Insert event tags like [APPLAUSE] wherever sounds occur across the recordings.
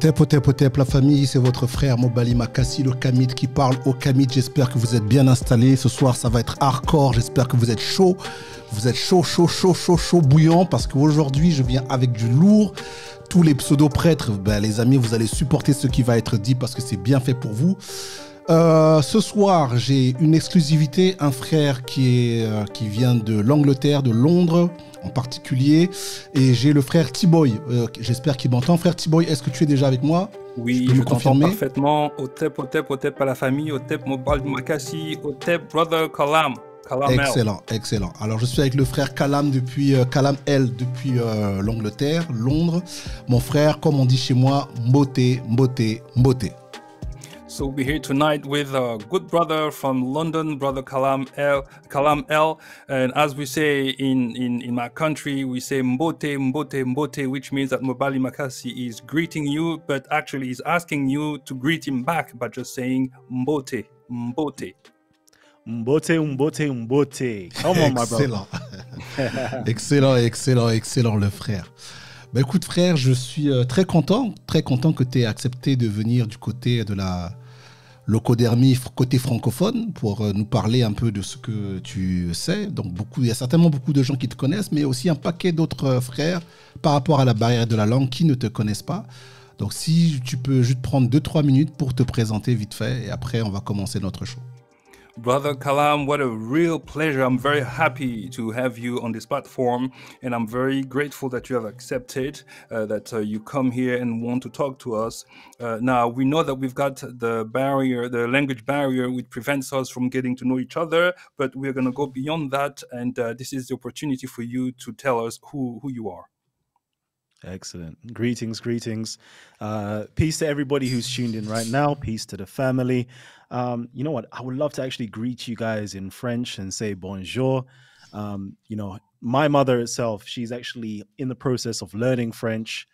Poté, poté, poté, la famille, c'est votre frère Mobali Makassi, le Kamid qui parle au Kamid. J'espère que vous êtes bien installés. Ce soir, ça va être hardcore. J'espère que vous êtes chaud. Vous êtes chaud, chaud, chaud, chaud, chaud, bouillant parce qu'aujourd'hui, je viens avec du lourd. Tous les pseudo-prêtres, ben, les amis, vous allez supporter ce qui va être dit parce que c'est bien fait pour vous. Euh, ce soir, j'ai une exclusivité, un frère euh, qui, vient de l'Angleterre, de Londres en particulier, et j'ai le frère T-Boy. Euh, j'espère qu'il m'entend. Frère T-Boy, est-ce que tu es déjà avec moi Oui, je, t'entends parfaitement. au à la famille, Mobile Makassi, Brother Kalam. Kalam excellent, excellent. Alors je suis avec le frère Kalam depuis Kalam L depuis l'Angleterre, Londres. Mon frère, comme on dit chez moi, beauté, beauté, beauté. So we'll be here tonight with a uh, good brother from London, brother Kalam L. Kalam L. and as we say in, in, in my country, we say mbote, mbote, mbote, which means that Mobali Makasi is greeting you, but actually he's asking you to greet him back by just saying mbote, mbote. Mbote, mbote, mbote. Come on, my brother. excellent, [LAUGHS] excellent, excellent, excellent, le frère. Bah écoute frère, je suis euh, très content, très content que tu aies accepté de venir du côté de la, locodermie côté francophone pour euh, nous parler un peu de ce que tu sais. Donc beaucoup, il y a certainement beaucoup de gens qui te connaissent, mais aussi un paquet d'autres euh, frères par rapport à la barrière de la langue qui ne te connaissent pas. Donc si tu peux juste prendre 2-3 minutes pour te présenter vite fait et après on va commencer notre show. Brother Kalam, what a real pleasure. I'm very happy to have you on this platform, and I'm very grateful that you have accepted uh, that uh, you come here and want to talk to us. Uh, now, we know that we've got the barrier, the language barrier, which prevents us from getting to know each other, but we're going to go beyond that, and uh, this is the opportunity for you to tell us who, who you are. Excellent. Greetings, greetings. Uh, peace to everybody who's tuned in right now. Peace to the family. Um, you know what? I would love to actually greet you guys in French and say bonjour. Um, you know, my mother herself, she's actually in the process of learning French.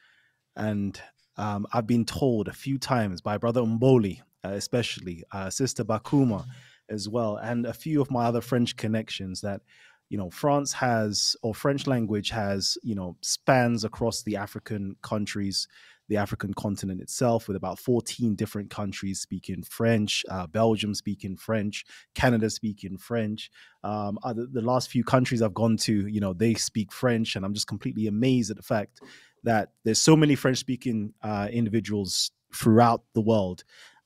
And um, I've been told a few times by Brother Mboli, uh, especially uh, Sister Bakuma as well, and a few of my other French connections that, you know, France has, or French language has, you know, spans across the African countries the African continent itself, with about 14 different countries speaking French, uh, Belgium speaking French, Canada speaking French. Um, the, the last few countries I've gone to, you know, they speak French, and I'm just completely amazed at the fact that there's so many French speaking uh, individuals throughout the world.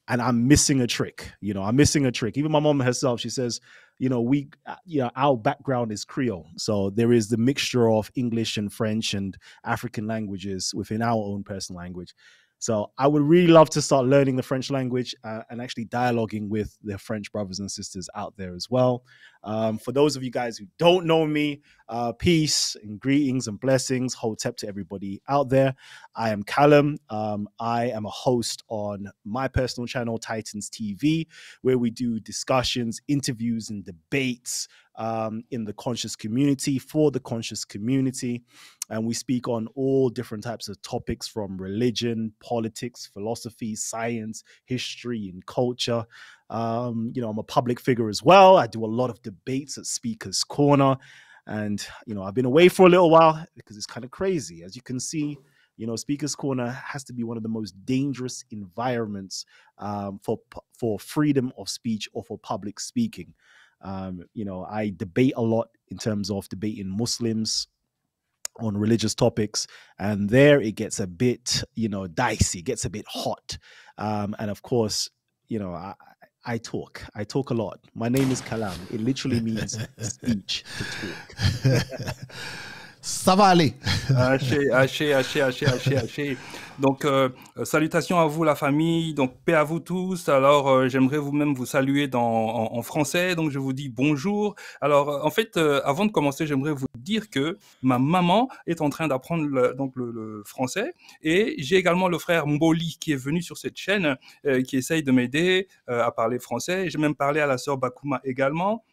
And I'm missing a trick. You know, I'm missing a trick. Even my mom herself, she says, you know we uh, you know our background is creole so there is the mixture of english and french and african languages within our own personal language so i would really love to start learning the french language uh, and actually dialoguing with the french brothers and sisters out there as well um, for those of you guys who don't know me, uh, peace and greetings and blessings, hotep to everybody out there. I am Callum. Um, I am a host on my personal channel, Titans TV, where we do discussions, interviews, and debates um, in the conscious community for the conscious community. And we speak on all different types of topics from religion, politics, philosophy, science, history, and culture. Um, you know, I'm a public figure as well. I do a lot of debates at Speaker's Corner. And, you know, I've been away for a little while because it's kind of crazy. As you can see, you know, Speaker's Corner has to be one of the most dangerous environments um, for, for freedom of speech or for public speaking. Um, you know, I debate a lot in terms of debating Muslims, on religious topics and there it gets a bit you know dicey gets a bit hot um, and of course you know I, I talk. I talk a lot. My name is Kalam. It literally means [LAUGHS] speech to talk. [LAUGHS] ça va aller. haché, haché, haché, haché, haché, Donc, euh, salutations à vous, la famille. Donc, paix à vous tous. Alors, euh, j'aimerais vous-même vous saluer en, français. Donc, je vous dis bonjour. Alors, euh, en fait, avant de commencer, j'aimerais vous dire que ma maman est en train d'apprendre le, donc le, français. Et j'ai également le frère Mboli qui est venu sur cette chaîne, qui essaye de m'aider à parler français. J'ai même parlé à la sœur Bakuma également.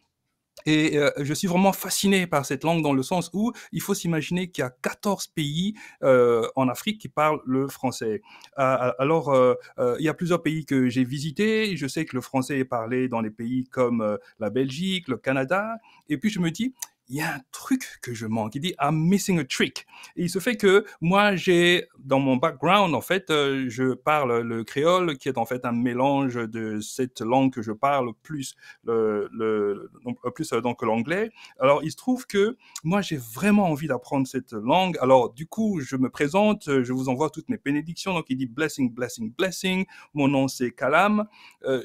Et euh, je suis vraiment fasciné par cette langue dans le sens où il faut s'imaginer qu'il y a 14 pays euh, en Afrique qui parlent le français. Ah, ah, alors, euh, il y a plusieurs pays que j'ai visités. Je sais que le français est parlé dans les pays comme la Belgique, le Canada. Et puis, je me dis, il y a un truc que je manque. Il dit, I'm missing a trick. Et il se fait que moi, j'ai, dans mon background, en fait, euh, je parle le créole, qui est en fait un mélange de cette langue que je parle, plus le, euh, plus euh, donc l'anglais. Alors, il se trouve que moi, j'ai vraiment envie d'apprendre cette langue. Alors, du coup, je me présente, je vous envoie toutes mes bénédictions. Donc, il dit, blessing, blessing, blessing. Mon nom, c'est Kalam.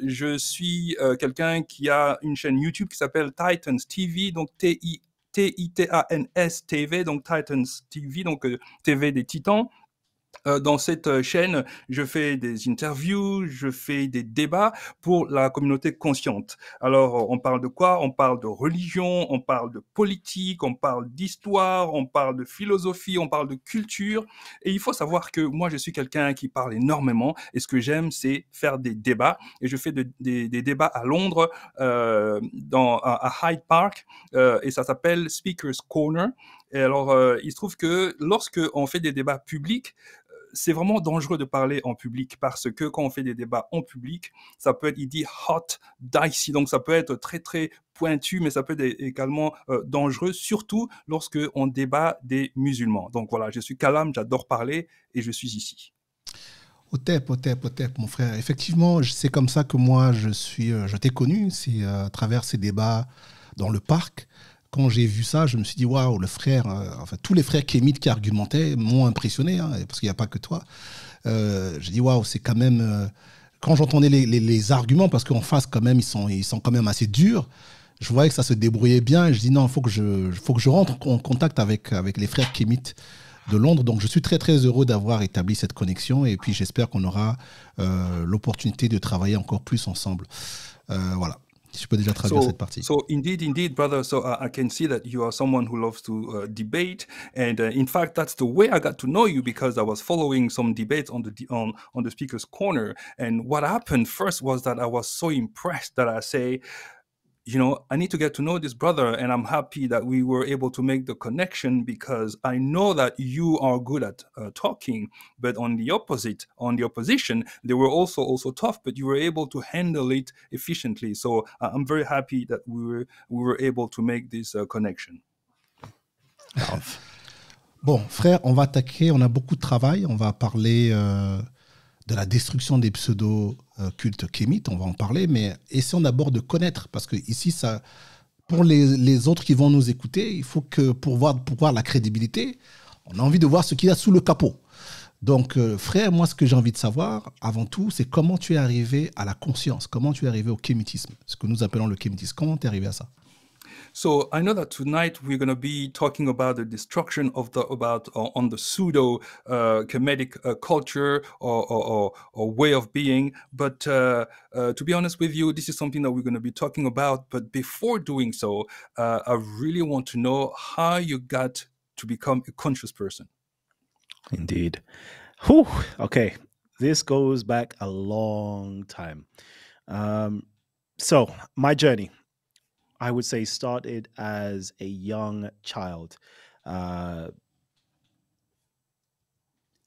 je suis quelqu'un qui a une chaîne YouTube qui s'appelle Titans TV, donc t i T-I-T-A-N-S t v donc Titans euh, TV, donc TV des Titans. Euh, dans cette euh, chaîne, je fais des interviews, je fais des débats pour la communauté consciente. Alors, on parle de quoi On parle de religion, on parle de politique, on parle d'histoire, on parle de philosophie, on parle de culture. Et il faut savoir que moi, je suis quelqu'un qui parle énormément. Et ce que j'aime, c'est faire des débats. Et je fais des, débats à Londres, euh, dans, à, Hyde Park, euh, et ça s'appelle Speaker's Corner. Et alors, euh, il se trouve que lorsque on fait des débats publics, c'est vraiment dangereux de parler en public parce que quand on fait des débats en public, ça peut être, il dit hot, dicey, donc ça peut être très très pointu, mais ça peut être également euh, dangereux, surtout lorsque on débat des musulmans. Donc voilà, je suis Kalam, j'adore parler et je suis ici. Au Otep, au mon frère. Effectivement, c'est comme ça que moi, je suis, euh, je t'ai connu, c'est euh, à travers ces débats dans le parc quand j'ai vu ça, je me suis dit, waouh, le frère, euh, enfin, tous les frères Kémit qui argumentaient m'ont impressionné, hein, parce qu'il n'y a pas que toi. Euh, j'ai dit, waouh, c'est quand même. Euh, quand j'entendais les, arguments, parce qu'en face, quand même, ils sont, ils sont quand même assez durs, je voyais que ça se débrouillait bien. Et je dis, non, il faut, que je, faut que je rentre en contact avec, avec les frères Kémit de Londres. Donc je suis très très heureux d'avoir établi cette connexion et puis j'espère qu'on aura euh, l'opportunité de travailler encore plus ensemble. Euh, voilà. Je peux déjà traduire so, cette partie. So indeed, indeed, brother. So uh, I can see that you are someone who loves to uh, debate, and uh, in fact, that's the way I got to know you because I was following some debates on the on on the speaker's corner. And what happened first was that I was so impressed that I say, you know, I need to get to know this brother, and I'm happy that we were able to make the connection because I know that you are good at uh, talking, but on the opposite, on the opposition, they were also also tough, but you were able to handle it efficiently. So uh, I'm very happy that we were we were able to make this uh, connection. bon, frère, on va attaquer. On a beaucoup de travail. On va parler. Euh, de la destruction des pseudo-cultes kémites, on va en parler, mais essayons d'abord de connaître, parce que ici, ça, pour les, autres qui vont nous écouter, il faut que pour voir, pour voir la crédibilité, on a envie de voir ce qu'il y a sous le capot. Donc, euh, frère, moi, ce que j'ai envie de savoir, avant tout, c'est comment tu es arrivé à la conscience, comment tu es arrivé au kémitisme, ce que nous appelons le kémitisme. Comment tu es arrivé à ça So I know that tonight we're going to be talking about the destruction of the about uh, on the pseudo uh, comedic uh, culture or, or, or, way of being. But uh, uh, to be honest with you, this is something that we're going to be talking about. But before doing so, uh, I really want to know how you got to become a conscious person. Indeed. Whew. Okay. This goes back a long time. Um, so my journey I would say, started as a young child, uh,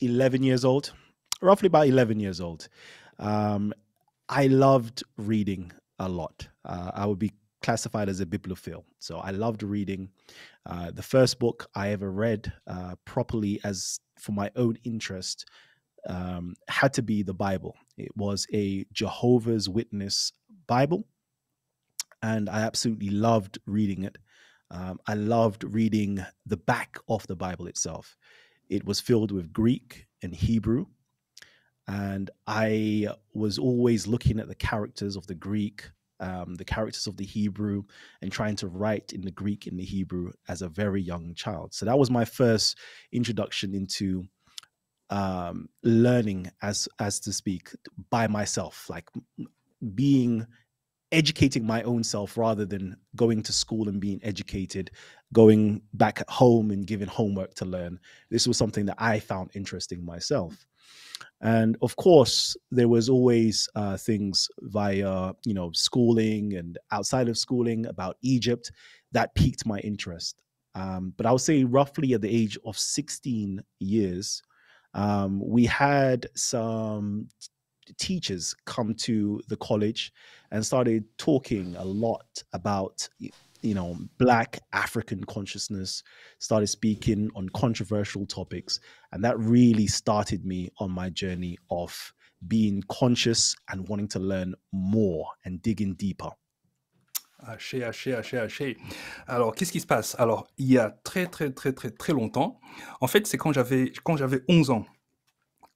11 years old, roughly about 11 years old. Um, I loved reading a lot. Uh, I would be classified as a bibliophile. So I loved reading. Uh, the first book I ever read uh, properly, as for my own interest, um, had to be the Bible. It was a Jehovah's Witness Bible and I absolutely loved reading it. Um, I loved reading the back of the Bible itself. It was filled with Greek and Hebrew. And I was always looking at the characters of the Greek, um, the characters of the Hebrew, and trying to write in the Greek and the Hebrew as a very young child. So that was my first introduction into um, learning, as as to speak, by myself, like being educating my own self rather than going to school and being educated, going back at home and giving homework to learn. This was something that I found interesting myself. And of course, there was always uh, things via you know schooling and outside of schooling about Egypt that piqued my interest. Um, but I would say roughly at the age of 16 years, um, we had some teachers come to the college and started talking a lot about you know black african consciousness started speaking on controversial topics and that really started me on my journey of being conscious and wanting to learn more and digging deeper Haché, ah, haché, ah, haché, ah, haché. Alors, qu'est-ce qui se passe Alors, il y a très, très, très, très, très longtemps, en fait, c'est quand j'avais, quand j'avais 11 ans,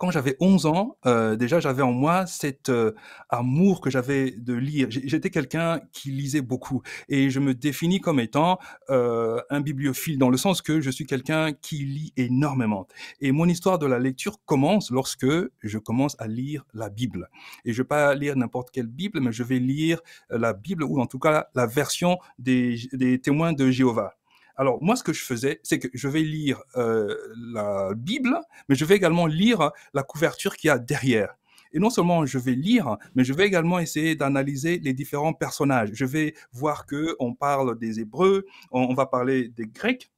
quand j'avais 11 ans, euh, déjà j'avais en moi cet euh, amour que j'avais de lire. J'étais quelqu'un qui lisait beaucoup et je me définis comme étant euh, un bibliophile dans le sens que je suis quelqu'un qui lit énormément. Et mon histoire de la lecture commence lorsque je commence à lire la Bible. Et je ne vais pas lire n'importe quelle Bible, mais je vais lire la Bible ou en tout cas la version des témoins de Jéhovah. Alors moi, ce que je faisais, c'est que je vais lire euh, la Bible, mais je vais également lire la couverture qu'il y a derrière. Et non seulement je vais lire, mais je vais également essayer d'analyser les différents personnages. Je vais voir que on parle des Hébreux, on va parler des Grecs.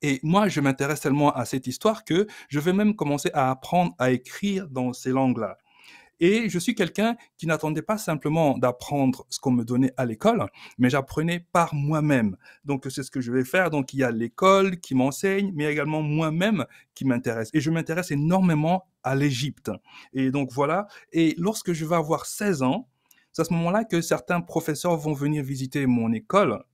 Et moi, je m'intéresse tellement à cette histoire que je vais même commencer à apprendre à écrire dans ces langues-là. Et je suis quelqu'un qui n'attendait pas simplement d'apprendre ce qu'on me donnait à l'école, mais j'apprenais par moi-même. Donc c'est ce que je vais faire. Donc il y a l'école qui m'enseigne, mais également moi-même qui m'intéresse. Et je m'intéresse énormément à l'Égypte. Et donc voilà. Et lorsque je vais avoir 16 ans, c'est à ce moment-là que certains professeurs vont venir visiter mon école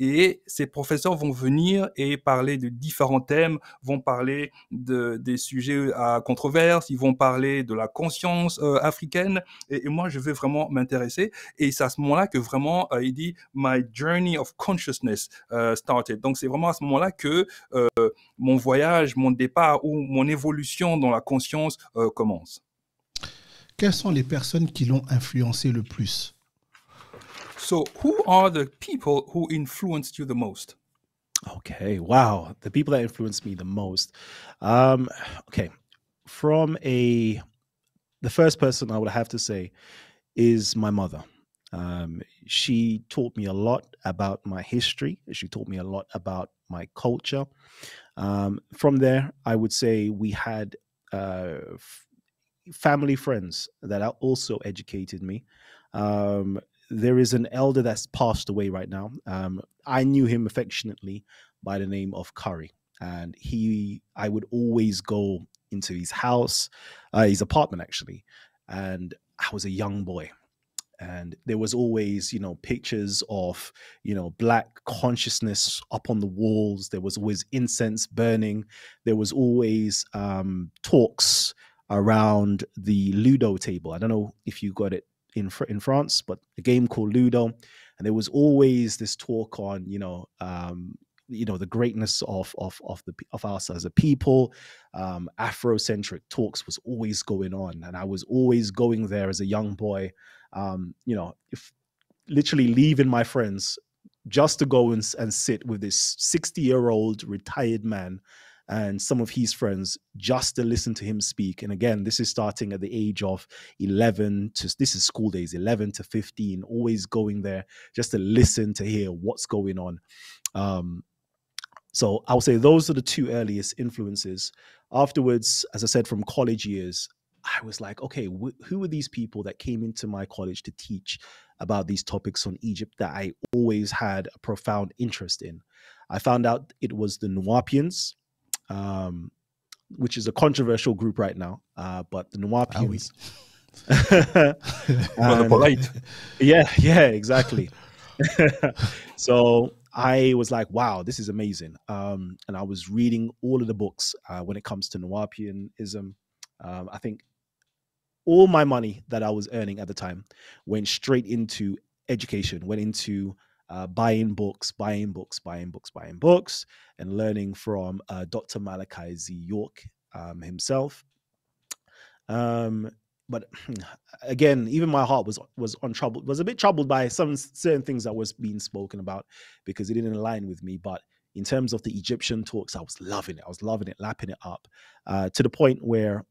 et ces professeurs vont venir et parler de différents thèmes, vont parler de, des sujets euh, à controverse, ils vont parler de la conscience euh, africaine, et, moi je vais vraiment m'intéresser, et c'est à ce moment-là que vraiment euh, il dit my journey of consciousness started. Donc c'est vraiment à ce moment-là que mon voyage, mon départ ou mon évolution dans la conscience commence. Quelles sont les personnes qui l'ont influencé le plus So, who are the people who influenced you the most? Okay, wow. The people that influenced me the most. Um, okay, from a the first person I would have to say is my mother. Um, she taught me a lot about my history. She taught me a lot about my culture. Um, from there, I would say we had uh, family friends that also educated me. Um, there is an elder that's passed away right now. Um, I knew him affectionately by the name of Curry, and he, I would always go into his house, uh, his apartment actually, and I was a young boy. And there was always, you know, pictures of, you know, black consciousness up on the walls. There was always incense burning. There was always um, talks around the Ludo table. I don't know if you got it in in France, but a game called Ludo, and there was always this talk on you know um, you know the greatness of of of the of us as a people. Um, Afrocentric talks was always going on, and I was always going there as a young boy. Um, you know, if literally leaving my friends just to go and, and sit with this 60 year old retired man and some of his friends just to listen to him speak. And again, this is starting at the age of 11 to this is school days, 11 to 15, always going there just to listen to hear what's going on. Um, so I'll say those are the two earliest influences. Afterwards, as I said, from college years, I was like, okay, wh who were these people that came into my college to teach about these topics on Egypt that I always had a profound interest in? I found out it was the Nuwapians, um, which is a controversial group right now. Uh, but the Noir Peons. [LAUGHS] [LAUGHS] and, yeah, yeah, exactly. [LAUGHS] so I was like, wow, this is amazing. Um, and I was reading all of the books uh, when it comes to Nawapianism. Um, I think all my money that I was earning at the time went straight into education, went into uh, buying books, buying books, buying books, buying books, and learning from uh, Dr. Malachi Z. York um, himself. Um, but [CLEARS THROAT] again, even my heart was was on troubled, was a bit troubled by some certain things that was being spoken about because it didn't align with me. But in terms of the Egyptian talks, I was loving it. I was loving it, lapping it up uh, to the point where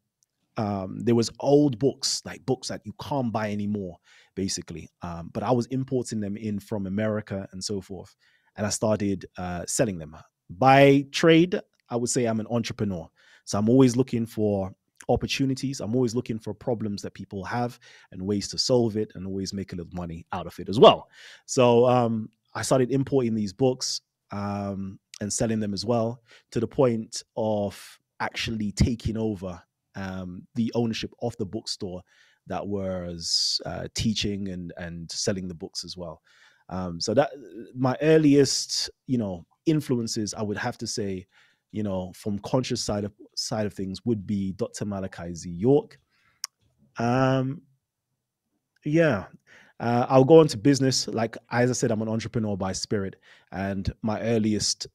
um, there was old books, like books that you can't buy anymore, basically. Um, but I was importing them in from America and so forth. And I started uh, selling them. By trade, I would say I'm an entrepreneur. So I'm always looking for opportunities. I'm always looking for problems that people have and ways to solve it and always make a little money out of it as well. So um, I started importing these books um, and selling them as well to the point of actually taking over um, the ownership of the bookstore that was uh, teaching and and selling the books as well. Um, so that my earliest, you know, influences, I would have to say, you know, from conscious side of side of things would be Dr. Malachi Z. York. Um, yeah, uh, I'll go on to business. Like as I said, I'm an entrepreneur by spirit, and my earliest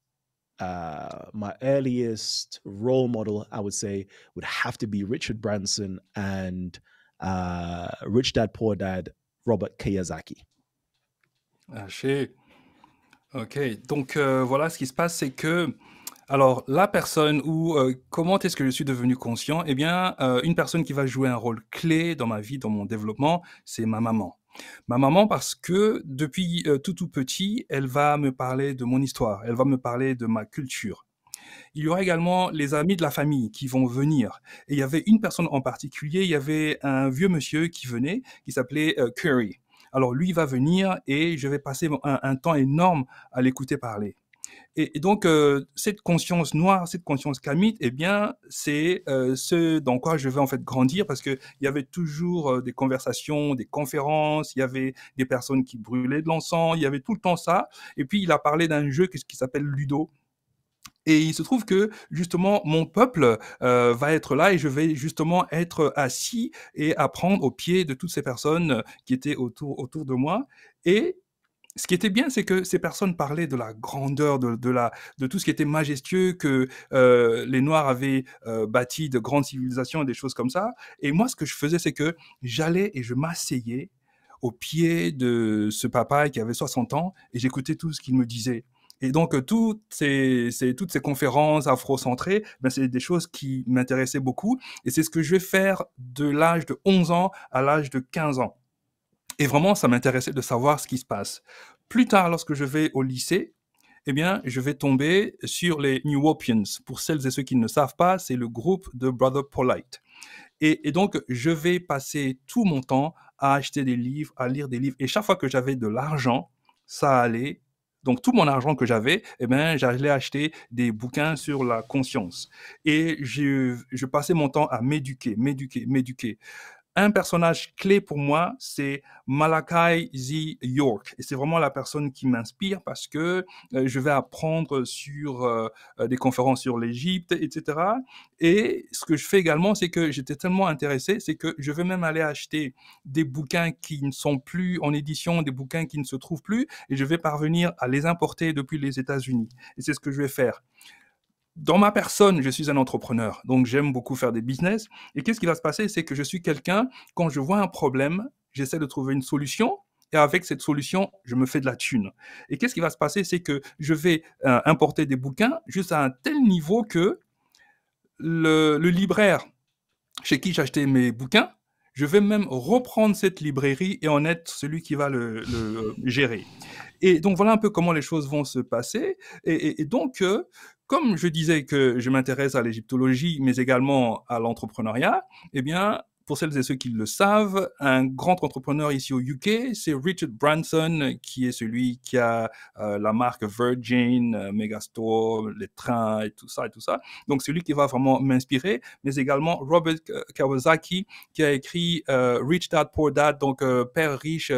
uh, my earliest role model, I would say, would have to be Richard Branson and Uh, rich Dad Poor Dad, Robert Kiyosaki. Ah, ok, donc euh, voilà ce qui se passe, c'est que alors, la personne ou euh, comment est-ce que je suis devenu conscient Eh bien, euh, une personne qui va jouer un rôle clé dans ma vie, dans mon développement, c'est ma maman. Ma maman, parce que depuis tout tout petit, elle va me parler de mon histoire, elle va me parler de ma culture, il y aura également les amis de la famille qui vont venir. Et il y avait une personne en particulier, il y avait un vieux monsieur qui venait, qui s'appelait euh, Curry. Alors lui va venir et je vais passer un, temps énorme à l'écouter parler. Et, donc euh, cette conscience noire, cette conscience kamite, eh bien c'est euh, ce dans quoi je vais en fait grandir parce qu'il y avait toujours des conversations, des conférences, il y avait des personnes qui brûlaient de l'encens, il y avait tout le temps ça. Et puis il a parlé d'un jeu qui s'appelle Ludo et il se trouve que justement mon peuple euh, va être là et je vais justement être assis et apprendre au pied de toutes ces personnes euh, qui étaient autour, autour de moi. Et ce qui était bien, c'est que ces personnes parlaient de la grandeur, de, la, de tout ce qui était majestueux, que euh, les Noirs avaient bâti de grandes civilisations, et des choses comme ça. Et moi, ce que je faisais, c'est que j'allais et je m'asseyais au pied de ce papa qui avait 60 ans et j'écoutais tout ce qu'il me disait. Et donc, euh, toutes ces, toutes ces conférences afro ben, c'est des choses qui m'intéressaient beaucoup. Et c'est ce que je vais faire de l'âge de 11 ans à l'âge de 15 ans. Et vraiment, ça m'intéressait de savoir ce qui se passe. Plus tard, lorsque je vais au lycée, eh bien, je vais tomber sur les New Opians. Pour celles et ceux qui ne savent pas, c'est le groupe de Brother Polite. et, donc, je vais passer tout mon temps à acheter des livres, à lire des livres. Et chaque fois que j'avais de l'argent, ça allait donc tout mon argent que j'avais, eh ben, j'allais acheter des bouquins sur la conscience. Et je, je passais mon temps à m'éduquer, m'éduquer, m'éduquer un personnage clé pour moi, c'est Malachi Z. York. Et c'est vraiment la personne qui m'inspire parce que euh, je vais apprendre sur euh, euh, des conférences sur l'Égypte, etc. Et ce que je fais également, c'est que j'étais tellement intéressé, c'est que je vais même aller acheter des bouquins qui ne sont plus en édition, des bouquins qui ne se trouvent plus, et je vais parvenir à les importer depuis les États-Unis. Et c'est ce que je vais faire dans ma personne, je suis un entrepreneur, donc j'aime beaucoup faire des business. Et qu'est-ce qui va se passer C'est que je suis quelqu'un, quand je vois un problème, j'essaie de trouver une solution. Et avec cette solution, je me fais de la thune. Et qu'est-ce qui va se passer C'est que je vais euh, importer des bouquins juste à un tel niveau que le, libraire chez qui j'achetais mes bouquins, je vais même reprendre cette librairie et en être celui qui va le, euh, gérer. Et donc voilà un peu comment les choses vont se passer. Et, donc, euh, comme je disais que je m'intéresse à l'égyptologie, mais également à l'entrepreneuriat, eh bien, pour celles et ceux qui le savent, un grand entrepreneur ici au UK, c'est Richard Branson, qui est celui qui a euh, la marque Virgin, euh, Megastore, les trains et tout ça et tout ça. Donc celui qui va vraiment m'inspirer, mais également Robert Kawasaki, qui a écrit euh, Rich Dad Poor Dad, donc père riche,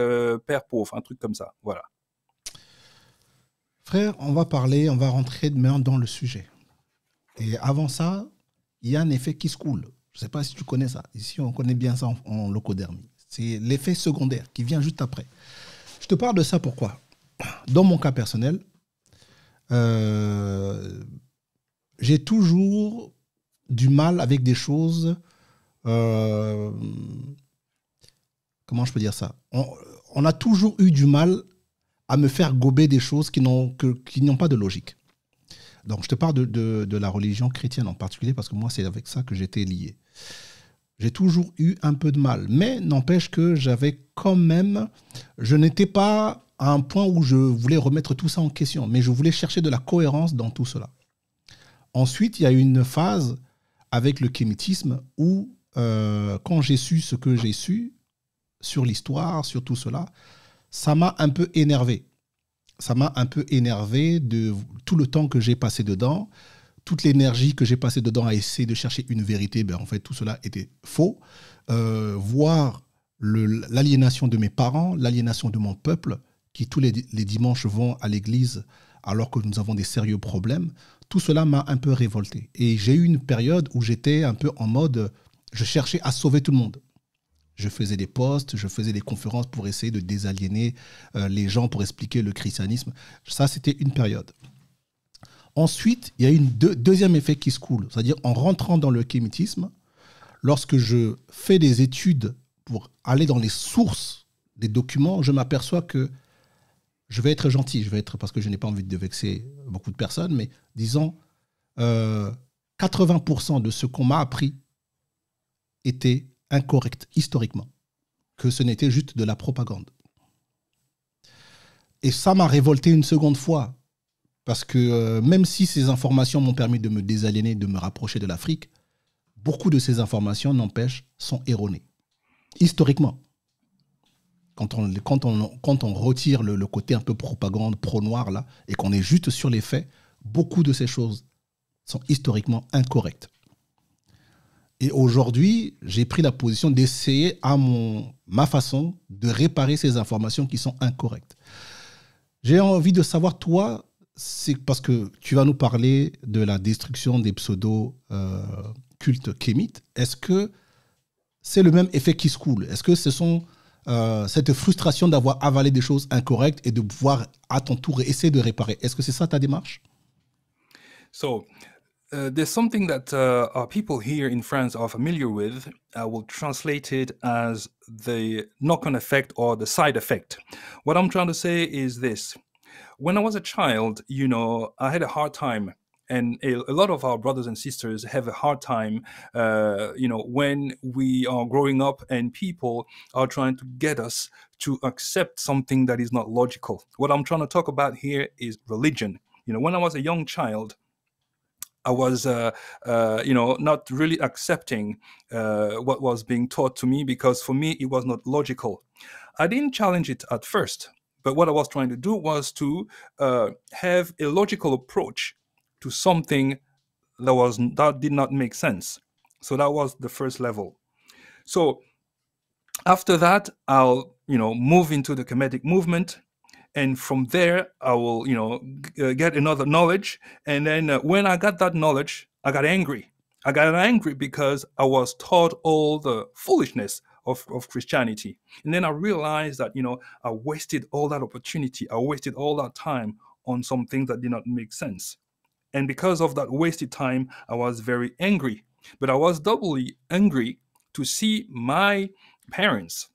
père pauvre, un truc comme ça. Voilà. Frère, on va parler, on va rentrer demain dans le sujet. Et avant ça, il y a un effet qui se coule. Je ne sais pas si tu connais ça. Ici, on connaît bien ça en, locodermie. C'est l'effet secondaire qui vient juste après. Je te parle de ça pourquoi Dans mon cas personnel, euh, j'ai toujours du mal avec des choses. Euh, comment je peux dire ça on, on, a toujours eu du mal à me faire gober des choses qui n'ont pas de logique. Donc je te parle de, de, la religion chrétienne en particulier parce que moi c'est avec ça que j'étais lié. J'ai toujours eu un peu de mal, mais n'empêche que j'avais quand même, je n'étais pas à un point où je voulais remettre tout ça en question, mais je voulais chercher de la cohérence dans tout cela. Ensuite, il y a eu une phase avec le kémitisme où, euh, quand j'ai su ce que j'ai su sur l'histoire, sur tout cela, ça m'a un peu énervé. Ça m'a un peu énervé de tout le temps que j'ai passé dedans, toute l'énergie que j'ai passé dedans à essayer de chercher une vérité. Ben, en fait, tout cela était faux. Euh, voir l'aliénation de mes parents, l'aliénation de mon peuple, qui tous les dimanches vont à l'église alors que nous avons des sérieux problèmes, tout cela m'a un peu révolté. Et j'ai eu une période où j'étais un peu en mode, je cherchais à sauver tout le monde. Je faisais des postes, je faisais des conférences pour essayer de désaliéner euh, les gens, pour expliquer le christianisme. Ça, c'était une période. Ensuite, il y a eu un deuxième effet qui se coule, c'est-à-dire en rentrant dans le kémitisme, lorsque je fais des études pour aller dans les sources des documents, je m'aperçois que je vais être gentil, je vais être parce que je n'ai pas envie de vexer beaucoup de personnes, mais disons 80% euh, de ce qu'on m'a appris était incorrect historiquement, que ce n'était juste de la propagande. Et ça m'a révolté une seconde fois, parce que euh, même si ces informations m'ont permis de me désaliéner, de me rapprocher de l'Afrique, beaucoup de ces informations, n'empêche, sont erronées, historiquement. Quand on, quand on, quand on retire le, le côté un peu propagande, pro-noir, là, et qu'on est juste sur les faits, beaucoup de ces choses sont historiquement incorrectes. Et aujourd'hui, j'ai pris la position d'essayer à mon, ma façon de réparer ces informations qui sont incorrectes. J'ai envie de savoir, toi, c'est parce que tu vas nous parler de la destruction des pseudo-cultes euh, kémites. Est-ce que c'est le même effet qui se coule Est-ce que ce sont euh, cette frustration d'avoir avalé des choses incorrectes et de pouvoir à ton tour essayer de réparer Est-ce que c'est ça ta démarche so, uh, there's something that uh, our people here in France are familiar with. I uh, will translate it as the knock on effect or the side effect. What I'm trying to say is this when I was a child, you know, I had a hard time. And a, lot of our brothers and sisters have a hard time, uh, you know, when we are growing up and people are trying to get us to accept something that is not logical. What I'm trying to talk about here is religion. You know, when I was a young child, I was, uh, uh, you know, not really accepting uh, what was being taught to me because for me it was not logical. I didn't challenge it at first, but what I was trying to do was to uh, have a logical approach to something that was that did not make sense. So that was the first level. So after that, I'll you know move into the comedic movement and from there i will you know g- uh, get another knowledge and then uh, when i got that knowledge i got angry i got angry because i was taught all the foolishness of, of christianity and then i realized that you know i wasted all that opportunity i wasted all that time on some things that did not make sense and because of that wasted time i was very angry but i was doubly angry to see my parents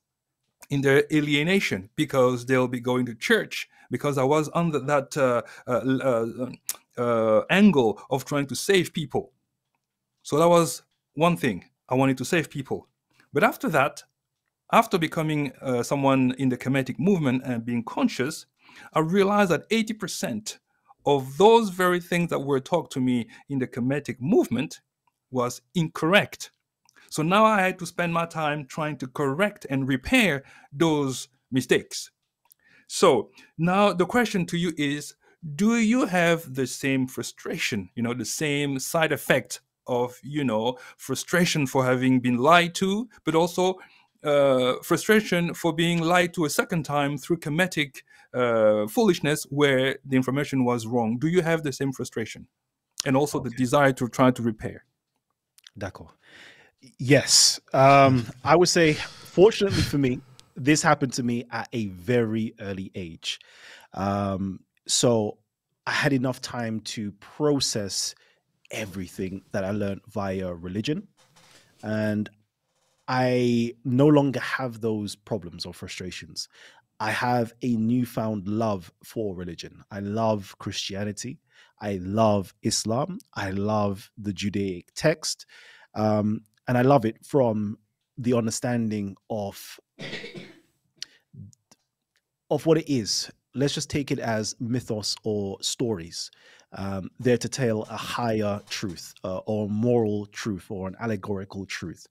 in their alienation because they'll be going to church because I was under that uh uh, uh, uh, uh, angle of trying to save people. So that was one thing. I wanted to save people. But after that, after becoming uh, someone in the Kemetic movement and being conscious, I realized that 80% of those very things that were taught to me in the Kemetic movement was incorrect. So now I had to spend my time trying to correct and repair those mistakes. So now the question to you is do you have the same frustration, you know, the same side effect of, you know, frustration for having been lied to, but also uh, frustration for being lied to a second time through comedic uh, foolishness where the information was wrong. Do you have the same frustration and also okay. the desire to try to repair? D'accord. Yes. Um, I would say, fortunately for me, this happened to me at a very early age. Um, so I had enough time to process everything that I learned via religion. And I no longer have those problems or frustrations. I have a newfound love for religion. I love Christianity. I love Islam. I love the Judaic text. Um, and I love it from the understanding of of what it is. Let's just take it as mythos or stories. Um, there to tell a higher truth uh, or moral truth or an allegorical truth.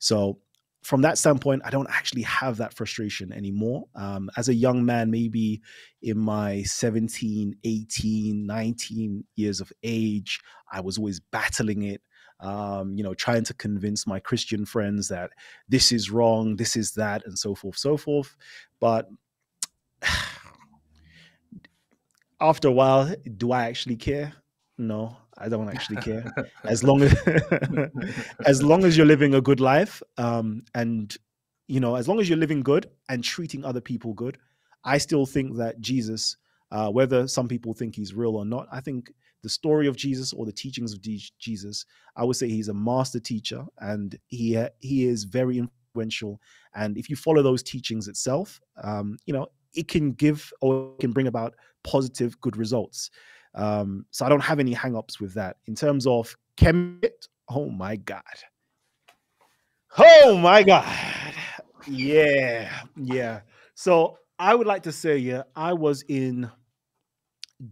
So from that standpoint, I don't actually have that frustration anymore. Um, as a young man, maybe in my 17, 18, 19 years of age, I was always battling it um, you know, trying to convince my Christian friends that this is wrong, this is that, and so forth, so forth. But [SIGHS] after a while, do I actually care? No, I don't actually care. as long as [LAUGHS] as long as you're living a good life, um, and you know, as long as you're living good and treating other people good, I still think that Jesus, uh, whether some people think he's real or not, I think the story of Jesus or the teachings of Jesus, I would say he's a master teacher and he he is very influential. And if you follow those teachings itself, um, you know it can give or can bring about positive good results. Um, so I don't have any hangups with that. In terms of Kemet, oh my god, oh my god, yeah, yeah. So I would like to say, yeah, I was in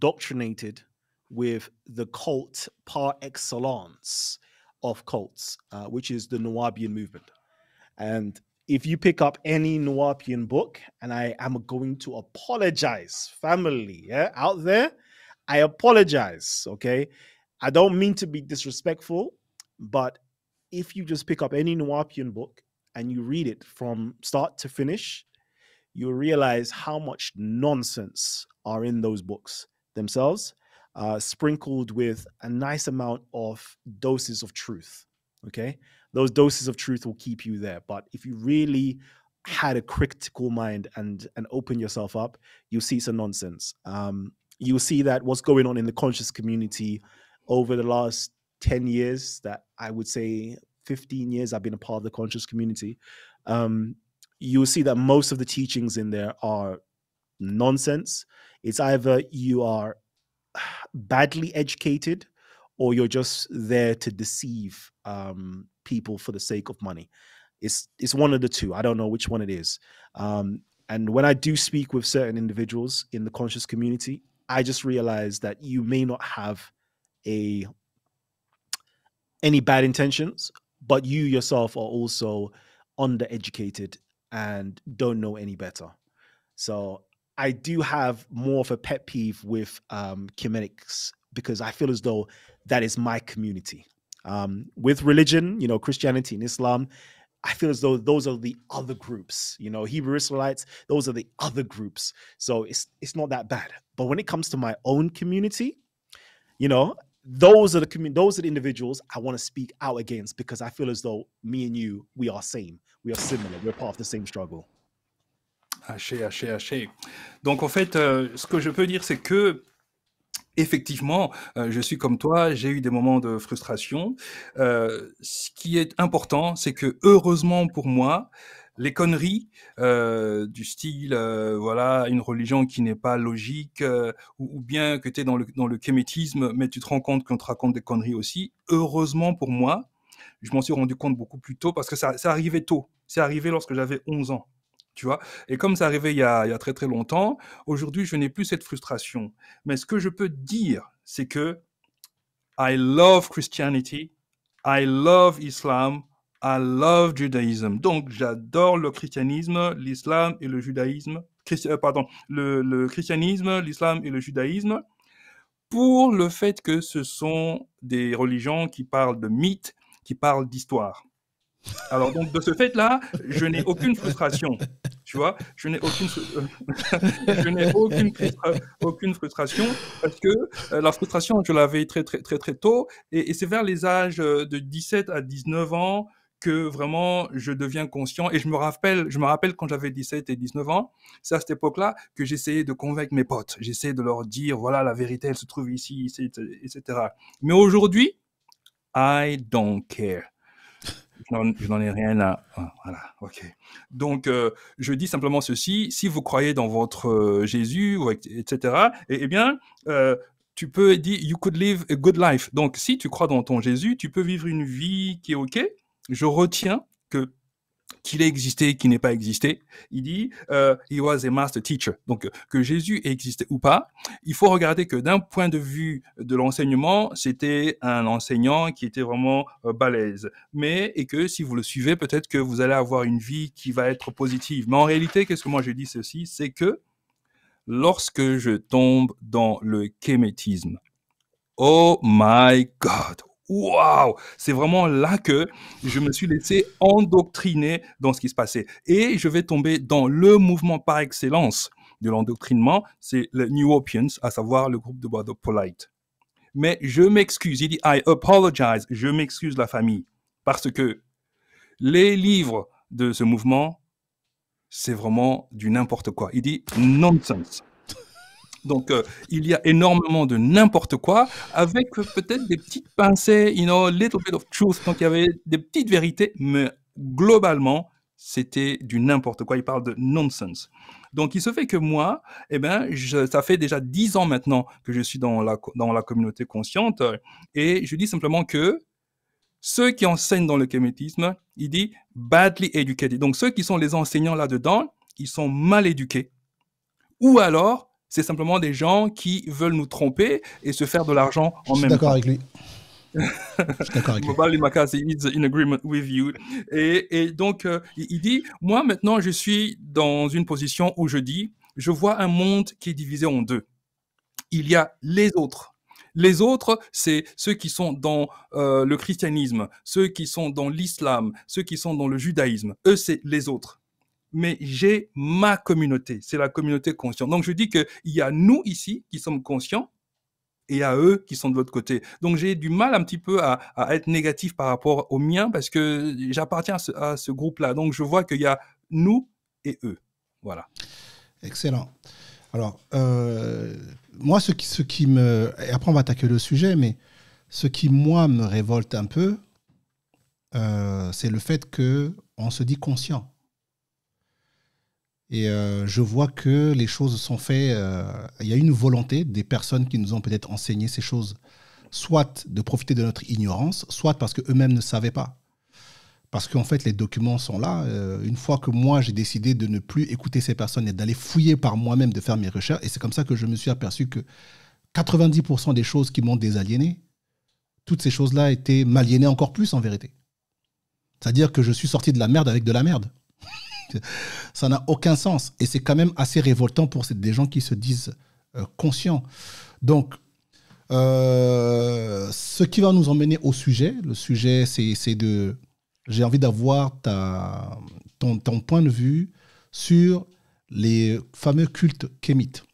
doctrinated with the cult par excellence of cults, uh, which is the Nawabian movement. And if you pick up any Nawabian book, and I am going to apologize, family yeah, out there, I apologize, okay? I don't mean to be disrespectful, but if you just pick up any Nawabian book and you read it from start to finish, you'll realize how much nonsense are in those books themselves uh, sprinkled with a nice amount of doses of truth. Okay. Those doses of truth will keep you there. But if you really had a critical mind and and open yourself up, you'll see some nonsense. Um, you'll see that what's going on in the conscious community over the last 10 years that I would say 15 years I've been a part of the conscious community, um, you'll see that most of the teachings in there are nonsense. It's either you are badly educated or you're just there to deceive um, people for the sake of money. It's it's one of the two. I don't know which one it is. Um, and when I do speak with certain individuals in the conscious community, I just realize that you may not have a any bad intentions, but you yourself are also undereducated and don't know any better. So I do have more of a pet peeve with um, Chimenics because I feel as though that is my community. Um, with religion, you know, Christianity and Islam, I feel as though those are the other groups. You know, Hebrew Israelites, those are the other groups. So it's it's not that bad. But when it comes to my own community, you know, those are the commun- those are the individuals I want to speak out against because I feel as though me and you, we are same. We are similar. We're part of the same struggle. haché, haché, haché. Donc en fait, euh, ce que je peux dire, c'est que effectivement, euh, je suis comme toi, j'ai eu des moments de frustration. Euh, ce qui est important, c'est que heureusement pour moi, les conneries du style, voilà, une religion qui n'est pas logique, ou, bien que tu es dans le, dans le kémétisme, mais tu te rends compte qu'on te raconte des conneries aussi. Heureusement pour moi, je m'en suis rendu compte beaucoup plus tôt parce que ça, ça arrivait tôt. C'est arrivé lorsque j'avais 11 ans vois Et comme ça arrivait il y, a, très très longtemps, aujourd'hui, je n'ai plus cette frustration. Mais ce que je peux dire, c'est que I love Christianity, I love Islam, I love Judaism. Donc, j'adore le christianisme, l'islam et le judaïsme. Euh, pardon, le, le christianisme, l'islam et le judaïsme pour le fait que ce sont des religions qui parlent de mythes, qui parlent d'histoire. Alors donc de ce fait là, je n'ai aucune frustration, tu vois, je n'ai aucune, euh, [LAUGHS] je n'ai aucune, aucune frustration parce que euh, la frustration je l'avais très très très très tôt et, c'est vers les âges euh, de 17 à 19 ans que vraiment je deviens conscient et je me rappelle, je me rappelle quand j'avais 17 et 19 ans, c'est à cette époque-là que j'essayais de convaincre mes potes, j'essayais de leur dire voilà la vérité elle se trouve ici, ici etc. Mais aujourd'hui, I don't care. Je n'en ai rien à. Voilà, ok. Donc, euh, je dis simplement ceci si vous croyez dans votre euh, Jésus, etc., eh et, bien, euh, tu peux dire You could live a good life. Donc, si tu crois dans ton Jésus, tu peux vivre une vie qui est ok. Je retiens que qu'il ait existé, qu'il n'ait pas existé, il dit il euh, he was a master teacher. Donc que Jésus ait existé ou pas, il faut regarder que d'un point de vue de l'enseignement, c'était un enseignant qui était vraiment balaise, euh, balèze. Mais et que si vous le suivez, peut-être que vous allez avoir une vie qui va être positive. Mais en réalité, qu'est-ce que moi je dis ceci, c'est que lorsque je tombe dans le kémétisme, oh my God, waouh, c'est vraiment là que je me suis laissé endoctriner dans ce qui se passait. Et je vais tomber dans le mouvement par excellence de l'endoctrinement, c'est le New Opians, à savoir le groupe de Bordeaux Polite. Mais je m'excuse, il dit I apologize, je m'excuse la famille, parce que les livres de ce mouvement, c'est vraiment du n'importe quoi. Il dit nonsense. Donc, euh, il y a énormément de n'importe quoi, avec euh, peut-être des petites pincées, you know, little bit of truth. Donc, il y avait des petites vérités, mais globalement, c'était du n'importe quoi. Il parle de nonsense. Donc, il se fait que moi, eh ben, ça fait déjà dix ans maintenant que je suis dans la, dans la communauté consciente, euh, et je dis simplement que ceux qui enseignent dans le kémétisme, il dit badly educated. Donc, ceux qui sont les enseignants là-dedans, ils sont mal éduqués. Ou alors, c'est simplement des gens qui veulent nous tromper et se faire de l'argent en même temps. [LAUGHS] Je suis d'accord avec lui. Mobile is in agreement Et, et donc, euh, il dit, moi maintenant, je suis dans une position où je dis, je vois un monde qui est divisé en deux. Il y a les autres. Les autres, c'est ceux qui sont dans euh, le christianisme, ceux qui sont dans l'islam, ceux qui sont dans le judaïsme. Eux, c'est les autres mais j'ai ma communauté. C'est la communauté consciente. Donc je dis qu'il y a nous ici qui sommes conscients et il y a eux qui sont de l'autre côté. Donc j'ai du mal un petit peu à, être négatif par rapport au mien parce que j'appartiens à ce, groupe-là. Donc je vois qu'il y a nous et eux. Voilà. Excellent. Alors, euh, moi, ce qui, me... Et après, on va attaquer le sujet, mais ce qui, moi, me révolte un peu, euh, c'est le fait que on se dit conscient. Et euh, je vois que les choses sont faites. Euh, il y a une volonté des personnes qui nous ont peut-être enseigné ces choses, soit de profiter de notre ignorance, soit parce qu'eux-mêmes ne savaient pas. Parce qu'en fait, les documents sont là. Euh, une fois que moi, j'ai décidé de ne plus écouter ces personnes et d'aller fouiller par moi-même, de faire mes recherches, et c'est comme ça que je me suis aperçu que 90% des choses qui m'ont désaliéné, toutes ces choses-là étaient m'aliénées encore plus en vérité. C'est-à-dire que je suis sorti de la merde avec de la merde ça n'a aucun sens. Et c'est quand même assez révoltant pour des gens qui se disent euh, conscients. Donc, euh, ce qui va nous emmener au sujet, le sujet, c'est de. J'ai envie d'avoir ton, ton point de vue sur les fameux cultes kémites.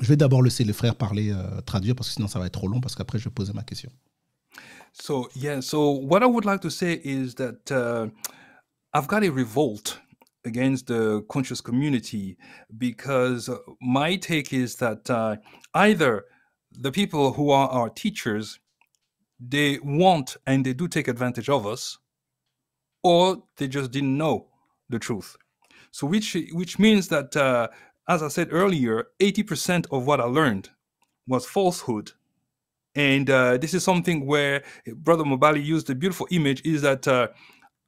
Je vais d'abord laisser les frères parler, euh, traduire, parce que sinon ça va être trop long, parce qu'après je vais poser ma question. So, yeah, so what I would like to say is that uh, I've got a revolt against the conscious community because my take is that uh, either the people who are our teachers they want and they do take advantage of us or they just didn't know the truth so which which means that uh, as i said earlier 80% of what i learned was falsehood and uh, this is something where brother mobali used a beautiful image is that uh,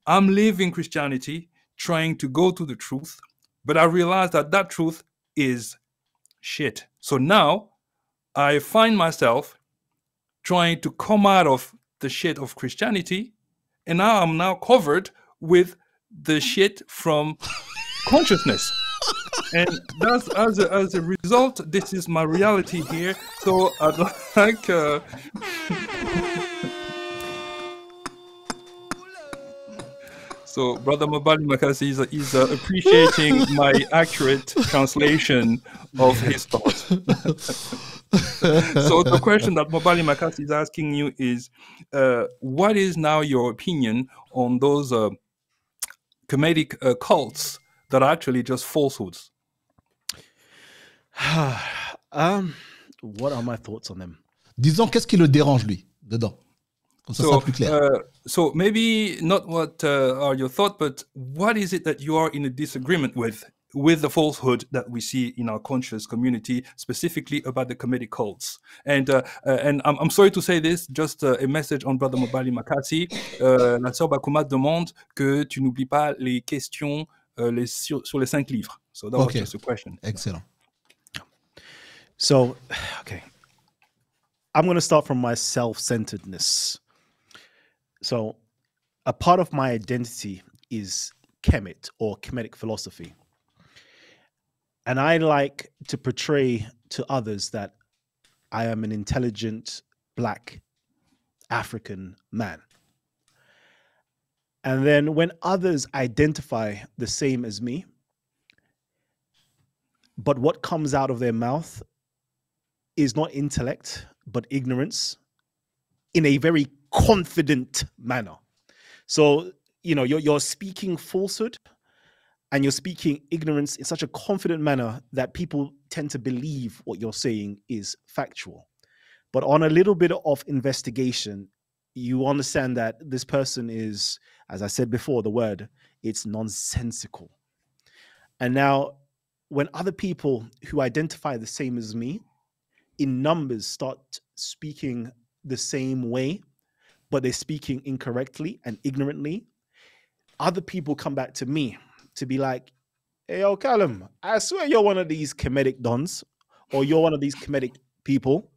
i'm leaving christianity trying to go to the truth, but I realized that that truth is shit. So now I find myself trying to come out of the shit of Christianity, and now I'm now covered with the shit from [LAUGHS] consciousness. and that's as a, as a result, this is my reality here. So I'd [LAUGHS] like. Uh, So, Brother Mabali Makasi is, is uh, appreciating [LAUGHS] my accurate translation of his thoughts. [LAUGHS] so, the question that Mabali Makasi is asking you is uh, what is now your opinion on those uh, comedic uh, cults that are actually just falsehoods? [SIGHS] um, what are my thoughts on them? Disons, qu'est-ce qui le dérange, lui, dedans so, uh, so maybe not what uh, are your thoughts, but what is it that you are in a disagreement with, with the falsehood that we see in our conscious community, specifically about the comedic cults? And uh, uh and I'm, I'm, sorry to say this, just uh, a message on Brother Mobali Makati. Uh, la sœur Bakuma demande que tu n'oublies pas les questions euh, les, sur, sur, les cinq livres. So that okay. was just a question. Excellent. So, [SIGHS] okay. I'm going to start from my self centeredness. So, a part of my identity is Kemet or Kemetic philosophy. And I like to portray to others that I am an intelligent black African man. And then when others identify the same as me, but what comes out of their mouth is not intellect, but ignorance in a very confident manner. So, you know, you're, you're speaking falsehood and you're speaking ignorance in such a confident manner that people tend to believe what you're saying is factual. But on a little bit of investigation, you understand that this person is, as I said before, the word, it's nonsensical. And now, when other people who identify the same as me in numbers start speaking the same way, but they're speaking incorrectly and ignorantly, other people come back to me to be like, hey, yo, Callum, I swear you're one of these comedic dons or you're one of these comedic people.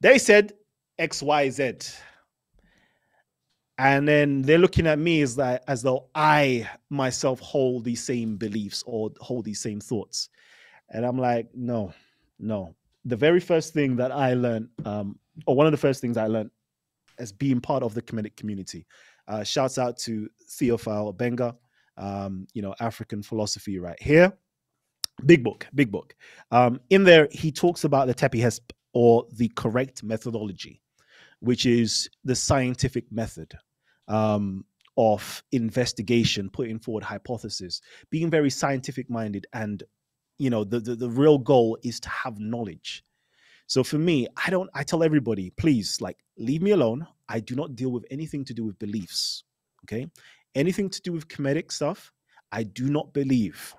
They said X, Y, Z. And then they're looking at me as, like, as though I myself hold these same beliefs or hold these same thoughts. And I'm like, no, no. The very first thing that I learned, um, or one of the first things I learned as being part of the Kemetic community. Uh, shouts out to Theophile Benga, um, you know, African philosophy right here. Big book, big book. Um, in there, he talks about the Tepi Hesp or the correct methodology, which is the scientific method um, of investigation, putting forward hypotheses, being very scientific minded and you know the, the, the real goal is to have knowledge so for me, I don't, I tell everybody, please, like, leave me alone. I do not deal with anything to do with beliefs. Okay. Anything to do with comedic stuff, I do not believe.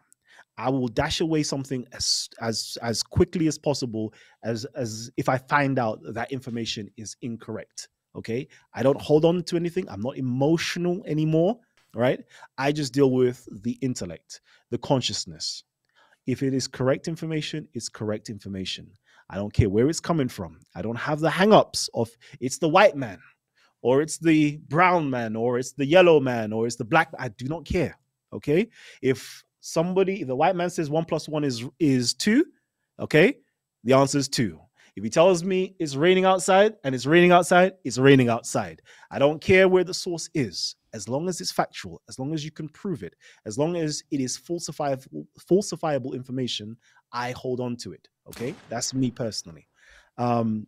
I will dash away something as as as quickly as possible as as if I find out that information is incorrect. Okay. I don't hold on to anything. I'm not emotional anymore. Right. I just deal with the intellect, the consciousness. If it is correct information, it's correct information. I don't care where it's coming from. I don't have the hangups of it's the white man or it's the brown man or it's the yellow man or it's the black. I do not care. Okay. If somebody, if the white man says one plus one is is two, okay, the answer is two. If he tells me it's raining outside and it's raining outside, it's raining outside. I don't care where the source is, as long as it's factual, as long as you can prove it, as long as it is falsifiable, falsifiable information, I hold on to it. Okay, that's me personally. Um,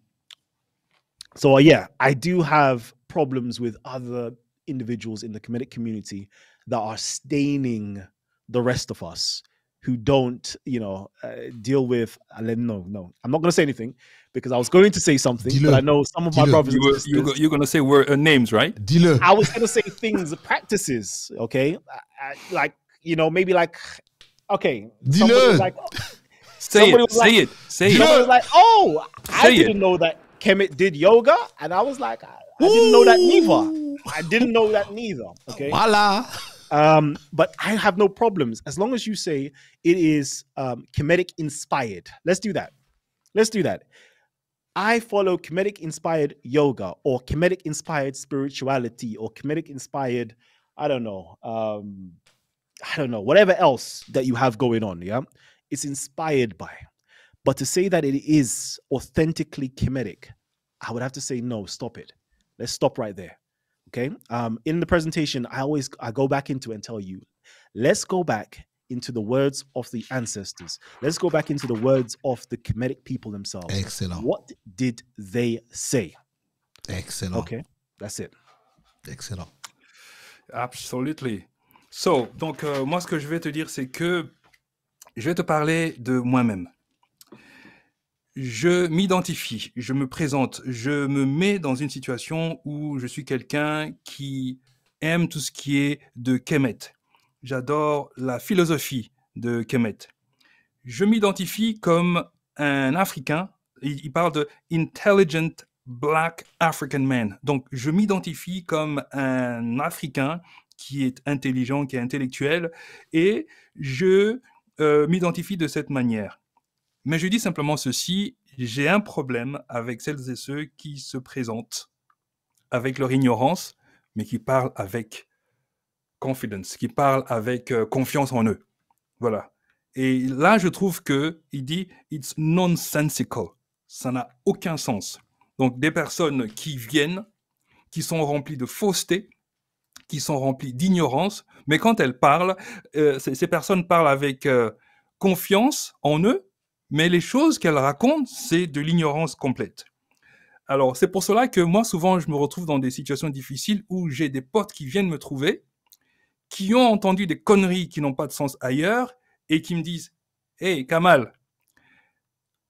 so uh, yeah, I do have problems with other individuals in the comedic community that are staining the rest of us who don't, you know, uh, deal with. I uh, let no, no. I'm not going to say anything because I was going to say something, dealer. but I know some of dealer. my brothers. You were, you you're going to say word, uh, names, right? Dealer. I was going to say things, practices. Okay, I, I, like you know, maybe like okay, dealer. Like, oh. say, it, like, say it, say it, say like, oh, say I didn't it. know that Kemet did yoga, and I was like, I, I didn't know that neither. I didn't know that neither. Okay, voila. Um, but I have no problems as long as you say it is um, Kemetic inspired. Let's do that. Let's do that. I follow Kemetic inspired yoga or Kemetic inspired spirituality or Kemetic inspired, I don't know, um, I don't know, whatever else that you have going on. Yeah. It's inspired by. But to say that it is authentically Kemetic, I would have to say, no, stop it. Let's stop right there. Okay. Um, in the presentation, I always I go back into and tell you, let's go back into the words of the ancestors. Let's go back into the words of the Kemetic people themselves. Excellent. What did they say? Excellent. Okay, that's it. Excellent. Absolutely. So, donc, euh, moi, ce que je vais te dire, c'est que je vais te parler de moi-même. je m'identifie, je me présente, je me mets dans une situation où je suis quelqu'un qui aime tout ce qui est de Kemet. J'adore la philosophie de Kemet. Je m'identifie comme un Africain. Il parle de intelligent black African man. Donc, je m'identifie comme un Africain qui est intelligent, qui est intellectuel, et je euh, m'identifie de cette manière. Mais je dis simplement ceci, j'ai un problème avec celles et ceux qui se présentent avec leur ignorance, mais qui parlent avec confidence, qui parlent avec euh, confiance en eux. Voilà. Et là, je trouve que il dit it's nonsensical. Ça n'a aucun sens. Donc des personnes qui viennent, qui sont remplies de fausseté, qui sont remplies d'ignorance, mais quand elles parlent, euh, ces, personnes parlent avec euh, confiance en eux, mais les choses qu'elle raconte, c'est de l'ignorance complète. Alors, c'est pour cela que moi, souvent, je me retrouve dans des situations difficiles où j'ai des potes qui viennent me trouver, qui ont entendu des conneries qui n'ont pas de sens ailleurs, et qui me disent Hey, Kamal,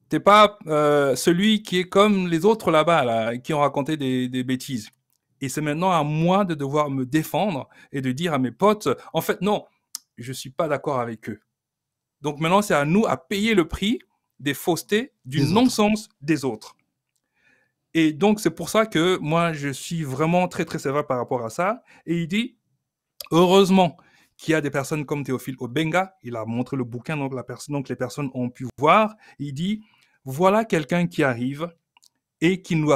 t'es pas euh, celui qui est comme les autres là-bas, qui ont raconté des, bêtises. Et c'est maintenant à moi de devoir me défendre et de dire à mes potes En fait, non, je ne suis pas d'accord avec eux. Donc maintenant, c'est à nous à payer le prix des faussetés, du non-sens des autres. Et donc, c'est pour ça que moi, je suis vraiment très, très sévère par rapport à ça. Et il dit, heureusement qu'il y a des personnes comme Théophile Obenga, il a montré le bouquin, donc, la personne, donc les personnes ont pu voir. Il dit, voilà quelqu'un qui arrive et qui nous,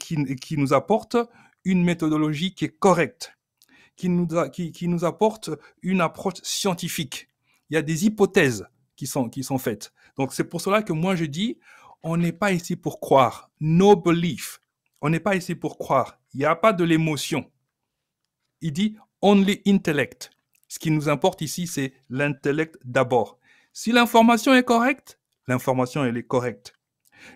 qui, nous apporte une méthodologie qui est correcte, qui nous, qui, qui nous apporte une approche scientifique. Il y a des hypothèses qui sont, qui sont faites. Donc c'est pour cela que moi je dis, on n'est pas ici pour croire. No belief. On n'est pas ici pour croire. Il n'y a pas de l'émotion. Il dit only intellect. Ce qui nous importe ici, c'est l'intellect d'abord. Si l'information est correcte, l'information, elle est correcte.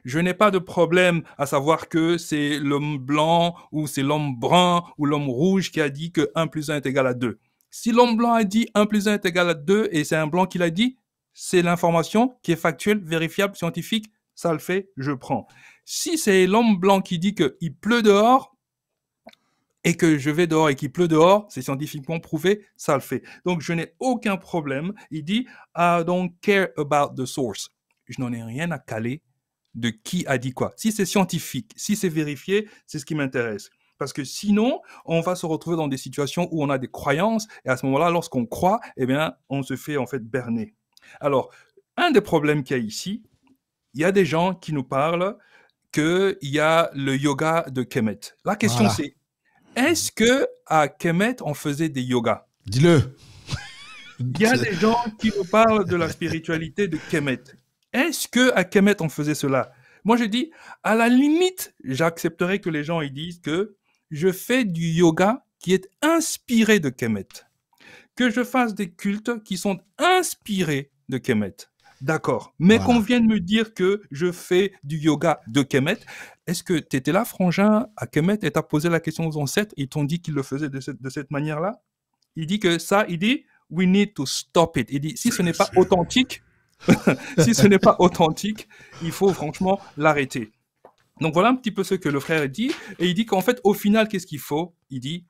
Je n'ai pas de problème à savoir que c'est l'homme blanc ou c'est l'homme brun ou l'homme rouge qui a dit que 1 plus 1 est égal à 2. Si l'homme blanc a dit 1 plus 1 est égal à 2 et c'est un blanc qui l'a dit, c'est l'information qui est factuelle, vérifiable, scientifique, ça le fait, je prends. Si c'est l'homme blanc qui dit qu'il pleut dehors, et que je vais dehors et qu'il pleut dehors, c'est scientifiquement prouvé, ça le fait. Donc je n'ai aucun problème. Il dit I don't care about the source. Je n'en ai rien à caler de qui a dit quoi. Si c'est scientifique, si c'est vérifié, c'est ce qui m'intéresse. Parce que sinon, on va se retrouver dans des situations où on a des croyances et à ce moment-là, lorsqu'on croit, eh bien, on se fait en fait berner. Alors, un des problèmes qu'il y a ici, il y a des gens qui nous parlent qu'il y a le yoga de Kemet. La question c'est, est-ce que à Kemet, on faisait des yogas Dis-le. Il y a des gens qui nous parlent de la spiritualité de Kemet. Est-ce que à Kemet, on faisait cela Moi, je dis, à la limite, j'accepterais que les gens ils disent que je fais du yoga qui est inspiré de Kemet. Que je fasse des cultes qui sont inspirés de Kemet. D'accord. Mais qu'on vienne me dire que je fais du yoga de Kemet. Est-ce que tu étais là, Frangin, à Kemet, et as posé la question aux ancêtres Ils t'ont dit qu'ils le faisaient de cette, de cette manière-là Il dit que ça, il dit, we need to stop it. Il dit, si ce n'est pas authentique, [LAUGHS] si ce n'est pas authentique, il faut franchement l'arrêter. Donc voilà un petit peu ce que le frère dit. Et il dit qu'en fait, au final, qu'est-ce qu'il faut Il dit,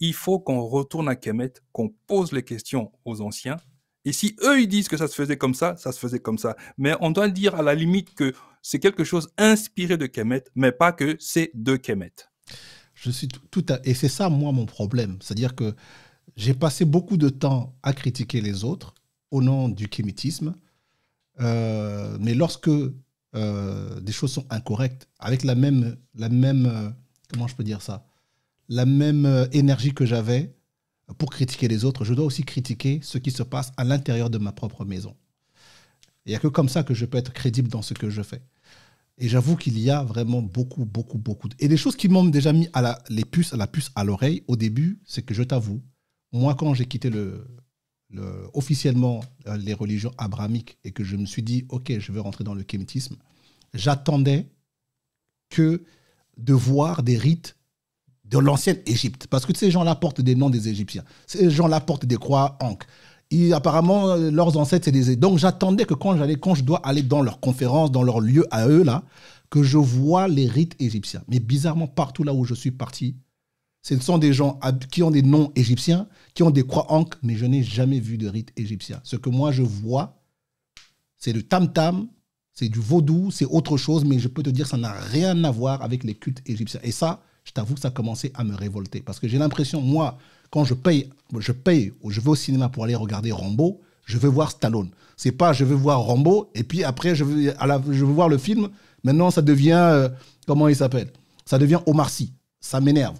il faut qu'on retourne à Kemet, qu'on pose les questions aux anciens et si eux, ils disent que ça se faisait comme ça, ça se faisait comme ça. Mais on doit dire à la limite que c'est quelque chose inspiré de Kemet, mais pas que c'est de Kemet. Je suis tout à... Et c'est ça, moi, mon problème. C'est-à-dire que j'ai passé beaucoup de temps à critiquer les autres au nom du kémitisme. Euh, mais lorsque euh, des choses sont incorrectes, avec la même, la même euh, comment je peux dire ça, la même énergie que j'avais pour critiquer les autres, je dois aussi critiquer ce qui se passe à l'intérieur de ma propre maison. Il n'y a que comme ça que je peux être crédible dans ce que je fais. Et j'avoue qu'il y a vraiment beaucoup, beaucoup, beaucoup. Et des choses qui m'ont déjà mis à la, les puces, à la puce à l'oreille au début, c'est que je t'avoue, moi, quand j'ai quitté le, officiellement euh, les religions abrahamiques et que je me suis dit, OK, je veux rentrer dans le kémitisme, j'attendais que de voir des rites de l'ancienne Égypte. Parce que ces gens-là portent des noms des Égyptiens. Ces gens-là portent des croix ankh. Et apparemment, euh, leurs ancêtres, c'est des... Donc j'attendais que quand, j'allais, quand je dois aller dans leur conférence, dans leur lieu à eux, là, que je vois les rites égyptiens. Mais bizarrement, partout là où je suis parti, ce sont des gens qui ont des noms égyptiens, qui ont des croix ankh, mais je n'ai jamais vu de rites égyptiens. Ce que moi, je vois, c'est le tam-tam, c'est du vaudou, c'est autre chose, mais je peux te dire, ça n'a rien à voir avec les cultes égyptiens. Et ça, je t'avoue que ça commençait à me révolter. Parce que j'ai l'impression, moi, quand je paye, je paye ou je vais au cinéma pour aller regarder Rambo, je veux voir Stallone. C'est pas je veux voir Rambo et puis après je veux, je voir le film. Maintenant, ça devient, euh, comment il s'appelle Ça devient Omarcy. Ça m'énerve.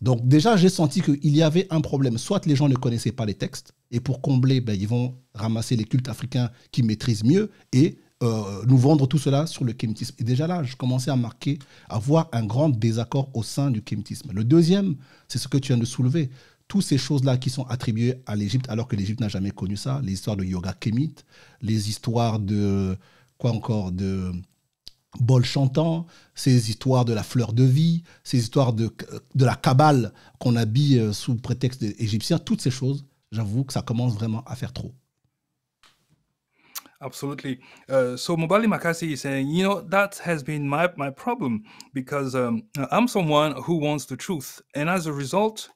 Donc déjà, j'ai senti qu'il y avait un problème. Soit les gens ne connaissaient pas les textes, et pour combler, ben, ils vont ramasser les cultes africains qui maîtrisent mieux, et euh, nous vendre tout cela sur le kémitisme. Et déjà là, je commençais à marquer, à voir un grand désaccord au sein du kémitisme. Le deuxième, c'est ce que tu viens de soulever. Toutes ces choses-là qui sont attribuées à l'Égypte, alors que l'Égypte n'a jamais connu ça, les histoires de yoga kémite, les histoires de, quoi encore, de bol chantant, ces histoires de la fleur de vie, ces histoires de, de la cabale qu'on habille euh, sous prétexte égyptien, toutes ces choses, j'avoue que ça commence vraiment à faire trop. Absolutely. Uh, so Mobali Makasi is saying, you know, that has been my, my problem because um, I'm someone who wants the truth. And as a result,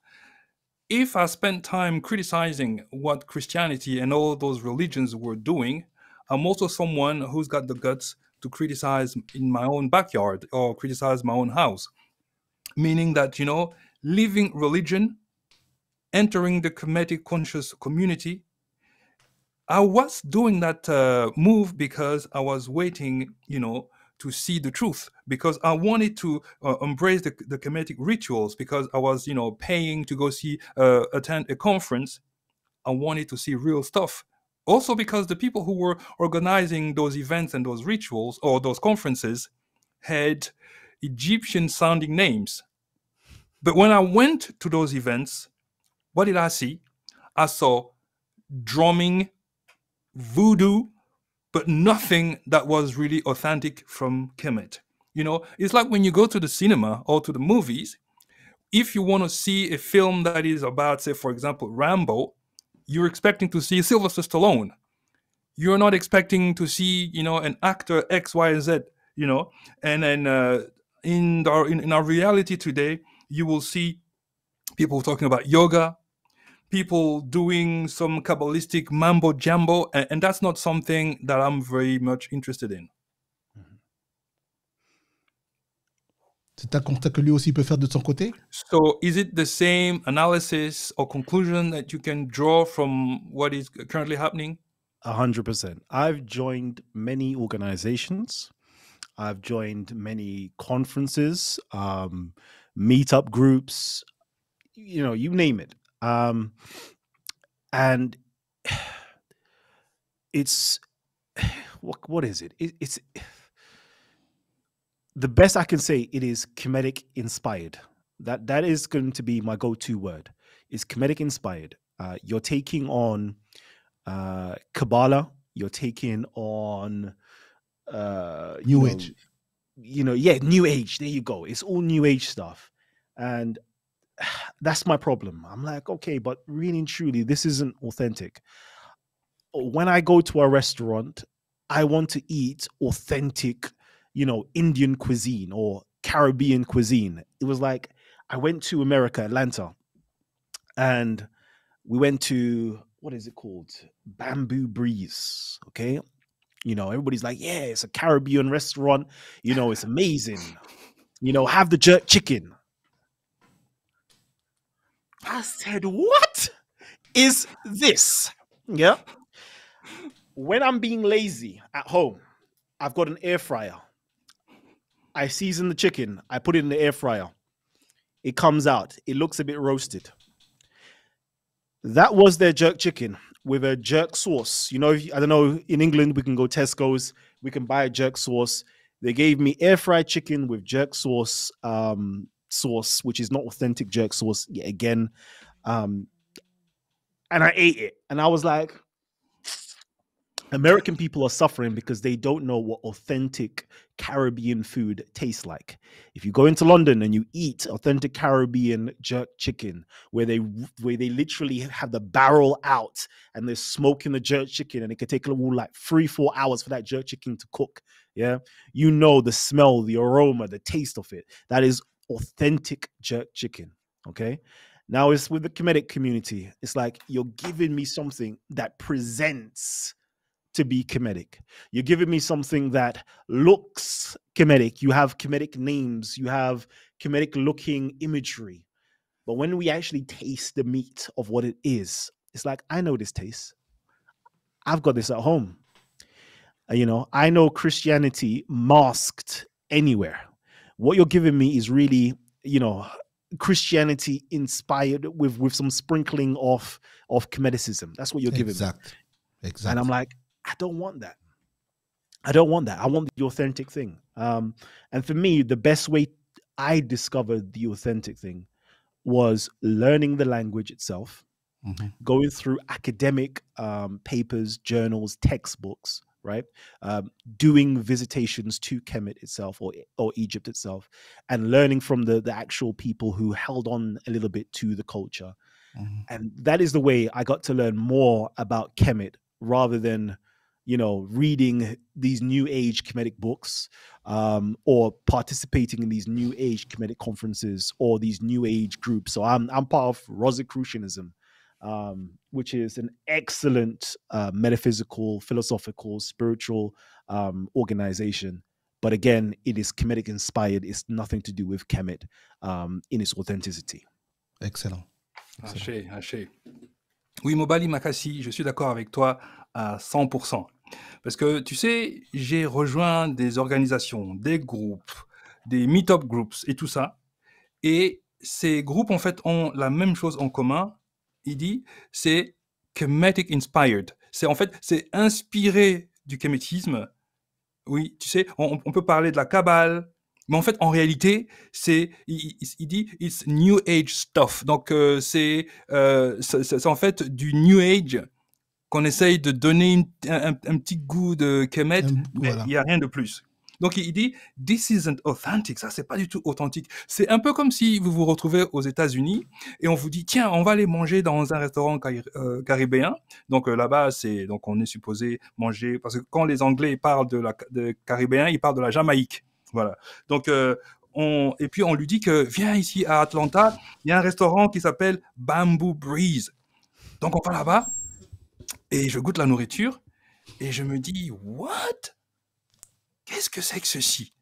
if I spent time criticizing what Christianity and all those religions were doing, I'm also someone who's got the guts to criticize in my own backyard or criticize my own house. Meaning that, you know, leaving religion, entering the comedic conscious community, I was doing that uh, move because I was waiting, you know, to see the truth because I wanted to uh, embrace the, the Kemetic rituals because I was, you know, paying to go see, uh, attend a conference. I wanted to see real stuff. Also, because the people who were organizing those events and those rituals or those conferences had Egyptian sounding names. But when I went to those events, what did I see? I saw drumming voodoo, but nothing that was really authentic from Kemet. You know, it's like when you go to the cinema or to the movies, if you want to see a film that is about, say, for example, Rambo, you're expecting to see Sylvester Stallone. You're not expecting to see, you know, an actor X, Y, and Z, you know. And then uh, in, our, in, in our reality today, you will see people talking about yoga, people doing some Kabbalistic mambo jambo, and, and that's not something that I'm very much interested in. C'est un constat que lui aussi peut faire de son côté. So, is it the same analysis or conclusion that you can draw from what is currently happening? 100%. I've joined many organizations. I've joined many conferences, um, meetup groups, you know, you name it. Um, and it's what what is it? it it's the best I can say. It is comedic inspired. That that is going to be my go-to word. Is comedic inspired. Uh, you're taking on uh, Kabbalah. You're taking on uh, New you know, Age. You know, yeah, New Age. There you go. It's all New Age stuff, and [SIGHS] that's my problem. I'm like, okay, but really and truly, this isn't authentic. When I go to a restaurant, I want to eat authentic, you know, Indian cuisine or Caribbean cuisine. It was like I went to America, Atlanta, and we went to what is it called? Bamboo Breeze. Okay. You know, everybody's like, yeah, it's a Caribbean restaurant. You know, it's amazing. You know, have the jerk chicken. I said, What is this? Yeah. When I'm being lazy at home, I've got an air fryer. I season the chicken, I put it in the air fryer. It comes out, it looks a bit roasted. That was their jerk chicken with a jerk sauce. You know, I don't know, in England, we can go Tesco's, we can buy a jerk sauce. They gave me air fried chicken with jerk sauce um, sauce, which is not authentic jerk sauce yet again. Um, and I ate it, and I was like, American people are suffering because they don't know what authentic Caribbean food tastes like. If you go into London and you eat authentic Caribbean jerk chicken, where they where they literally have the barrel out and they're smoking the jerk chicken, and it could take a little like three four hours for that jerk chicken to cook. Yeah, you know the smell, the aroma, the taste of it. That is authentic jerk chicken. Okay. Now it's with the comedic community. It's like you're giving me something that presents to be comedic. You're giving me something that looks comedic. You have comedic names, you have comedic looking imagery. But when we actually taste the meat of what it is, it's like, I know this taste. I've got this at home. You know, I know Christianity masked anywhere what you're giving me is really, you know, Christianity inspired with with some sprinkling of of Kemeticism. That's what you're giving exactly. me. Exactly. And I'm like, I don't want that. I don't want that. I want the authentic thing. Um, and for me, the best way I discovered the authentic thing was learning the language itself, mm-hmm. going through academic um, papers, journals, textbooks, right? Um, doing visitations to Kemet itself or or Egypt itself, and learning from the the actual people who held on a little bit to the culture, mm-hmm. and that is the way I got to learn more about Kemet rather than you know reading these new age Kemetic books um, or participating in these new age Kemetic conferences or these new age groups so i'm i'm part of rosicrucianism um, which is an excellent uh, metaphysical, philosophical, spiritual um, organization. But again, it is Kemet, inspired. It's nothing to do with Kemet um, in its authenticity. Excellent. Haché, haché. Oui, Mobali Makassi, je suis d'accord avec toi à 100%. Parce que, tu sais, j'ai rejoint des organisations, des groupes, des meet-up groups et tout ça. Et ces groupes, en fait, ont la même chose en commun, il dit, c'est Kemetic inspired. C'est en fait, c'est inspiré du kémétisme. Oui, tu sais, on, peut parler de la cabale, mais en fait, en réalité, c'est, il, dit, it's New Age stuff. Donc, euh, c'est, euh, c'est en fait du New Age qu'on essaye de donner un, petit goût de Kemet, mais il n'y a rien de plus. Donc il dit This isn't authentic, ça c'est pas du tout authentique. C'est un peu comme si vous vous retrouvez aux États-Unis et on vous dit Tiens, on va aller manger dans un restaurant euh, caribéen. Donc euh, là-bas, c'est donc on est supposé manger parce que quand les Anglais parlent de la caribéen, ils parlent de la Jamaïque. Voilà. Donc euh, on, et puis on lui dit que viens ici à Atlanta, il y a un restaurant qui s'appelle Bamboo Breeze. Donc on va là-bas et je goûte la nourriture et je me dis what Qu'est-ce que c'est que ceci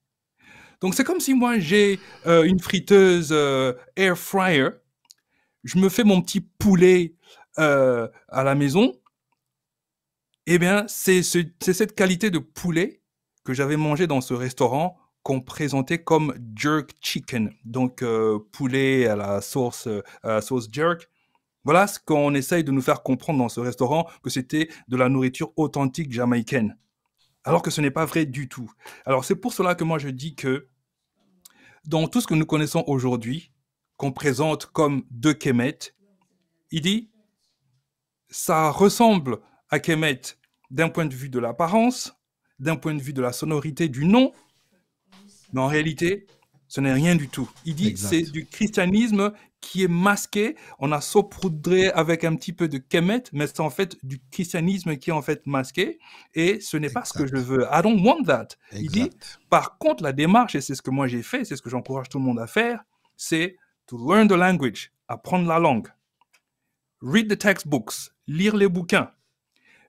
Donc c'est comme si moi j'ai euh, une friteuse euh, air fryer, je me fais mon petit poulet euh, à la maison. Eh bien, c'est cette qualité de poulet que j'avais mangé dans ce restaurant qu'on présentait comme jerk chicken, donc poulet à la sauce, à la sauce jerk. Voilà ce qu'on essaye de nous faire comprendre dans ce restaurant, que c'était de la nourriture authentique jamaïcaine alors que ce n'est pas vrai du tout. Alors c'est pour cela que moi je dis que dans tout ce que nous connaissons aujourd'hui, qu'on présente comme de Kemet, il dit ça ressemble à Kemet d'un point de vue de l'apparence, d'un point de vue de la sonorité du nom, mais en réalité, ce n'est rien du tout. Il dit c'est du christianisme qui est masqué. On a saupoudré avec un petit peu de kemet, mais c'est en fait du christianisme qui est en fait masqué. Et ce n'est pas ce que je veux. I don't want that. Il dit, par contre, la démarche, et c'est ce que moi j'ai fait, c'est ce que j'encourage tout le monde à faire, c'est to learn the language, apprendre la langue. Read the textbooks, lire les bouquins.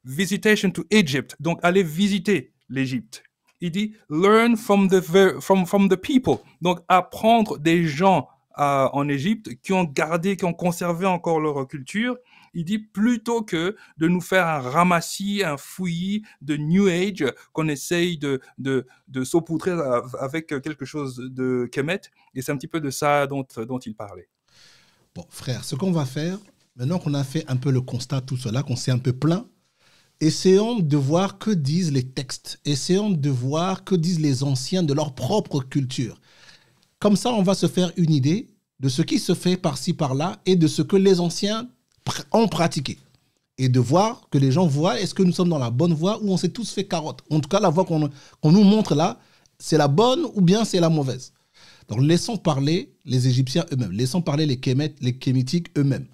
Visitation to Egypt, donc aller visiter l'Egypte. Il dit learn from the, from, from the people, donc apprendre des gens en Égypte, qui ont gardé, qui ont conservé encore leur culture. Il dit plutôt que de nous faire un ramassis, un fouillis de New Age qu'on essaye de, de, saupoudrer avec quelque chose de Kemet. Et c'est un petit peu de ça dont, dont il parlait. Bon, frère, ce qu'on va faire, maintenant qu'on a fait un peu le constat, tout cela, qu'on s'est un peu plein, essayons de voir que disent les textes, essayons de voir que disent les anciens de leur propre culture. Comme ça, on va se faire une idée de ce qui se fait par-ci, par-là et de ce que les anciens ont pratiqué. Et de voir que les gens voient, est-ce que nous sommes dans la bonne voie ou on s'est tous fait carotte En tout cas, la voie qu'on nous montre là, c'est la bonne ou bien c'est la mauvaise. Donc laissons parler les Égyptiens eux-mêmes, laissons parler les Kémites, les Kémitiques eux-mêmes.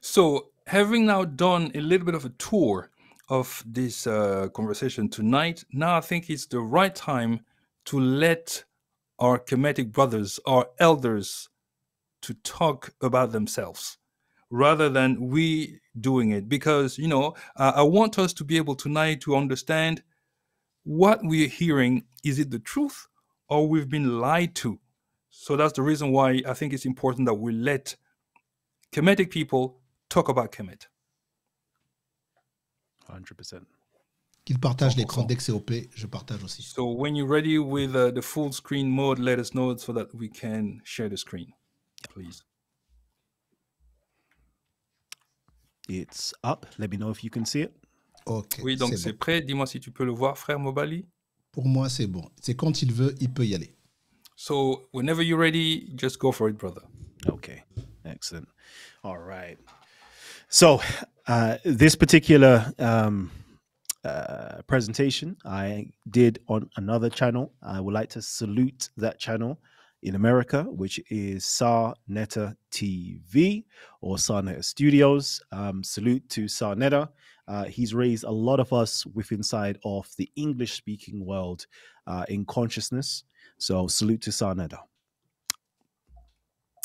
So, having now done a little bit of a tour of this uh, conversation tonight, now I think it's the right time to let our Kemetic brothers, our elders, to talk about themselves rather than we doing it. Because, you know, uh, I want us to be able tonight to understand what we're hearing. Is it the truth or we've been lied to? So that's the reason why I think it's important that we let Kemetic people talk about Kemet. 100%. qu'il partage l'écran dès que c'est OP, je partage aussi. So when you're ready with uh, the full screen mode, let us know so that we can share the screen, please. It's up. Let me know if you can see it. Okay, oui, donc c'est prêt. Dis-moi si tu peux le voir, frère Mobali. Pour moi, c'est bon. C'est quand il veut, il peut y aller. So, whenever you're ready, just go for it, brother. Okay, excellent. All right. So, uh, this particular um, Uh, presentation I did on another channel. I would like to salute that channel in America, which is Sarnetta TV or Sarnetta Studios. Um, salute to Sarnetta. Uh, he's raised a lot of us within side of the English speaking world uh, in consciousness. So salute to Sarnetta.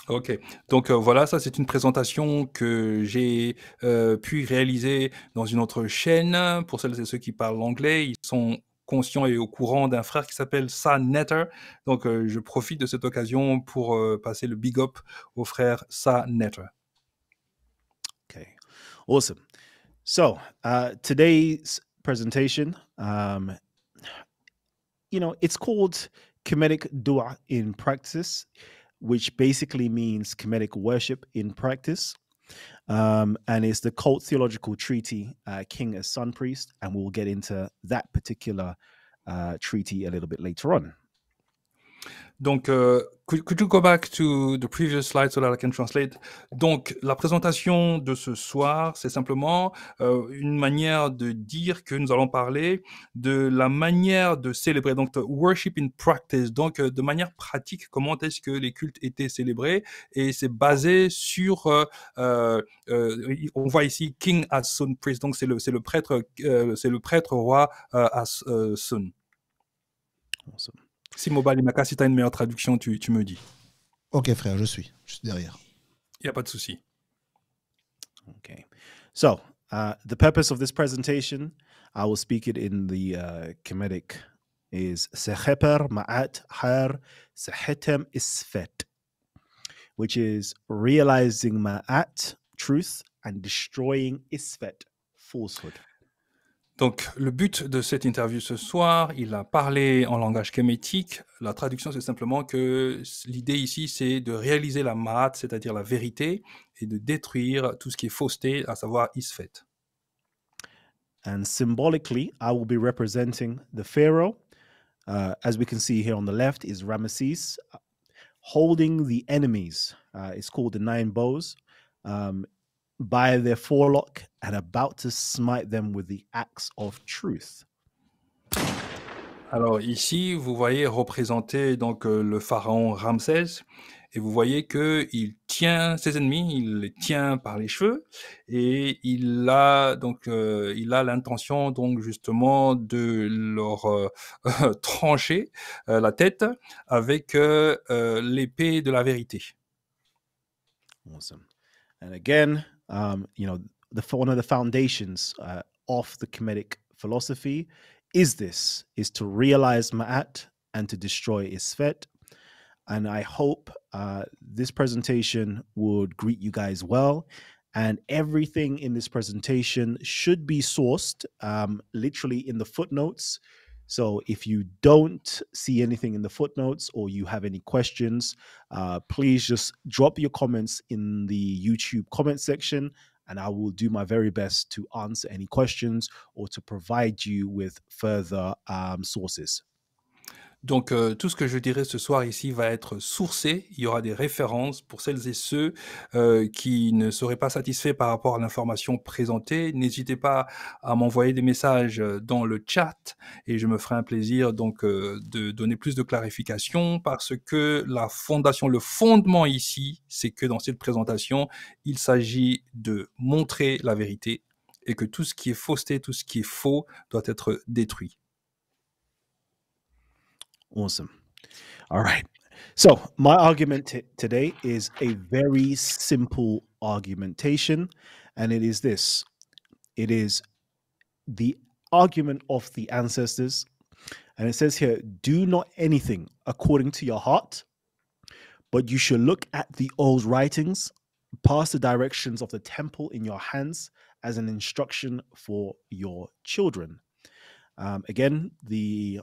Ok, donc euh, voilà, ça c'est une présentation que j'ai euh, pu réaliser dans une autre chaîne. Pour celles et ceux qui parlent anglais, ils sont conscients et au courant d'un frère qui s'appelle Sa Netter. Donc euh, je profite de cette occasion pour passer le big up au frère Sa Netter. Ok, awesome. So uh, today's presentation, um, you know, it's called Kemetic Dua in Practice. which basically means Kemetic worship in practice. Um, and it's the cult theological treaty, uh, King as Sun Priest. And we'll get into that particular uh, treaty a little bit later on. Donc, euh, could, back to the previous can translate? Donc, la présentation de ce soir, c'est simplement euh, une manière de dire que nous allons parler de la manière de célébrer, donc worship in practice, donc euh, de manière pratique, comment est-ce que les cultes étaient célébrés, et c'est basé sur, on voit ici King Asun priest, donc c'est le, prêtre, c'est le prêtre roi Asun. Si si tu as une meilleure traduction, tu, tu me dis. Ok, frère, je suis. Je suis derrière. Il n'y a pas de souci. Okay. So, uh, the purpose of this presentation, I will speak it in the uh, Kemetic, is Seheper Ma'at Har Sehetem Isfet, which is realizing Ma'at, truth, and destroying Isfet, falsehood. Donc, le but de cette interview ce soir, il a parlé en langage kémétique. La traduction, c'est simplement que l'idée ici, c'est de réaliser la maat, c'est-à-dire la vérité, et de détruire tout ce qui est fausseté, à savoir isfet. And symbolically, I will be representing the pharaoh. Uh, as we can see here on the left is Ramesses uh, holding the enemies. Uh, it's called the nine bows. Um, by their forelock about to smite them with the axe of truth. Alors ici, vous voyez représenter donc euh, le pharaon Ramsès et vous voyez que il tient ses ennemis, il les tient par les cheveux et il a donc euh, il a l'intention donc justement de leur euh, [LAUGHS] trancher la tête avec l'épée de la vérité. And again, um, you know, the one of the foundations uh, of the Kemetic philosophy is this: is to realize ma'at and to destroy isfet. And I hope uh, this presentation would greet you guys well. And everything in this presentation should be sourced um, literally in the footnotes so if you don't see anything in the footnotes or you have any questions, uh, please just drop your comments in the YouTube comment section and I will do my very best to answer any questions or to provide you with further um, sources. Donc euh, tout ce que je dirai ce soir ici va être sourcé. Il y aura des références pour celles et ceux euh, qui ne seraient pas satisfaits par rapport à l'information présentée. N'hésitez pas à m'envoyer des messages euh, dans le chat et je me ferai un plaisir donc de donner plus de clarification parce que la fondation, le fondement ici, c'est que dans cette présentation, il s'agit de montrer la vérité et que tout ce qui est fausseté, tout ce qui est faux doit être détruit. Awesome. All right. So, my argument t- today is a very simple argumentation, and it is this it is the argument of the ancestors. And it says here, do not anything according to your heart, but you should look at the old writings, pass the directions of the temple in your hands as an instruction for your children. Um, again, the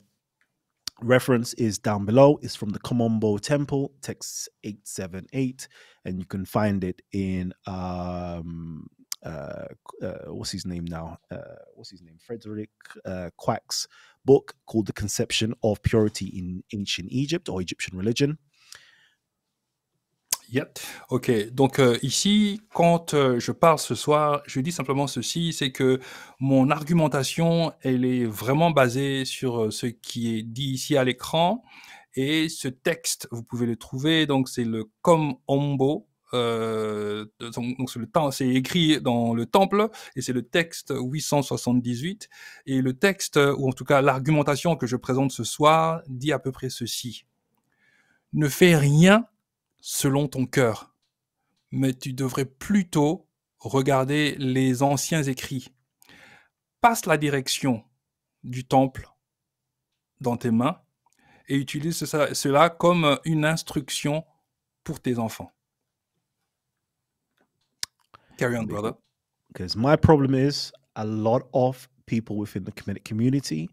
reference is down below. It's from the Komombo Temple, text 878, and you can find it in um, uh, uh, what's his name now? Uh, what's his name? Frederick uh, Quack's book called The Conception of Purity in Ancient Egypt or Egyptian Religion. Yep. Ok, donc euh, ici, quand euh, je parle ce soir, je dis simplement ceci, c'est que mon argumentation, elle est vraiment basée sur euh, ce qui est dit ici à l'écran. Et ce texte, vous pouvez le trouver, donc c'est le Comme Ombo. donc, le temps, c'est écrit dans le temple et c'est le texte 878 et le texte ou en tout cas l'argumentation que je présente ce soir dit à peu près ceci ne fais rien selon ton cœur. Mais tu devrais plutôt regarder les anciens écrits. Passe la direction du temple dans tes mains et utilise cela comme une instruction pour tes enfants. Carry on, brother. Because my problem is a lot of people within the community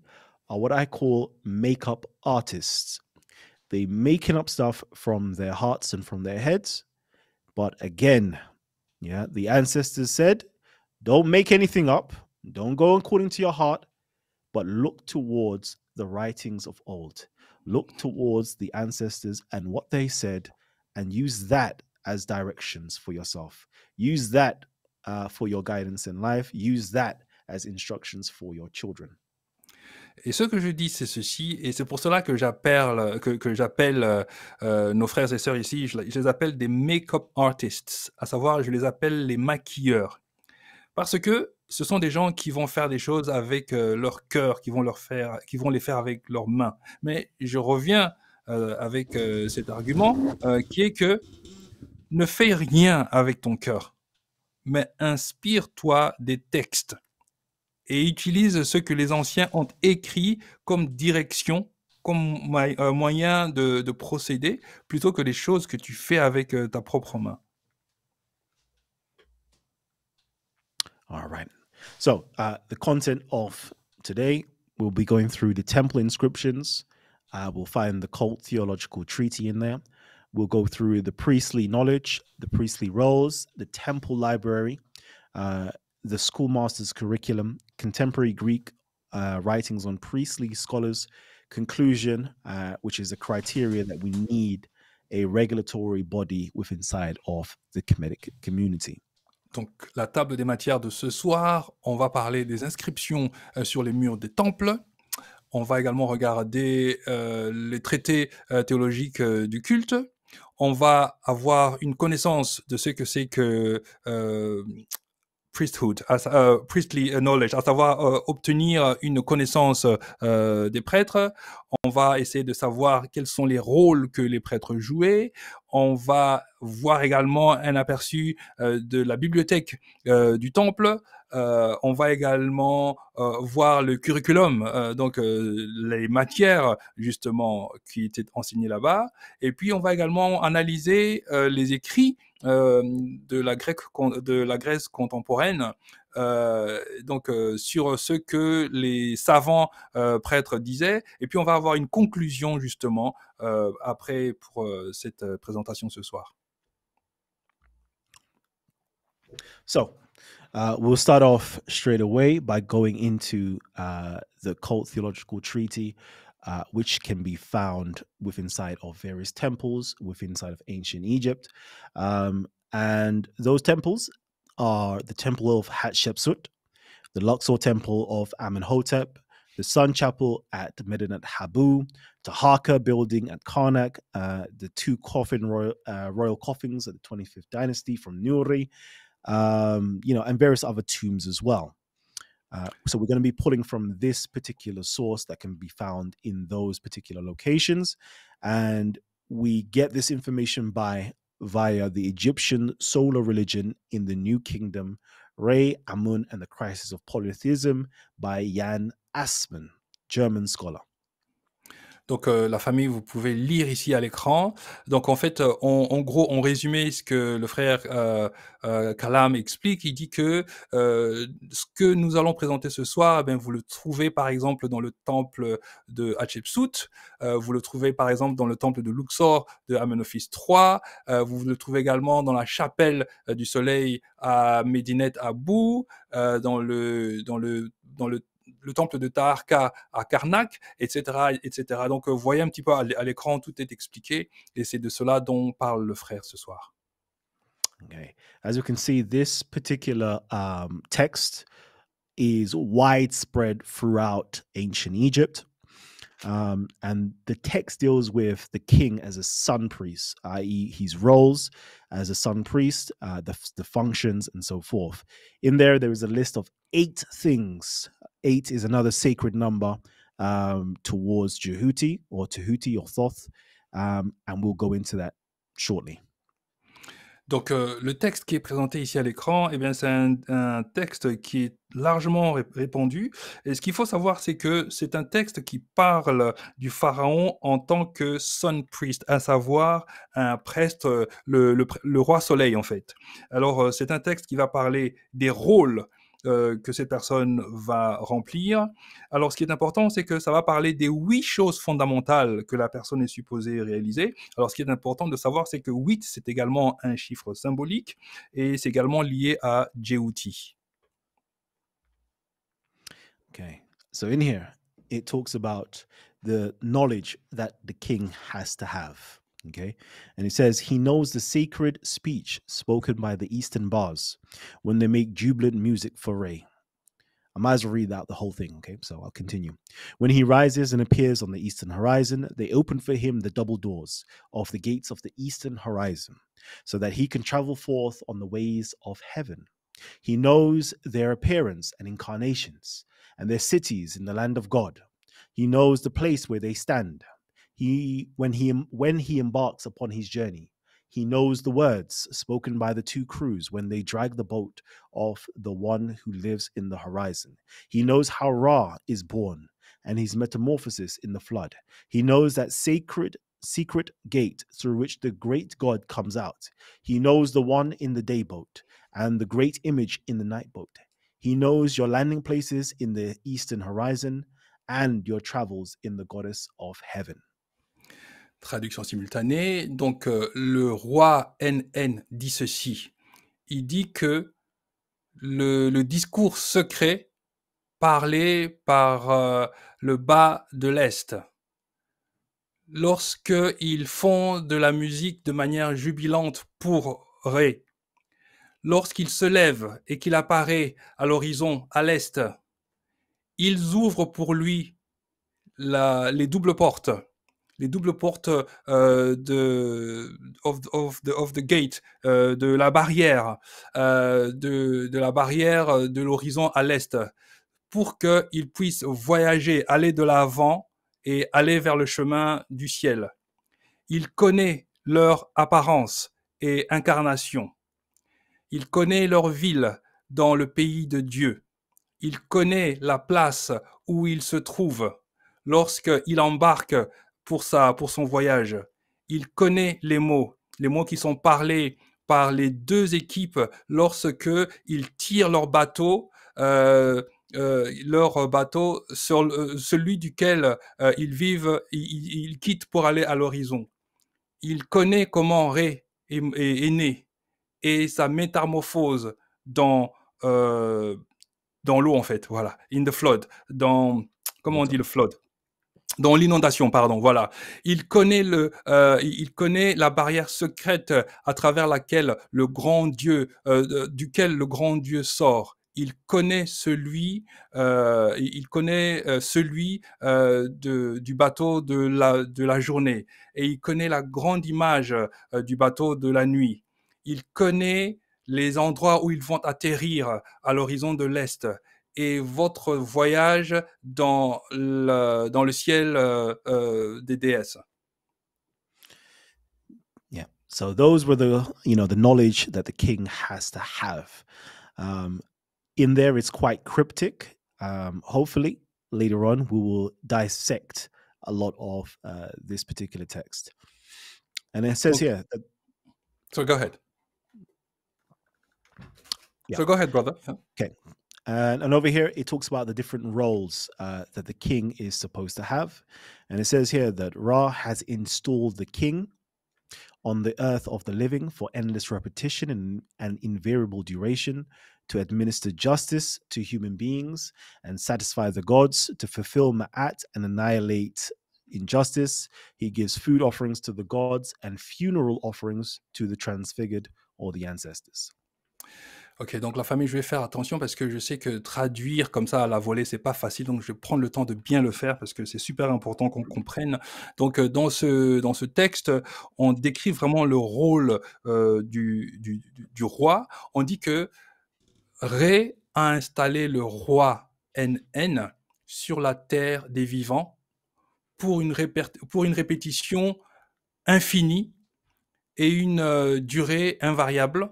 are what I call makeup artists. They're making up stuff from their hearts and from their heads. But again, yeah, the ancestors said, don't make anything up. Don't go according to your heart, but look towards the writings of old. Look towards the ancestors and what they said, and use that as directions for yourself. Use that uh, for your guidance in life. Use that as instructions for your children. Et ce que je dis, c'est ceci, et c'est pour cela que j'appelle, que, j'appelle euh, euh, nos frères et sœurs ici, je, les appelle des make-up artists, à savoir, je les appelle les maquilleurs. Parce que ce sont des gens qui vont faire des choses avec euh, leur cœur, qui vont, leur faire, qui vont les faire avec leurs mains. Mais je reviens avec cet argument qui est que ne fais rien avec ton cœur, mais inspire-toi des textes et utilise ce que les anciens ont écrit comme direction, comme euh, moyen de, procéder, plutôt que les choses que tu fais avec euh, ta propre main. All right. So, uh, the content of today, we'll be going through the temple inscriptions. Uh, we'll find the cult theological treaty in there. We'll go through the priestly knowledge, the priestly roles, the temple library, uh, the schoolmaster's curriculum, contemporary Greek uh, writings on priestly scholars, conclusion, uh, which is a criteria that we need a regulatory body within side of the community. Donc, la table des matières de ce soir, on va parler des inscriptions euh, sur les murs des temples. On va également regarder euh, les traités euh, théologiques euh, du culte. On va avoir une connaissance de ce que c'est que priesthood, euh, priestly knowledge, à savoir euh, obtenir une connaissance euh, des prêtres. On va essayer de savoir quels sont les rôles que les prêtres jouaient. On va voir également un aperçu de la bibliothèque du temple, euh, on va également euh, voir le curriculum, euh, donc les matières justement qui étaient enseignées là-bas. Et puis on va également analyser les écrits de la, Grèce contemporaine, donc sur ce que les savants prêtres disaient, et puis on va avoir une conclusion justement après pour cette présentation ce soir. So, Uh, we'll start off straight away by going into uh, the cult theological treaty, uh, which can be found within inside of various temples within inside of ancient Egypt, um, and those temples are the temple of Hatshepsut, the Luxor temple of Amenhotep, the Sun Chapel at Medinet Habu, Tahaka building at Karnak, uh, the two coffin royal, uh, royal coffins of the 25th dynasty from Nuri, um, you know, and various other tombs as well. Uh, so we're going to be pulling from this particular source that can be found in those particular locations, and we get this information by via the Egyptian solar religion in the New Kingdom, Ray Amun and the Crisis of Polytheism by Jan Asman, German scholar. Donc euh, la famille, vous pouvez lire ici à l'écran. Donc en fait, euh, en gros, on résumait ce que le frère euh, Kalam explique. Il dit que ce que nous allons présenter ce soir, ben, vous le trouvez par exemple dans le temple de Hatshepsut, vous le trouvez par exemple dans le temple de Luxor de Amenophis III, vous le trouvez également dans la chapelle du soleil à Médinette Abou, dans le dans le dans le le temple de Taharqa à Karnak, etc., etc. Donc, euh, vous voyez un petit peu à l'écran, tout est expliqué, et c'est de cela dont parle le frère ce soir. Okay. As you can see, this particular um, text is widespread throughout ancient Egypt. Um, and the text deals with the king as a sun priest, i.e., his roles as a sun priest, uh, the, the functions, and so forth. In there, there is a list of eight things. Eight is another sacred number um, towards Jehuti or Tehuti or Thoth. Um, and we'll go into that shortly. Donc, euh, le texte qui est présenté ici à l'écran, eh bien, c'est un, texte qui est largement répandu. Et ce qu'il faut savoir, c'est que c'est un texte qui parle du pharaon en tant que sun priest, à savoir un prêtre, euh, le roi soleil, en fait. Alors, euh, c'est un texte qui va parler des rôles euh, que cette personne va remplir. Alors, ce qui est important, c'est que ça va parler des huit choses fondamentales que la personne est supposée réaliser. Alors, ce qui est important de savoir, c'est que huit, c'est également un chiffre symbolique et c'est également lié à Jeuti. Ok, So, in here, it talks about the knowledge that the king has to have. Okay. And he says, He knows the sacred speech spoken by the Eastern bars when they make jubilant music for Ray. I might as well read out the whole thing, okay? So I'll continue. When he rises and appears on the eastern horizon, they open for him the double doors of the gates of the eastern horizon, so that he can travel forth on the ways of heaven. He knows their appearance and incarnations, and their cities in the land of God. He knows the place where they stand, he when he when he embarks upon his journey, he knows the words spoken by the two crews when they drag the boat off the one who lives in the horizon. He knows how Ra is born and his metamorphosis in the flood. He knows that sacred secret gate through which the great God comes out. He knows the one in the day boat and the great image in the night boat. He knows your landing places in the eastern horizon and your travels in the goddess of heaven. traduction simultanée. Donc, euh, le roi NN dit ceci. Il dit que le, discours secret parlé par euh, le bas de l'Est, Lorsqu'ils font de la musique de manière jubilante pour Ré, lorsqu'il se lève et qu'il apparaît à l'horizon à l'Est, ils ouvrent pour lui les doubles portes les doubles portes de, of, the, gate, de la barrière, de, de, la barrière de l'horizon à l'est, pour qu'ils puissent voyager, aller de l'avant et aller vers le chemin du ciel. Il connaît leur apparence et incarnation. Il connaît leur ville dans le pays de Dieu. Il connaît la place où ils se trouvent lorsqu'ils embarque pour, pour son voyage. Il connaît les mots, les mots qui sont parlés par les deux équipes lorsque ils tirent leur bateau. Euh, euh, leur bateau sur euh, celui duquel ils vivent, ils, quittent pour aller à l'horizon. Il connaît comment Ré est, né et sa métamorphose dans dans l'eau en fait, voilà, in the flood, dans comment on dit le flood, dans l'inondation, pardon, voilà. Il connaît, le, euh, il connaît la barrière secrète à travers laquelle le grand Dieu, euh, duquel le grand Dieu sort. Il connaît celui, euh, il connaît celui de, du bateau de la, de la journée et il connaît la grande image du bateau de la nuit. Il connaît les endroits où ils vont atterrir à l'horizon de l'est et votre voyage dans le, dans le ciel euh, euh, des déesses. Yeah. So those were the you know the knowledge that the king has to have. Um, in there, it's quite cryptic. Um, hopefully, later on, we will dissect a lot of uh, this particular text. And it says okay. here. That... so go ahead. Yeah. So go ahead, brother. Yeah. Okay. And, and, over here, it talks about the different roles uh, that the king is supposed to have. And it says here that Ra has installed the king on the earth of the living for endless repetition and, and invariable duration to administer justice to human beings and satisfy the gods, to fulfill Ma'at and annihilate injustice. He gives food offerings to the gods and funeral offerings to the transfigured or the ancestors. Ok, donc la famille, je vais faire attention parce que je sais que traduire comme ça à la volée, c'est pas facile. Donc je vais prendre le temps de bien le faire parce que c'est super important qu'on comprenne. Donc euh, dans ce dans ce texte, on décrit vraiment le rôle euh, du, roi. On dit que Ré a installé le roi NN sur la terre des vivants pour une, pour une répétition infinie et une euh, durée invariable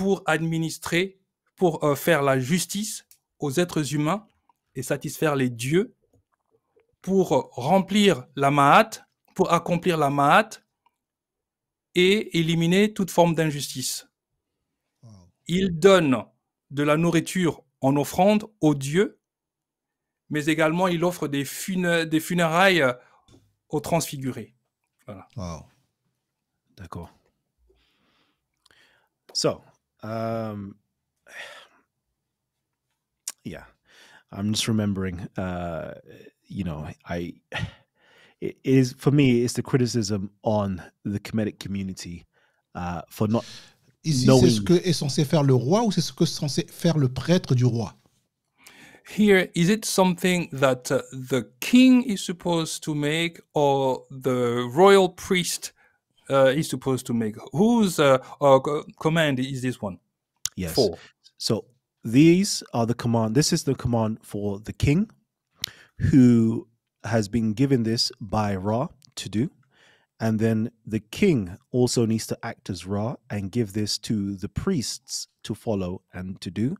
pour administrer, pour euh, faire la justice aux êtres humains et satisfaire les dieux, pour euh, remplir la Mahat, pour accomplir la Mahat et éliminer toute forme d'injustice. Il donne de la nourriture en offrande aux dieux, mais également il offre des, des funérailles euh, aux transfigurés. Voilà. Wow. D'accord. Um, [SIGHS] yeah, I'm just remembering. Uh, you know, I [SIGHS] it is for me. It's the criticism on the comedic community uh, for not. Ici, knowing... c'est ce que est censé faire le roi ou c'est ce que est censé faire le prêtre du roi? Here, is it something that uh, the king is supposed to make or the royal priest is uh, supposed to make? Whose uh, uh, command is this one? Yes. For? So these are the command. This is the command for the king, who has been given this by Ra to do. And then the king also needs to act as Ra and give this to the priests to follow and to do.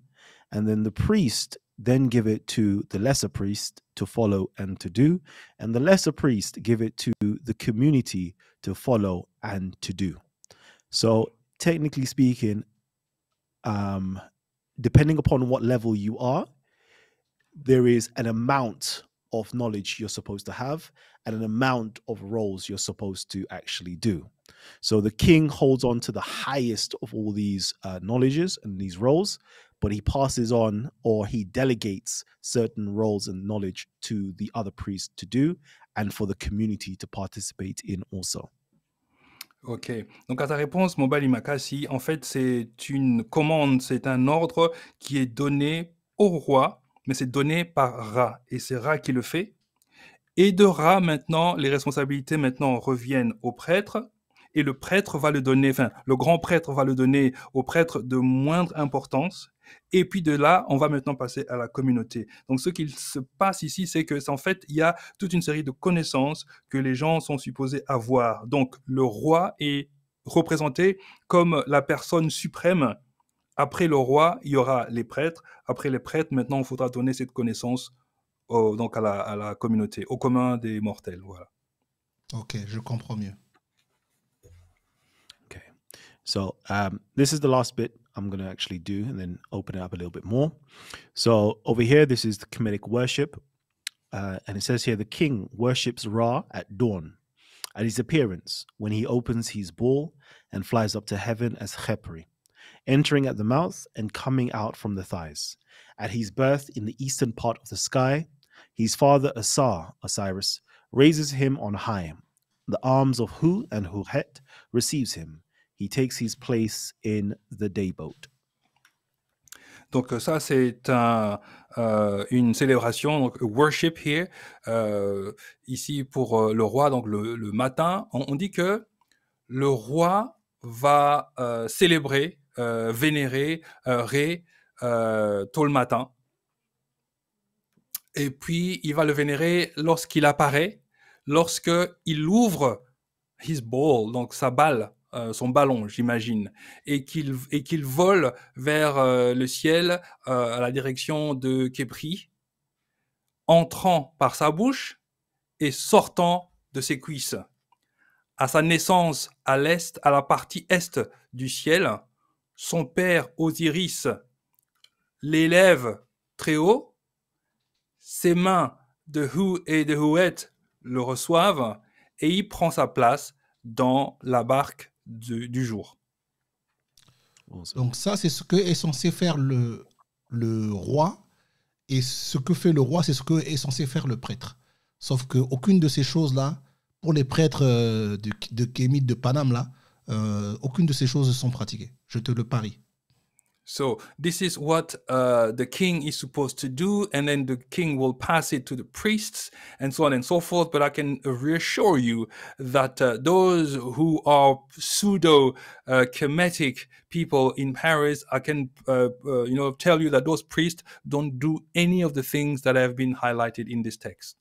And then the priest then give it to the lesser priest to follow and to do. And the lesser priest give it to the community to follow and to do. So, technically speaking, um, depending upon what level you are, there is an amount of knowledge you're supposed to have and an amount of roles you're supposed to actually do. So the king holds on to the highest of all these uh, knowledges and these roles, but he passes on or he delegates certain roles and knowledge to the other priests to do and for the community to participate in also. Ok. Donc à ta réponse, Mobile Imakasi, en fait, c'est une commande, c'est un ordre qui est donné au roi, mais c'est donné par Ra, et c'est Ra qui le fait. Et de Ra, maintenant, les responsabilités maintenant reviennent au prêtre, et le prêtre va le donner, enfin, le grand prêtre va le donner aux prêtres de moindre importance. Et puis de là, on va maintenant passer à la communauté. Donc, ce qu'il se passe ici, c'est que, en fait, il y a toute une série de connaissances que les gens sont supposés avoir. Donc, le roi est représenté comme la personne suprême. Après le roi, il y aura les prêtres. Après les prêtres, maintenant, il faudra donner cette connaissance donc à la, à la, communauté, au commun des mortels. Voilà. Ok, je comprends mieux. So um, this is the last bit I'm going to actually do and then open it up a little bit more. So over here, this is the Kemetic worship. Uh, and it says here, the king worships Ra at dawn, at his appearance, when he opens his ball and flies up to heaven as Khepri, entering at the mouth and coming out from the thighs. At his birth in the eastern part of the sky, his father Asar, Osiris, raises him on high. The arms of Hu and Huhet receives him He takes his place in the day Donc euh, ça, c'est euh, une célébration, donc worship here, euh, ici pour le roi, donc le, matin. On, dit que le roi va célébrer, vénérer, ré, tôt le matin. Et puis, il va le vénérer lorsqu'il apparaît, lorsqu'il ouvre his ball, donc sa balle, euh, son ballon, j'imagine, et qu'il et qu'il vole vers euh, le ciel euh, à la direction de Képri, entrant par sa bouche et sortant de ses cuisses. À sa naissance à l'est, à la partie est du ciel, son père Osiris l'élève très haut, ses mains de Hu et de Huet le reçoivent et il prend sa place dans la barque du jour. Donc ça, c'est ce que est censé faire le, le roi, et ce que fait le roi, c'est ce que est censé faire le prêtre. Sauf que aucune de ces choses-là, pour les prêtres euh, de, de Kémite de Paname, là, euh, aucune de ces choses ne sont pratiquées. Je te le parie. So this is what uh, the king is supposed to do, and then the king will pass it to the priests and so on and so forth. But I can reassure you that uh, those who are pseudo uh, Kemetic people in Paris, I can uh, uh, you know tell you that those priests don't do any of the things that have been highlighted in this text.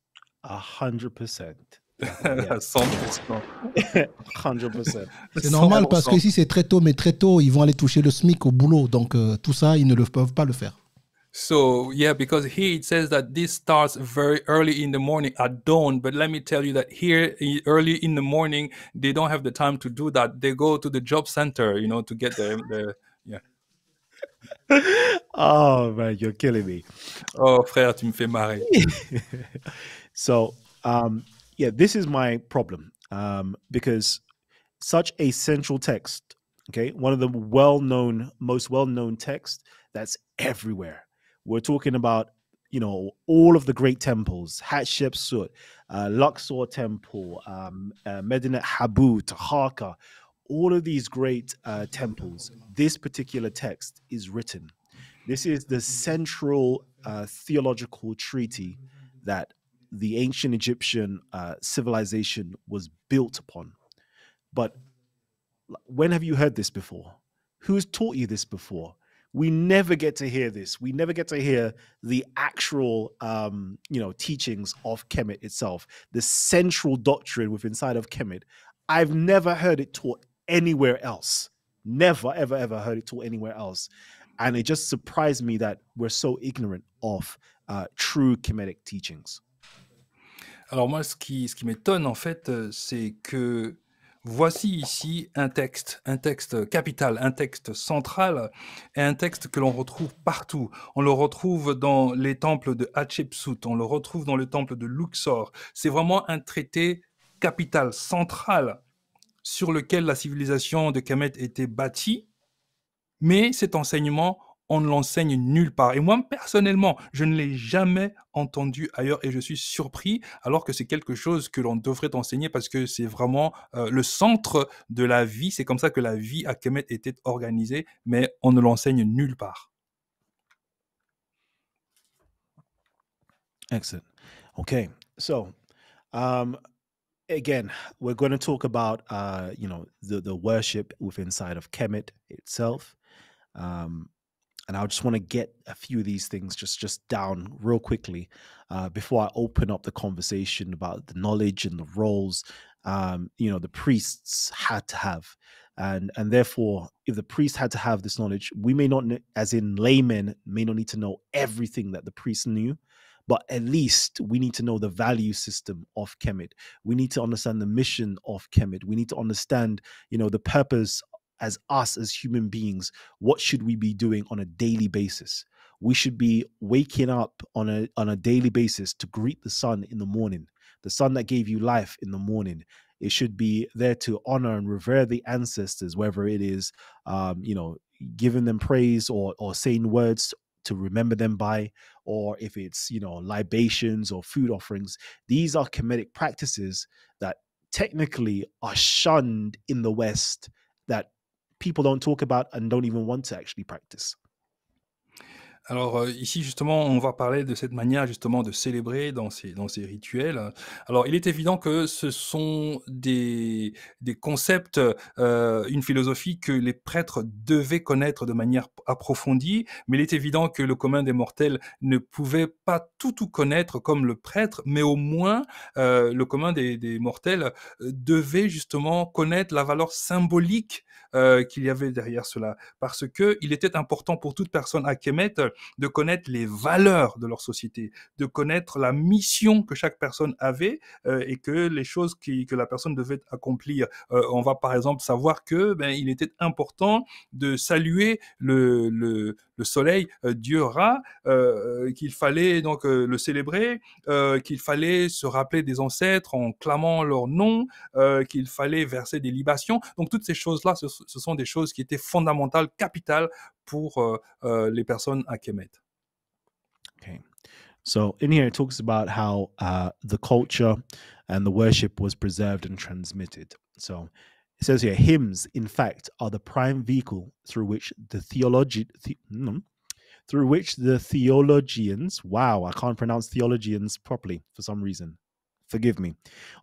A hundred percent. 100%. [LAUGHS] C'est normal parce que ici c'est très tôt, mais très tôt ils vont aller toucher le SMIC au boulot, donc euh, tout ça ils ne le peuvent pas le faire. So yeah, because here it says that this starts very early in the morning at dawn. But let me tell you that here early in the morning they don't have the time to do that. They go to the job center, you know, to get the yeah. [LAUGHS] oh man, you're killing me. Oh frère, tu me fais marrer. [LAUGHS] so um, yeah, this is my problem um, because such a central text, okay, one of the well-known, most well-known text that's everywhere. We're talking about you know all of the great temples hatshepsut uh, luxor temple um, uh, medinet habu Taharka. all of these great uh, temples this particular text is written this is the central uh, theological treaty that the ancient Egyptian uh, civilization was built upon. But when have you heard this before? Who's taught you this before? We never get to hear this. We never get to hear the actual, um, you know, teachings of Kemet itself, the central doctrine within side of Kemet. I've never heard it taught anywhere else. Never, ever, ever heard it taught anywhere else. And it just surprised me that we're so ignorant of uh, true Kemetic teachings. Alors moi, ce qui, m'étonne en fait, euh, c'est que voici ici un texte, un texte capital, un texte central, et un texte que l'on retrouve partout. On le retrouve dans les temples de Hatshepsut, on le retrouve dans le temple de Luxor. C'est vraiment un traité capital, central, sur lequel la civilisation de Kemet était bâtie, mais cet enseignement on ne l'enseigne nulle part. Et moi, personnellement, je ne l'ai jamais entendu ailleurs et je suis surpris, alors que c'est quelque chose que l'on devrait enseigner parce que c'est vraiment euh, le centre de la vie. C'est comme ça que la vie à Kemet était organisée, mais on ne l'enseigne nulle part. Excellent. Okay. So, um, again, we're going to talk about, uh, you know, the, worship within side of Kemet itself. Um, and I just want to get a few of these things just just down real quickly uh, before I open up the conversation about the knowledge and the roles um, you know the priests had to have, and and therefore if the priests had to have this knowledge, we may not as in laymen may not need to know everything that the priests knew, but at least we need to know the value system of Kemet. We need to understand the mission of Kemet. We need to understand, you know, the purpose as us, as human beings, what should we be doing on a daily basis? We should be waking up on a, on a daily basis to greet the sun in the morning, the sun that gave you life in the morning. It should be there to honor and revere the ancestors, whether it is, um, you know, giving them praise or, or saying words to remember them by, or if it's, you know, libations or food offerings. These are comedic practices that technically are shunned in the West people don't talk about and don't even want to actually practice. Alors euh, ici justement, on va parler de cette manière justement de célébrer dans ces, dans ces rituels. Alors il est évident que ce sont des, des concepts, euh, une philosophie que les prêtres devaient connaître de manière approfondie, mais il est évident que le commun des mortels ne pouvait pas tout tout connaître comme le prêtre, mais au moins euh, le commun des, des, mortels devait justement connaître la valeur symbolique euh, qu'il y avait derrière cela, parce que il était important pour toute personne à Kemet euh, de connaître les valeurs de leur société, de connaître la mission que chaque personne avait euh, et que les choses que la personne devait accomplir. on va par exemple savoir que ben, il était important de saluer le, le soleil, euh, Dieu Ra, euh, euh, qu'il fallait donc le célébrer, qu'il fallait se rappeler des ancêtres en clamant leur nom, qu'il fallait verser des libations. Donc toutes ces choses-là, ce, sont des choses qui étaient fondamentales, capitales pour les personnes à Kemet. Okay. So in here, it talks about how uh, the culture and the worship was preserved and transmitted. it says here hymns in fact are the prime vehicle through which the theology the, mm, through which the theologians wow i can't pronounce theologians properly for some reason forgive me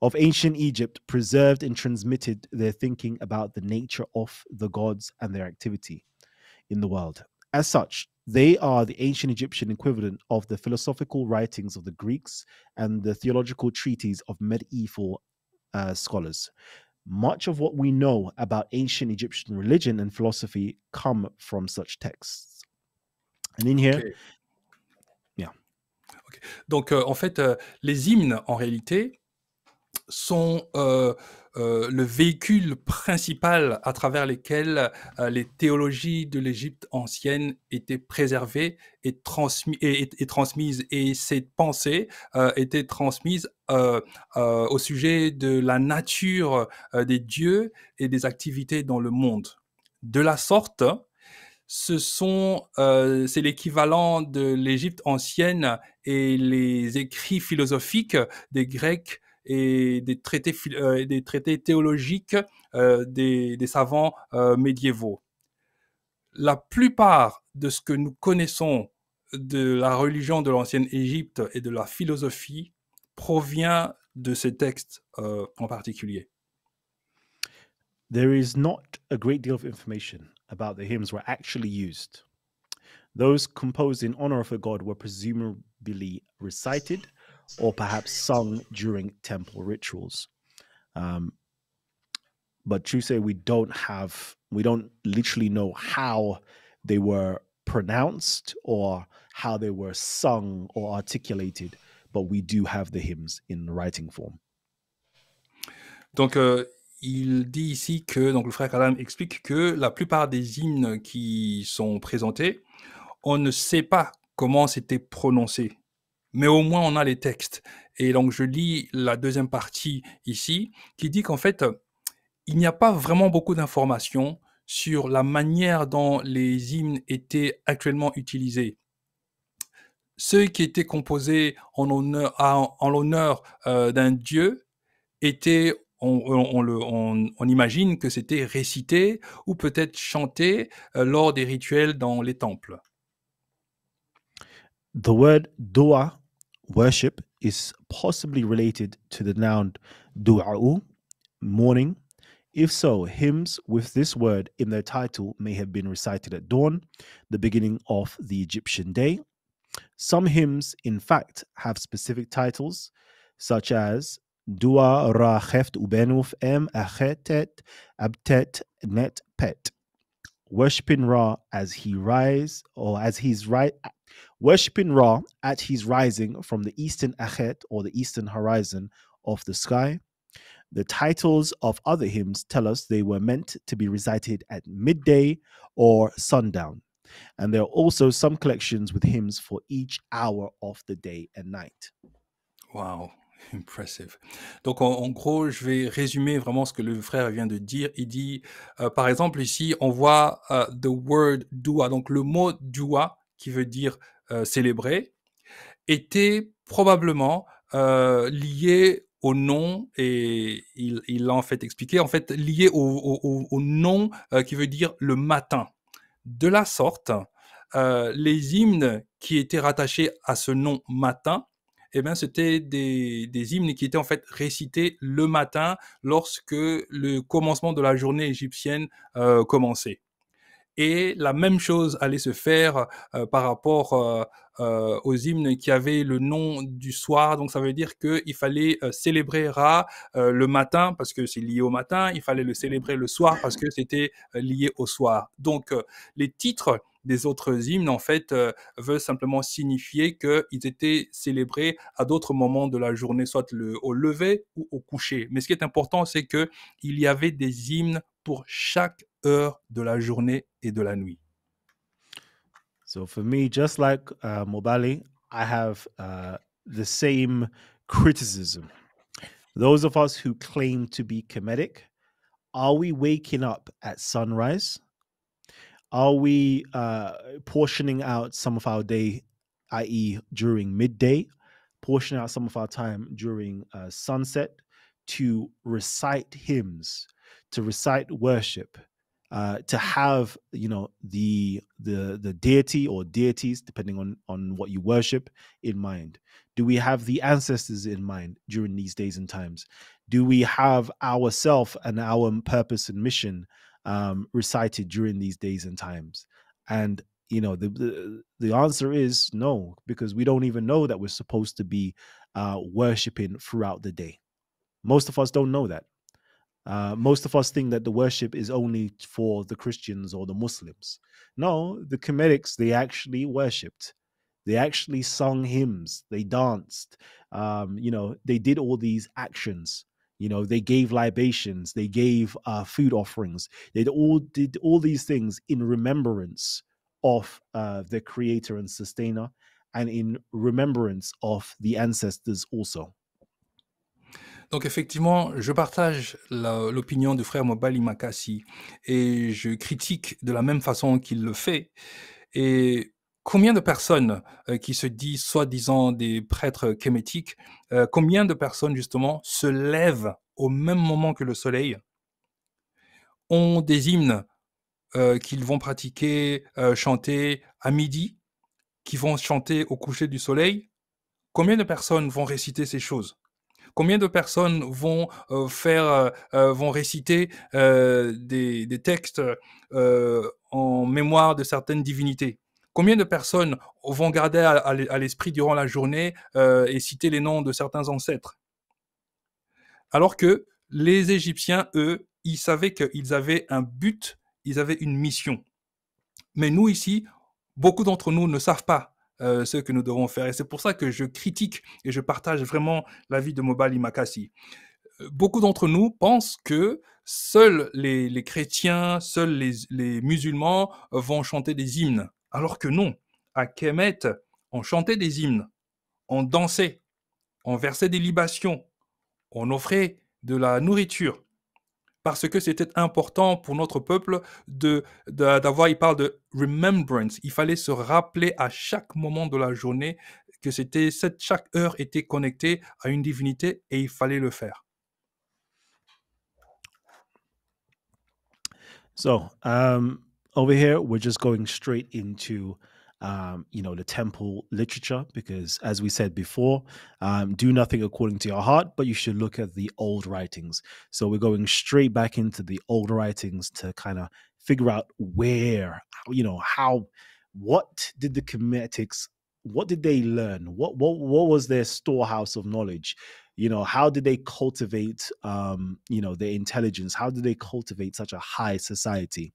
of ancient egypt preserved and transmitted their thinking about the nature of the gods and their activity in the world as such they are the ancient egyptian equivalent of the philosophical writings of the greeks and the theological treatises of medieval uh, scholars much of what we know about ancient Egyptian religion and philosophy come from such texts. And in here, okay. yeah. Okay. Donc, euh, en fait, euh, les hymnes, en réalité, sont euh, euh, le véhicule principal à travers lesquels euh, les théologies de l'Égypte ancienne étaient préservées et, transmises. Et ces pensées étaient transmises au sujet de la nature des dieux et des activités dans le monde. De la sorte, ce sont, c'est l'équivalent de l'Égypte ancienne et les écrits philosophiques des Grecs et des traités, euh, des traités théologiques euh, des, savants euh, médiévaux. La plupart de ce que nous connaissons de la religion de l'ancienne Égypte et de la philosophie provient de ces textes euh, en particulier. There is not a great deal of information about the hymns were actually used. Those composed in honor of a god were presumably recited or perhaps sung during temple rituals. Um, but true say we don't have, we don't literally know how they were pronounced or how they were sung or articulated, but we do have the hymns in writing form. Donc, euh, il dit ici que donc le frère Kalam explique que la plupart des hymnes qui sont présentés, on ne sait pas comment c'était prononcé. mais au moins on a les textes. Et donc je lis la deuxième partie ici, qui dit qu'en fait, il n'y a pas vraiment beaucoup d'informations sur la manière dont les hymnes étaient actuellement utilisés. Ceux qui étaient composés en l'honneur en, euh, d'un dieu étaient on, on, on, imagine que c'était récité ou peut-être chanté euh, lors des rituels dans les temples. The word doa worship is possibly related to the noun du'a'u, mourning. If so, hymns with this word in their title may have been recited at dawn, the beginning of the Egyptian day. Some hymns, in fact, have specific titles, such as Dua Ra Heft Ubenuf M Achetet Abtet Net Pet. Worshipping Ra as he rise or as he's right worshipping Ra at his rising from the eastern Achet or the eastern horizon of the sky. The titles of other hymns tell us they were meant to be recited at midday or sundown. And there are also some collections with hymns for each hour of the day and night. Wow, [LAUGHS] Impressive. Donc en, en, gros, je vais résumer vraiment ce que le frère vient de dire. Il dit, euh, par exemple, ici, on voit euh, the word dua, donc le mot dua qui veut dire Euh, Célébré était probablement euh, lié au nom, et il, l'a en fait expliqué, en fait lié au, nom euh, qui veut dire le matin. De la sorte, les hymnes qui étaient rattachés à ce nom matin, eh bien, c'était des, hymnes qui étaient en fait récités le matin lorsque le commencement de la journée égyptienne commençait. Et la même chose allait se faire euh, par rapport euh, euh, aux hymnes qui avaient le nom du soir. Donc ça veut dire qu'il fallait célébrer Ra le matin parce que c'est lié au matin, il fallait le célébrer le soir parce que c'était lié au soir. Donc les titres des autres hymnes, en fait, veulent simplement signifier qu'ils étaient célébrés à d'autres moments de la journée, soit au lever ou au coucher. Mais ce qui est important, c'est que il y avait des hymnes pour chaque heure de la journée et de la nuit. So for me, just like uh, Mobali, I have uh, the same criticism. Those of us who claim to be comedic, are we waking up at sunrise? Are we uh, portioning out some of our day, i.e., during midday, portioning out some of our time during uh, sunset to recite hymns, to recite worship, uh, to have you know the the the deity or deities, depending on on what you worship, in mind? Do we have the ancestors in mind during these days and times? Do we have ourself and our purpose and mission um, recited during these days and times? And you know the, the, the answer is no because we don't even know that we're supposed to be uh worshiping throughout the day most of us don't know that uh, most of us think that the worship is only for the Christians or the Muslims. No, the Comedics, they actually worshipped. They actually sung hymns. They danced. Um, you know, they did all these actions. You know, they gave libations. They gave uh, food offerings. They all did all these things in remembrance of uh, the Creator and Sustainer, and in remembrance of the ancestors also. Donc effectivement, je partage l'opinion du frère Mobali Makassi et je critique de la même façon qu'il le fait. Et combien de personnes euh, qui se disent soi-disant des prêtres kémétiques, euh, combien de personnes justement se lèvent au même moment que le soleil, ont des hymnes euh, qu'ils vont pratiquer, chanter à midi, qui vont chanter au coucher du soleil Combien de personnes vont réciter ces choses Combien de personnes vont euh, faire, euh, euh, vont réciter des, textes en mémoire de certaines divinités Combien de personnes vont garder à, à l'esprit durant la journée et citer les noms de certains ancêtres Alors que les Égyptiens, eux, ils savaient qu'ils avaient un but, ils avaient une mission. Mais nous ici, beaucoup d'entre nous ne savent pas euh, ce que nous devons faire. Et c'est pour ça que je critique et je partage vraiment l'avis de Mobali Makassi. Euh, beaucoup d'entre nous pensent que seuls les, chrétiens, seuls les, les, musulmans vont chanter des hymnes. Alors que non, à Kemet, on chantait des hymnes, on dansait, on versait des libations, on offrait de la nourriture parce que c'était important pour notre peuple de, d'avoir, il parle de remembrance, il fallait se rappeler à chaque moment de la journée que c'était cette, chaque heure était connectée à une divinité et il fallait le faire. So, um, over here, we're just going straight into um, you know, the temple literature, because as we said before, um, do nothing according to your heart, but you should look at the old writings. So we're going straight back into the old writings to kind of figure out where, you know, how, what did the Cometics, what did they learn? What, what, what was their storehouse of knowledge? you know how did they cultivate um, you know their intelligence how did they cultivate such a high society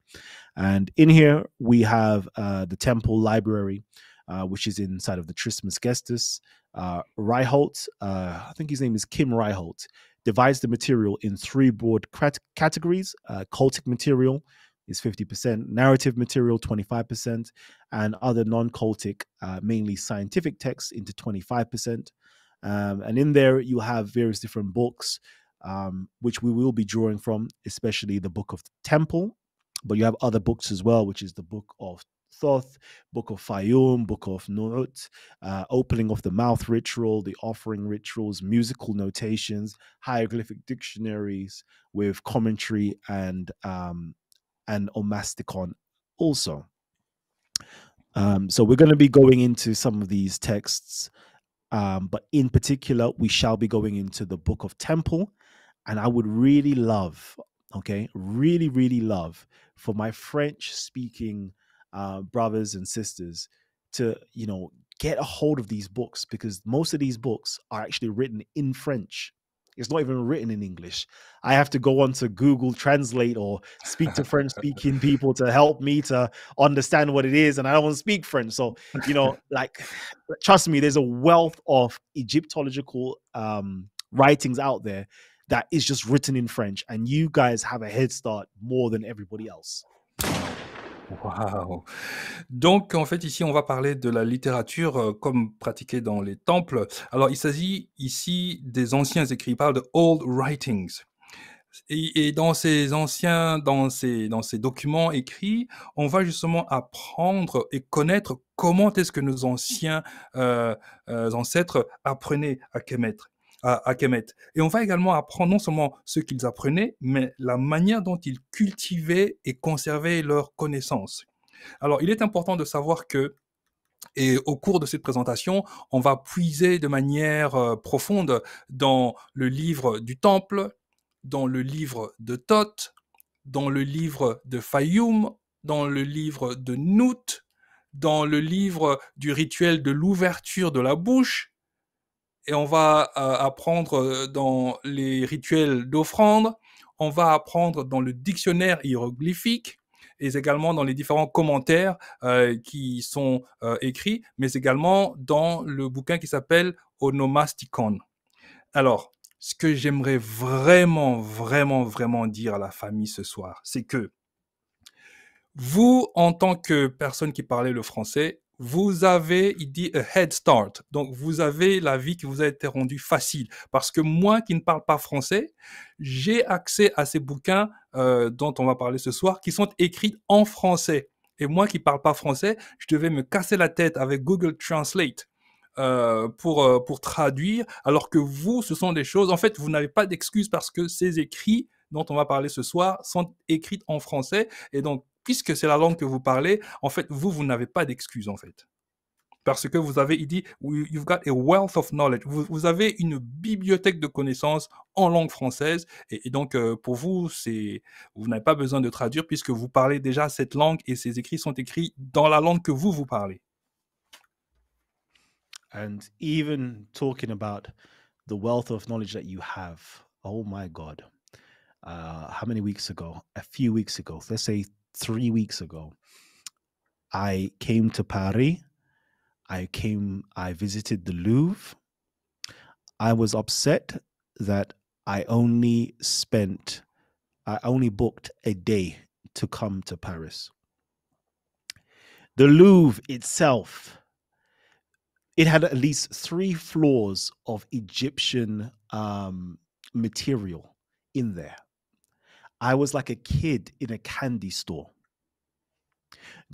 and in here we have uh, the temple library uh, which is inside of the Trismegistus. Gestus. Uh, Reiholt, uh, I think his name is Kim Reiholt, divides the material in three broad categories. Uh, cultic material is 50%, narrative material 25%, and other non cultic, uh, mainly scientific texts, into 25%. Um, and in there, you have various different books, um, which we will be drawing from, especially the Book of Temple. But you have other books as well, which is the Book of Thoth, Book of Fayum, Book of Nurut, uh, opening of the mouth ritual, the offering rituals, musical notations, hieroglyphic dictionaries with commentary and um, and omasticon also. Um, so we're going to be going into some of these texts um, but in particular, we shall be going into the book of Temple. And I would really love, okay, really, really love for my French speaking uh, brothers and sisters to, you know, get a hold of these books because most of these books are actually written in French. It's not even written in English. I have to go on to Google Translate or speak to French speaking people to help me to understand what it is. And I don't want to speak French. So, you know, [LAUGHS] like, trust me, there's a wealth of Egyptological um, writings out there that is just written in French. And you guys have a head start more than everybody else. [LAUGHS] Donc, en fait, ici, on va parler de la littérature euh, comme pratiquée dans les temples. Alors, il s'agit ici des anciens écrits. Il parle de old writings. Et, dans ces anciens, dans ces, dans ces documents écrits, on va justement apprendre et connaître comment est-ce que nos anciens euh, euh, ancêtres apprenaient à connaître à, Et on va également apprendre non seulement ce qu'ils apprenaient, mais la manière dont ils cultivaient et conservaient leurs connaissances. Alors, il est important de savoir que et au cours de cette présentation, on va puiser de manière euh, profonde dans le livre du Temple, dans le livre de Thoth, dans le livre de Fayoum, dans le livre de Nout, dans le livre du rituel de l'ouverture de la bouche, et on va euh, apprendre euh, dans les rituels d'offrande, on va apprendre dans le dictionnaire hiéroglyphique et également dans les différents commentaires euh, qui sont écrits, mais également dans le bouquin qui s'appelle Onomasticon. Alors, ce que j'aimerais vraiment, vraiment, vraiment dire à la famille ce soir, c'est que vous, en tant que personne qui parlait le français, vous avez, il dit, a head start. Donc, vous avez la vie qui vous a été rendue facile. Parce que moi, qui ne parle pas français, j'ai accès à ces bouquins euh, dont on va parler ce soir, qui sont écrits en français. Et moi, qui ne parle pas français, je devais me casser la tête avec Google Translate. Euh, pour, euh, pour traduire, alors que vous, ce sont des choses, en fait, vous n'avez pas d'excuse parce que ces écrits dont on va parler ce soir sont écrits en français. Et donc, puisque c'est la langue que vous parlez, en fait, vous, vous n'avez pas d'excuse, en fait. Parce que vous avez, il dit, you've got a wealth of knowledge. Vous, avez une bibliothèque de connaissances en langue française. Et, donc, euh, pour vous, c'est, vous n'avez pas besoin de traduire puisque vous parlez déjà cette langue et ces écrits sont écrits dans la langue que vous, vous parlez. And even talking about the wealth of knowledge that you have, oh my God. Uh, how many weeks A few weeks ago, let's say three weeks ago. I came to Paris. I came, I visited the Louvre. I was upset that I only spent, I only booked a day to come to Paris. The Louvre itself, it had at least three floors of Egyptian um, material in there. I was like a kid in a candy store,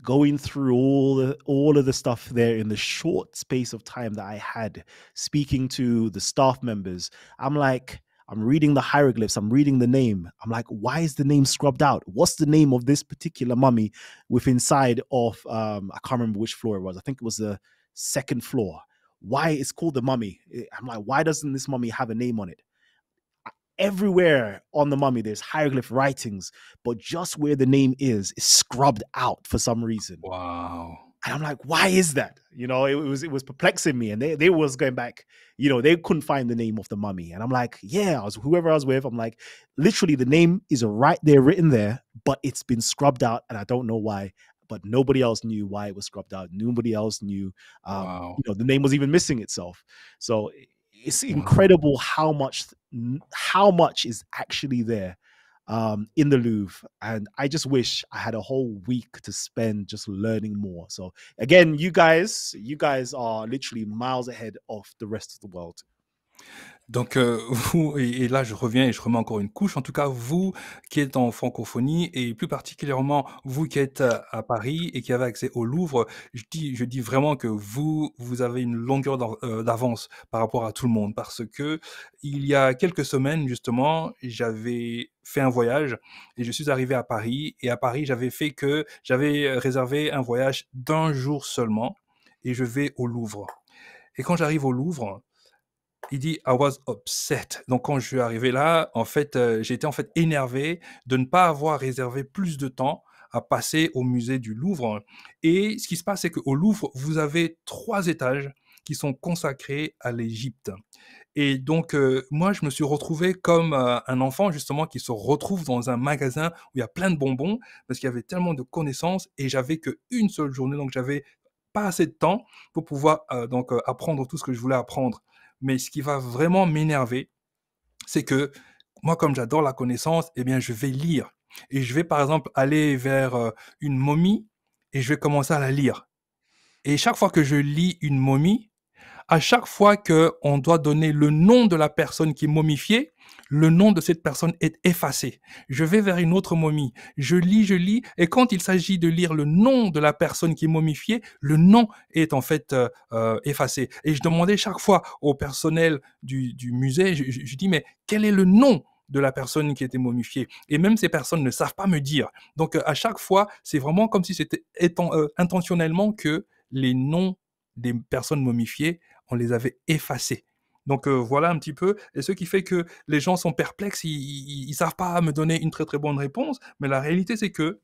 going through all the, all of the stuff there in the short space of time that I had, speaking to the staff members. I'm like, I'm reading the hieroglyphs, I'm reading the name. I'm like, why is the name scrubbed out? What's the name of this particular mummy with inside of um, I can't remember which floor it was. I think it was the second floor. Why it's called the mummy. Eh, I'm like, why doesn't this mummy have a name on it? everywhere on the mummy there's hieroglyph writings but just where the name is is scrubbed out for some reason wow and i'm like why is that you know it, was it was perplexing me and they, they was going back you know they couldn't find the name of the mummy and i'm like yeah I was, whoever i was with i'm like literally the name is right there written there but it's been scrubbed out and i don't know why but nobody else knew why it was scrubbed out. Nobody else knew, um, wow. you know, the name was even missing itself. So it's incredible how much how much is actually there um, in the Louvre. And I just wish I had a whole week to spend just learning more. So again, you guys, you guys are literally miles ahead of the rest of the world. Donc, euh, [LAUGHS] vous, et, là, je reviens et je remets encore une couche. En tout cas, vous qui êtes en francophonie et plus particulièrement vous qui êtes euh, à, Paris et qui avez accès au Louvre, je dis, je dis vraiment que vous, vous avez une longueur euh, d'avance par rapport à tout le monde parce que il y a quelques semaines, justement, j'avais fait un voyage et je suis arrivé à Paris et à Paris, j'avais fait que j'avais réservé un voyage d'un jour seulement et je vais au Louvre. Et quand j'arrive au Louvre, il dit I was upset. Donc quand je suis arrivé là, en fait, euh, j'étais en fait énervé de ne pas avoir réservé plus de temps à passer au musée du Louvre. Et ce qui se passe, c'est qu'au Louvre, vous avez trois étages qui sont consacrés à l'Égypte. Et donc, euh, moi, je me suis retrouvé comme euh, un enfant, justement, qui se retrouve dans un magasin où il y a plein de bonbons, parce qu'il y avait tellement de connaissances, et j'avais qu'une seule journée, donc j'avais pas assez de temps pour pouvoir donc apprendre tout ce que je voulais apprendre. Mais ce qui va vraiment m'énerver, c'est que moi, comme j'adore la connaissance, eh bien, je vais lire. Et je vais, par exemple, aller vers euh, une momie et je vais commencer à la lire. Et chaque fois que je lis une momie, à chaque fois que on doit donner le nom de la personne qui est momifiée, le nom de cette personne est effacé. Je vais vers une autre momie. Je lis, je lis, et quand il s'agit de lire le nom de la personne qui est momifiée, le nom est en fait euh, euh, effacé. Et je demandais chaque fois au personnel du, musée, je, dis, mais quel est le nom de la personne qui était momifiée. Et même ces personnes ne savent pas me dire. Donc euh, à chaque fois, c'est vraiment comme si c'était intentionnellement que les noms des personnes momifiées on les avait effacés. Donc euh, voilà un petit peu, et ce qui fait que les gens sont perplexes, ils ne savent pas me donner une très très bonne réponse, mais la réalité c'est que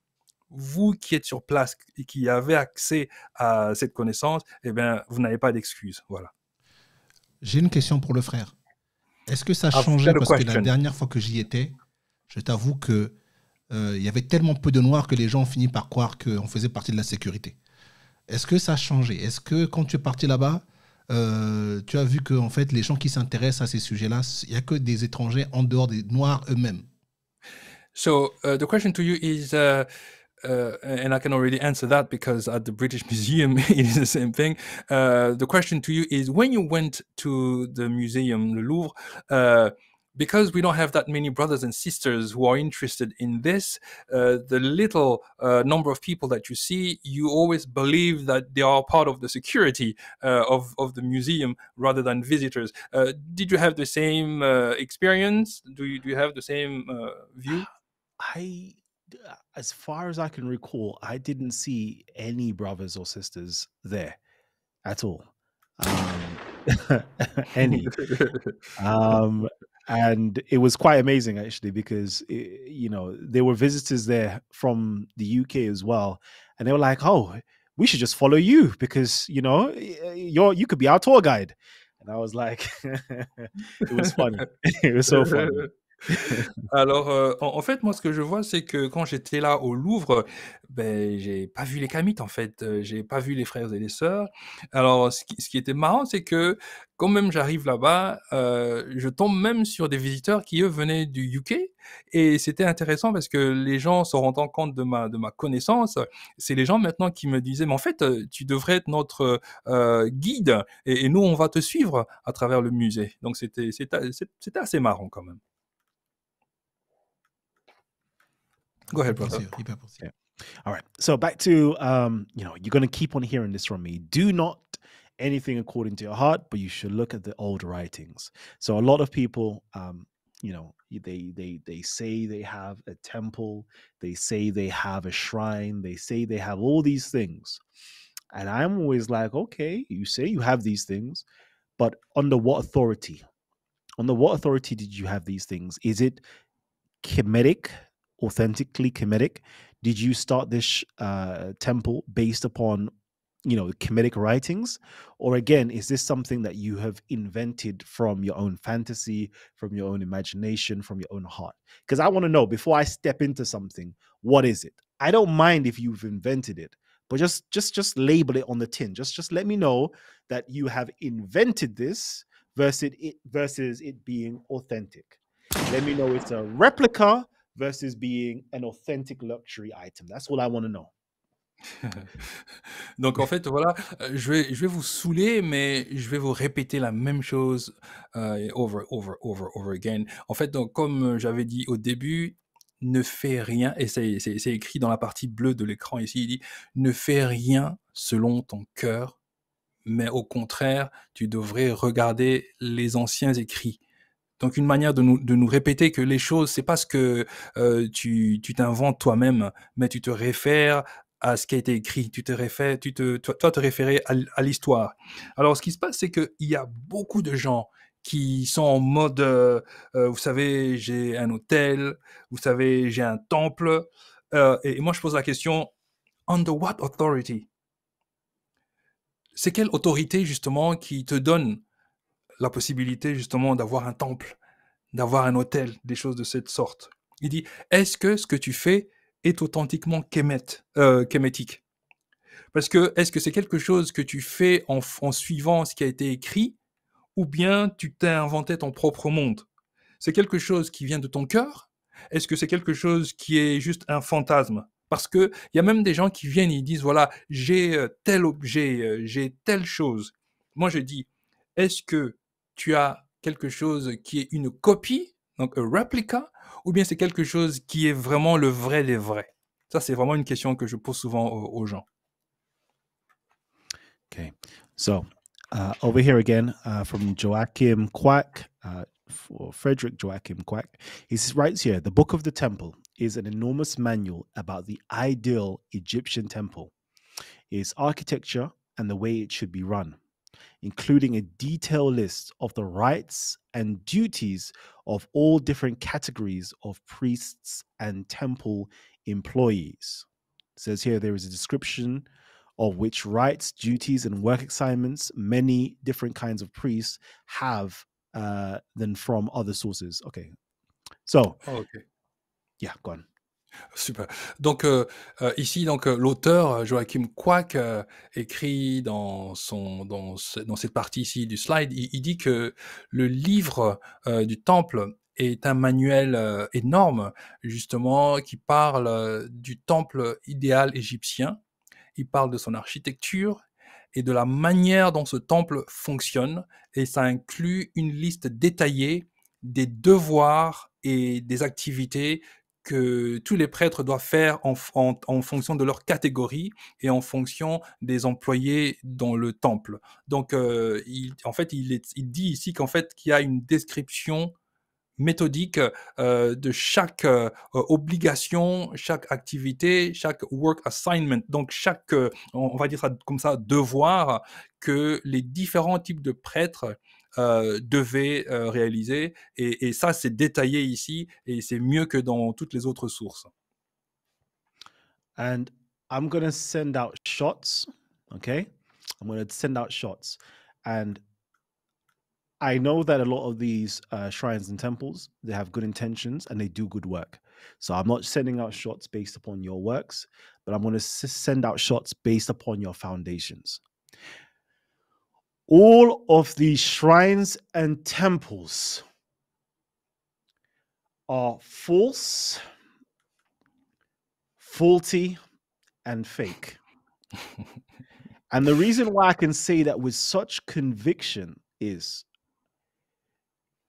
vous qui êtes sur place et qui avez accès à cette connaissance, eh bien, vous n'avez pas d'excuse. Voilà. J'ai une question pour le frère. Est-ce que ça a ah, changé Parce que la dernière fois que j'y étais, je t'avoue que euh, il y avait tellement peu de noirs que les gens ont fini par croire qu'on faisait partie de la sécurité. Est-ce que ça a changé Est-ce que quand tu es parti là-bas, euh, tu as vu que en fait, les gens qui s'intéressent à ces sujets-là, il n'y a que des étrangers en dehors des Noirs eux-mêmes. So uh, the question to you is, uh, uh, and I can already answer that because at the British [LAUGHS] Museum it is the same thing. Uh, the question to you is, when you went to the museum, le Louvre. Uh, because we don't have that many brothers and sisters who are interested in this, uh, the little uh, number of people that you see, you always believe that they are part of the security uh, of, of the museum rather than visitors. Uh, did you have the same uh, experience? Do you, do you have the same uh, view? I, as far as I can recall, I didn't see any brothers or sisters there at all. Um, [LAUGHS] any. um, and it was quite amazing actually because it, eh, you know there were visitors there from the UK as well, and they were like, "Oh, we should just follow you because you know eh, eh, you're you could be our tour guide." And I was like, [LAUGHS] "It was fun. [LAUGHS] it was so fun." [LAUGHS] Alors, euh, en, fait, moi, ce que je vois, c'est que quand j'étais là au Louvre, ben, j'ai pas vu les Camites, en fait. Euh, j'ai pas vu les frères et les sœurs. Alors, ce qui, était marrant, c'est que quand même j'arrive là-bas, euh, je tombe même sur des visiteurs qui, eux, venaient du UK. Et c'était intéressant parce que les gens se rendant compte de ma, de ma connaissance, c'est les gens maintenant qui me disaient, mais en fait, tu devrais être notre guide et, et nous, on va te suivre à travers le musée. Donc, c'était assez marrant quand même. Go ahead, brother. You better Yeah. All right. So back to um, you know, you're gonna keep on hearing this from me. Do not anything according to your heart, but you should look at the old writings. So a lot of people, um, you know, they they they say they have a temple, they say they have a shrine, they say they have all these things, and I'm always like, okay, you say you have these things, but under what authority? Under what authority did you have these things? Is it Kemetic, authentically Kemetic? Did you start this uh, temple based upon, you know, Kemetic writings, or again, is this something that you have invented from your own fantasy, from your own imagination, from your own heart? Because I want to know before I step into something, what is it? I don't mind if you've invented it, but just just just label it on the tin. Just just let me know that you have invented this versus it versus it being authentic. Let me know it's a replica versus being an authentic luxury item? That's I want to know. [LAUGHS] Donc en fait, voilà, euh, je vais, je vais vous saouler, mais je vais vous répéter la même chose euh, over, over, over, over again. En fait, donc, comme euh, j'avais dit au début, ne fais rien, et c'est écrit dans la partie bleue de l'écran ici, il dit, ne fais rien selon ton cœur, mais au contraire, tu devrais regarder les anciens écrits donc une manière de nous, répéter que les choses, c'est pas ce que euh, tu t'inventes toi-même, mais tu te réfères à ce qui a été écrit, tu te réfères, tu te, toi, toi te référer à, l'histoire. Alors ce qui se passe, c'est qu'il y a beaucoup de gens qui sont en mode, euh, euh, vous savez, j'ai un hôtel, vous savez, j'ai un temple, et, et moi je pose la question, under what authority C'est quelle autorité justement qui te donne la possibilité justement d'avoir un temple, d'avoir un hôtel, des choses de cette sorte. Il dit, est-ce que ce que tu fais est authentiquement euh, kémétique Parce que est-ce que c'est quelque chose que tu fais en, suivant ce qui a été écrit ou bien tu t'es inventé ton propre monde C'est quelque chose qui vient de ton cœur Est-ce que c'est quelque chose qui est juste un fantasme parce qu'il y a même des gens qui viennent et ils disent voilà j'ai euh, tel objet euh, j'ai telle chose moi je dis est-ce que tu as quelque chose qui est une copie, donc un replica, ou bien c'est quelque chose qui est vraiment le vrai des vrais Ça, c'est vraiment une question que je pose souvent aux, gens. Okay. So, uh, over here again uh, from Joachim Quack, uh, Frederick Joachim Quack, he writes here The Book of the Temple is an enormous manual about the ideal Egyptian temple, its architecture, and the way it should be run. including a detailed list of the rights and duties of all different categories of priests and temple employees. It says here there is a description of which rights, duties, and work assignments many different kinds of priests have uh, than from other sources. Okay. So, oh, okay. yeah, go on. Super. Donc euh, euh, ici, donc euh, l'auteur Joachim Quack écrit dans son dans, cette partie ici du slide, il, dit que le livre du temple est un manuel énorme justement qui parle du temple idéal égyptien. Il parle de son architecture et de la manière dont ce temple fonctionne et ça inclut une liste détaillée des devoirs et des activités que tous les prêtres doivent faire en, fonction de leur catégorie et en fonction des employés dans le temple. Donc, euh, en fait, il, dit ici qu'en fait, qu'il y a une description méthodique euh, de chaque euh, obligation, chaque activité, chaque work assignment, donc chaque, on va dire ça comme ça, devoir que les différents types de prêtres euh, devait euh, réaliser. Et, ça, c'est détaillé ici et c'est mieux que dans toutes les autres sources. And I'm going to send out shots, okay? I'm going to send out shots. And I know that a lot of these uh, shrines and temples, they have good intentions and they do good work. So I'm not sending out shots based upon your works, but I'm going to send out shots based upon your foundations. all of the shrines and temples are false, faulty, and fake. [LAUGHS] and the reason why I can say that with such conviction is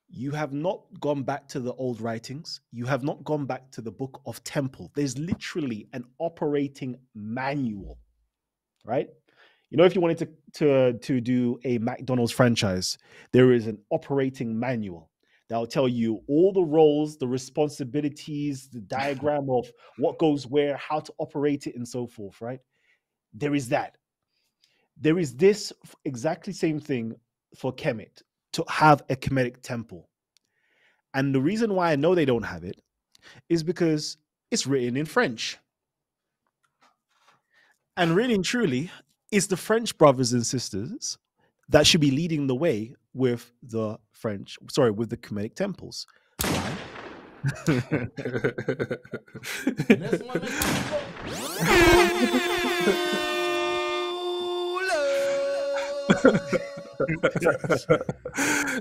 you have not gone back to the old writings. You have not gone back to the book of temple. There's literally an operating manual, right? You know, if you wanted to to to do a McDonald's franchise, there is an operating manual that'll tell you all the roles, the responsibilities, the [LAUGHS] diagram of what goes where, how to operate it, and so forth. Right? There is that. There is this exactly same thing for Kemet to have a Kemetic temple. And the reason why I know they don't have it is because it's written in French. And really and truly, it's the French brothers and sisters that should be leading the way with the French, sorry, with the Comedic temples.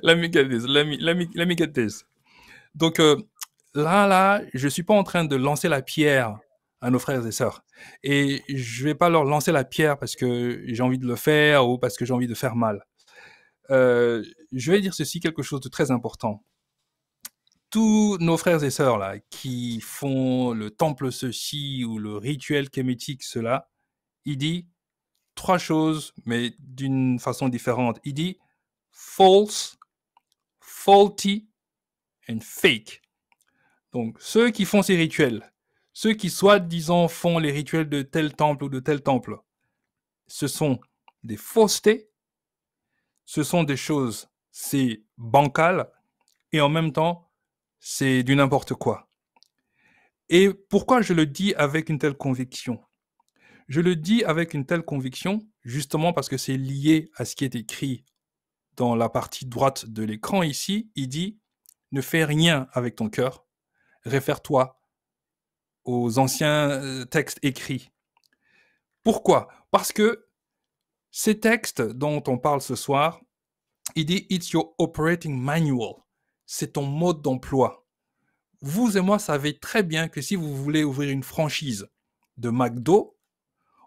let me get this. Let me let me let me get this. Donc euh, là là, je suis pas en train de lancer la pierre à nos frères et sœurs. Et je vais pas leur lancer la pierre parce que j'ai envie de le faire ou parce que j'ai envie de faire mal. Euh, je vais dire ceci, quelque chose de très important. Tous nos frères et sœurs là, qui font le temple ceci ou le rituel kémétique cela, il dit trois choses, mais d'une façon différente. Il dit false, faulty and fake. Donc ceux qui font ces rituels, ceux qui, soi-disant, font les rituels de tel temple ou de tel temple, ce sont des faussetés, ce sont des choses, c'est bancal, et en même temps, c'est du n'importe quoi. Et pourquoi je le dis avec une telle conviction Je le dis avec une telle conviction justement parce que c'est lié à ce qui est écrit dans la partie droite de l'écran ici. Il dit, ne fais rien avec ton cœur, réfère-toi aux anciens euh, textes écrits. Pourquoi Parce que ces textes dont on parle ce soir, il dit It's your operating manual. C'est ton mode d'emploi. Vous et moi savez très bien que si vous voulez ouvrir une franchise de McDo,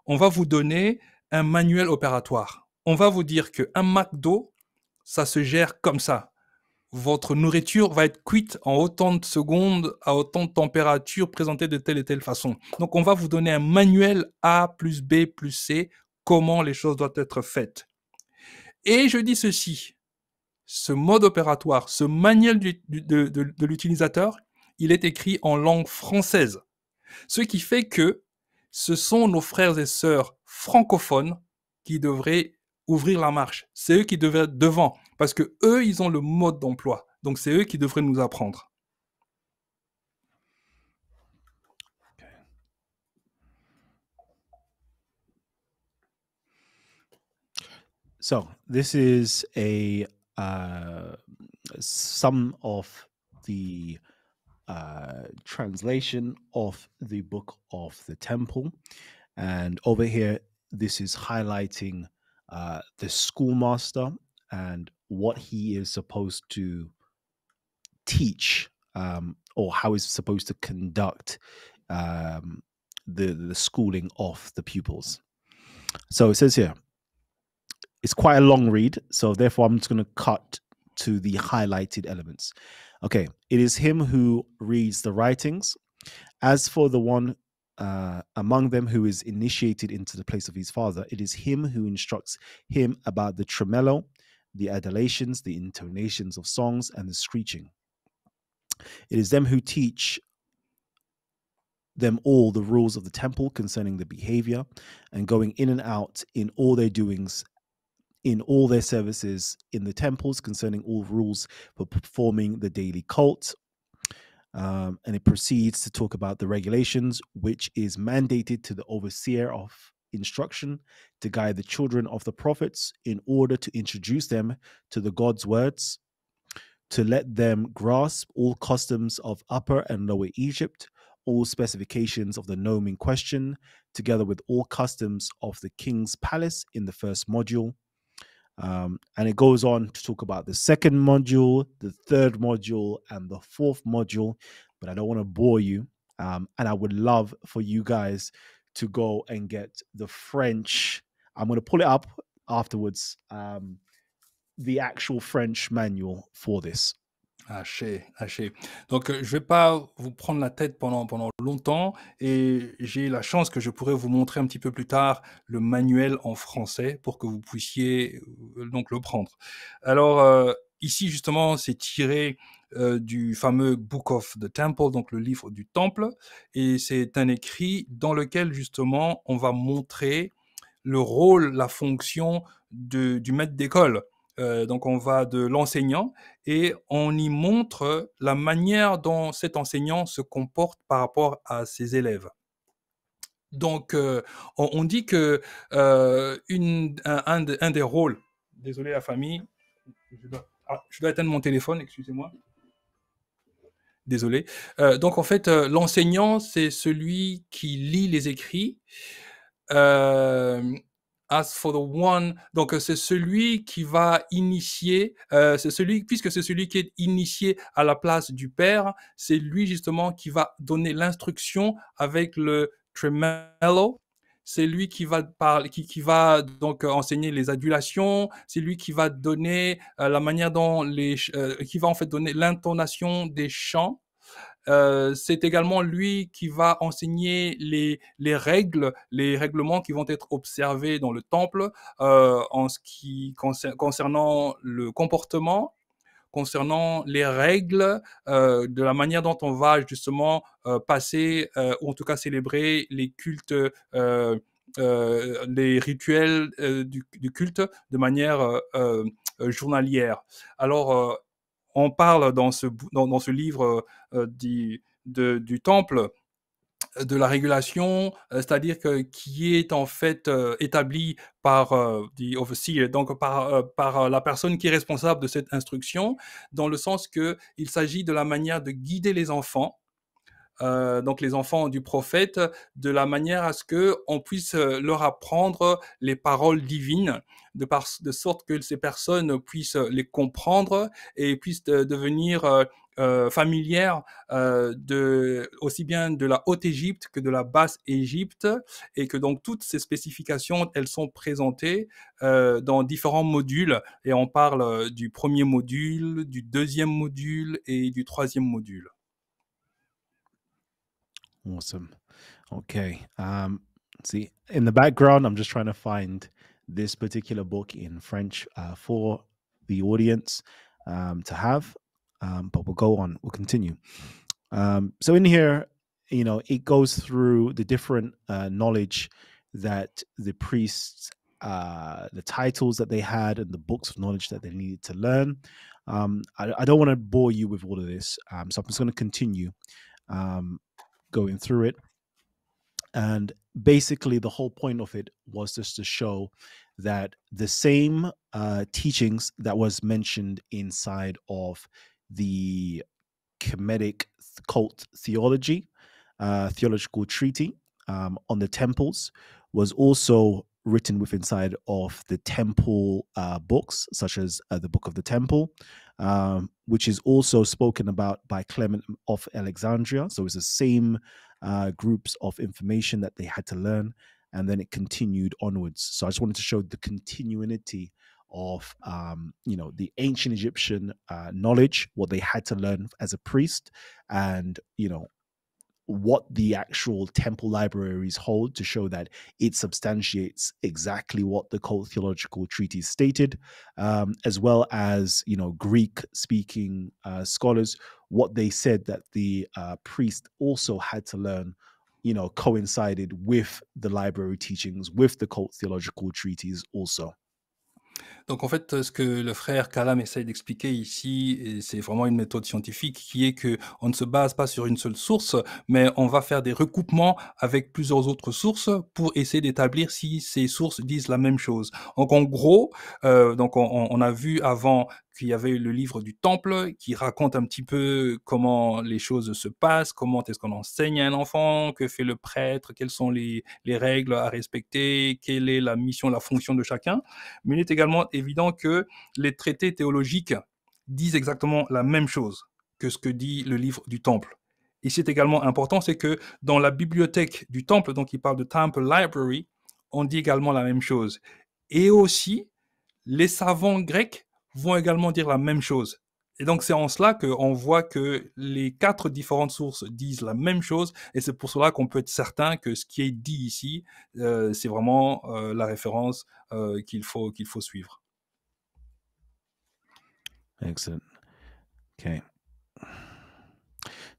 on va vous donner un manuel opératoire. On va vous dire qu'un McDo, ça se gère comme ça votre nourriture va être cuite en autant de secondes, à autant de température, présentée de telle et telle façon. Donc, on va vous donner un manuel A plus B plus C, comment les choses doivent être faites. Et je dis ceci, ce mode opératoire, ce manuel de, de l'utilisateur, il est écrit en langue française. Ce qui fait que ce sont nos frères et sœurs francophones qui devraient ouvrir la marche. C'est eux qui devraient être devant. Parce que eux, ils ont le mode d'emploi. Donc c'est eux qui devraient nous apprendre. Okay. So this is a uh, some of the uh, translation of the book of the temple. And over here, this is highlighting uh, the schoolmaster and what he is supposed to teach um, or how he's supposed to conduct um, the the schooling of the pupils. So it says here, it's quite a long read, so therefore I'm just going to cut to the highlighted elements. Okay, it is him who reads the writings. As for the one uh, among them who is initiated into the place of his father, it is him who instructs him about the tremolo, the adulations, the intonations of songs, and the screeching. It is them who teach them all the rules of the temple concerning the behavior and going in and out in all their doings in all their services in the temples concerning all rules for performing the daily cult um, and it proceeds to talk about the regulations which is mandated to the overseer of instruction to guide the children of the prophets in order to introduce them to the God's words, to let them grasp all customs of Upper and Lower Egypt, all specifications of the nome in question, together with all customs of the king's palace in the first module. Um, and it goes on to talk about the second module, the third module, and the fourth module. But I don't want to bore you. Um, and I would love for you guys to go and get the French. I'm going to pull it up afterwards. Um, the actual French manual for this. Haché, haché. Donc, euh, je ne vais pas vous prendre la tête pendant, pendant longtemps et j'ai la chance que je pourrais vous montrer un petit peu plus tard le manuel en français pour que vous puissiez euh, donc le prendre. Alors, euh, ici, justement, c'est tiré euh, du fameux Book of the Temple, donc le livre du temple. Et c'est un écrit dans lequel justement on va montrer le rôle, la fonction du maître d'école. Euh, donc on va de l'enseignant et on y montre la manière dont cet enseignant se comporte par rapport à ses élèves. Donc euh, on, dit que un, des rôles, désolé la famille, je dois, ah, je dois éteindre mon téléphone, excusez-moi. Désolé. Euh, donc en fait, euh, l'enseignant, c'est celui qui lit les écrits. Euh, as for the one, donc c'est celui qui va initier, c'est celui, puisque c'est celui qui est initié à la place du père, c'est lui justement qui va donner l'instruction avec le tremolo, c'est lui qui va parler, qui, va donc euh, enseigner les adulations, c'est lui qui va donner euh, la manière dont les, euh, qui va en fait donner l'intonation des chants. c'est également lui qui va enseigner les, règles, les règlements qui vont être observés dans le temple en ce qui concerne, concernant le comportement concernant les règles euh, de la manière dont on va justement euh, passer, euh, ou en tout cas célébrer les cultes. les rituels du, culte de manière journalière. Alors, on parle dans ce, dans, ce livre du temple de la régulation, euh, c'est-à-dire que qui est en fait euh, établi par euh, donc par, par la personne qui est responsable de cette instruction, dans le sens que il s'agit de la manière de guider les enfants. donc les enfants du prophète, de la manière à ce que on puisse leur apprendre les paroles divines, de, par, de sorte que ces personnes puissent les comprendre et puissent devenir euh, familière euh, de, aussi bien de la Haute Égypte que de la Basse Égypte, et que donc toutes ces spécifications, elles sont présentées euh, dans différents modules, et on parle du premier module, du deuxième module et du troisième module. Awesome. Okay. Um, see, in the background, I'm just trying to find this particular book in French uh, for the audience um, to have. um, but we'll go on. We'll continue. Um, so in here, you know, it goes through the different uh, knowledge that the priests, uh, the titles that they had, and the books of knowledge that they needed to learn. Um, I, I, don't want to bore you with all of this, um, so I'm just going to continue um, going through it. And basically, the whole point of it was just to show that the same uh, teachings that was mentioned inside of the Kemetic cult theology, uh, theological treaty um, on the temples, was also written with inside of the temple uh, books, such as uh, the Book of the Temple, um, which is also spoken about by Clement of Alexandria. So it's the same uh, groups of information that they had to learn, and then it continued onwards. So I just wanted to show the continuity of um, you know the ancient Egyptian uh, knowledge, what they had to learn as a priest, and you know what the actual temple libraries hold to show that it substantiates exactly what the cult theological treatise stated, um, as well as you know Greek speaking uh, scholars what they said that the uh, priest also had to learn. You know, coincided with the library teachings, with the cult theological treaties, also. Donc en fait, ce que le frère Kalam essaye d'expliquer ici, c'est vraiment une méthode scientifique, qui est que on ne se base pas sur une seule source, mais on va faire des recoupements avec plusieurs autres sources pour essayer d'établir si ces sources disent la même chose. Donc en gros, euh, donc on, a vu avant qu'il y avait le livre du Temple qui raconte un petit peu comment les choses se passent, comment est-ce qu'on enseigne à un enfant, que fait le prêtre, quelles sont les, les, règles à respecter, quelle est la mission, la fonction de chacun. Mais il est également évident que les traités théologiques disent exactement la même chose que ce que dit le livre du Temple. Et c'est également important, c'est que dans la bibliothèque du Temple, donc il parle de Temple Library, on dit également la même chose. Et aussi, les savants grecs vont également dire la même chose. Et donc c'est en cela qu'on voit que les quatre différentes sources disent la même chose, et c'est pour cela qu'on peut être certain que ce qui est dit ici, euh, c'est vraiment euh, la référence euh, qu'il faut, qu'il faut suivre. Excellent. ok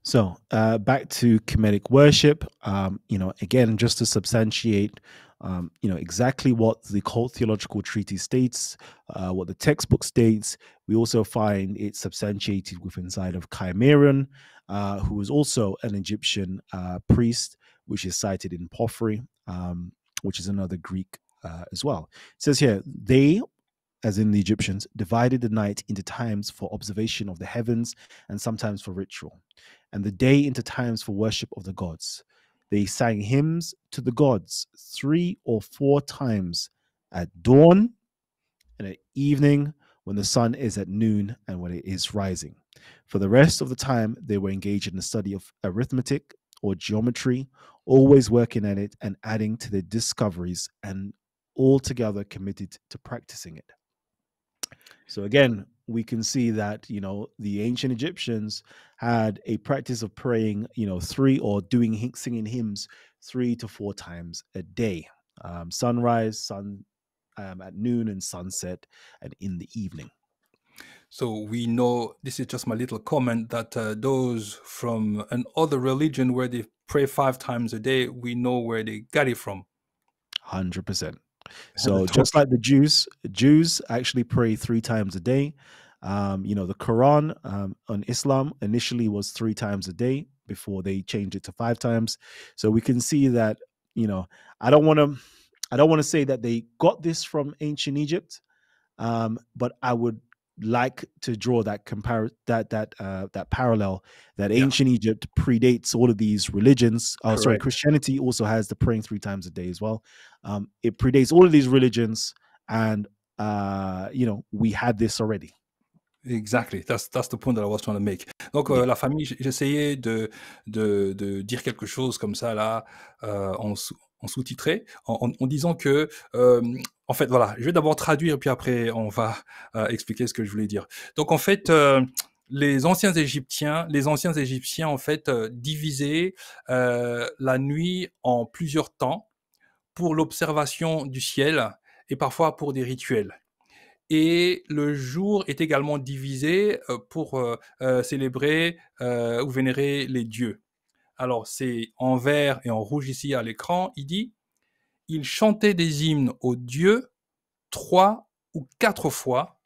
So uh, back to comedic worship. Um, you know, again, just to substantiate, um, you know, exactly what the cult theological treatise states, uh, what the textbook states. We also find it substantiated with inside of Chimerion, uh, who was also an Egyptian uh, priest, which is cited in Porphyry, um, which is another Greek uh, as well. It says here, they as in the Egyptians, divided the night into times for observation of the heavens and sometimes for ritual, and the day into times for worship of the gods. They sang hymns to the gods three or four times at dawn and at evening when the sun is at noon and when it is rising. For the rest of the time, they were engaged in the study of arithmetic or geometry, always working at it and adding to their discoveries and altogether committed to practicing it. So again, we can see that you know the ancient Egyptians had a practice of praying, you know, three or doing singing hymns three to four times a day. Um, sunrise, sun um, at noon, and sunset, and in the evening. So we know this is just my little comment that uh, those from an other religion where they pray five times a day, we know where they got it from. Hundred percent. So just like the Jews, Jews actually pray three times a day. Um, you know, the Quran um, on Islam initially was three times a day before they changed it to five times. So we can see that, you know, I don't want to, I don't want to say that they got this from ancient Egypt, um, but I would like to draw that compare that that uh, that parallel that ancient yeah. Egypt predates all of these religions. Oh, Correct. sorry, Christianity also has the praying three times a day as well. Um, it predates all of these religions, and uh, you know we had this already. Exactly, that's, that's the point that I was trying to make. Donc, euh, la famille, j'essayais de, de, de, dire quelque chose comme ça, là, euh, en, en sous-titré, en, en, en, disant que euh, en fait, voilà, je vais d'abord traduire, puis après, on va euh, expliquer ce que je voulais dire. Donc, en fait, euh, les anciens Égyptiens, les anciens Égyptiens, en fait, euh, divisaient la nuit en plusieurs temps pour l'observation du ciel et parfois pour des rituels. Et le jour est également divisé pour célébrer ou vénérer les dieux. Alors, c'est en vert et en rouge ici à l'écran. Il dit il chantait des hymnes aux dieux trois ou quatre fois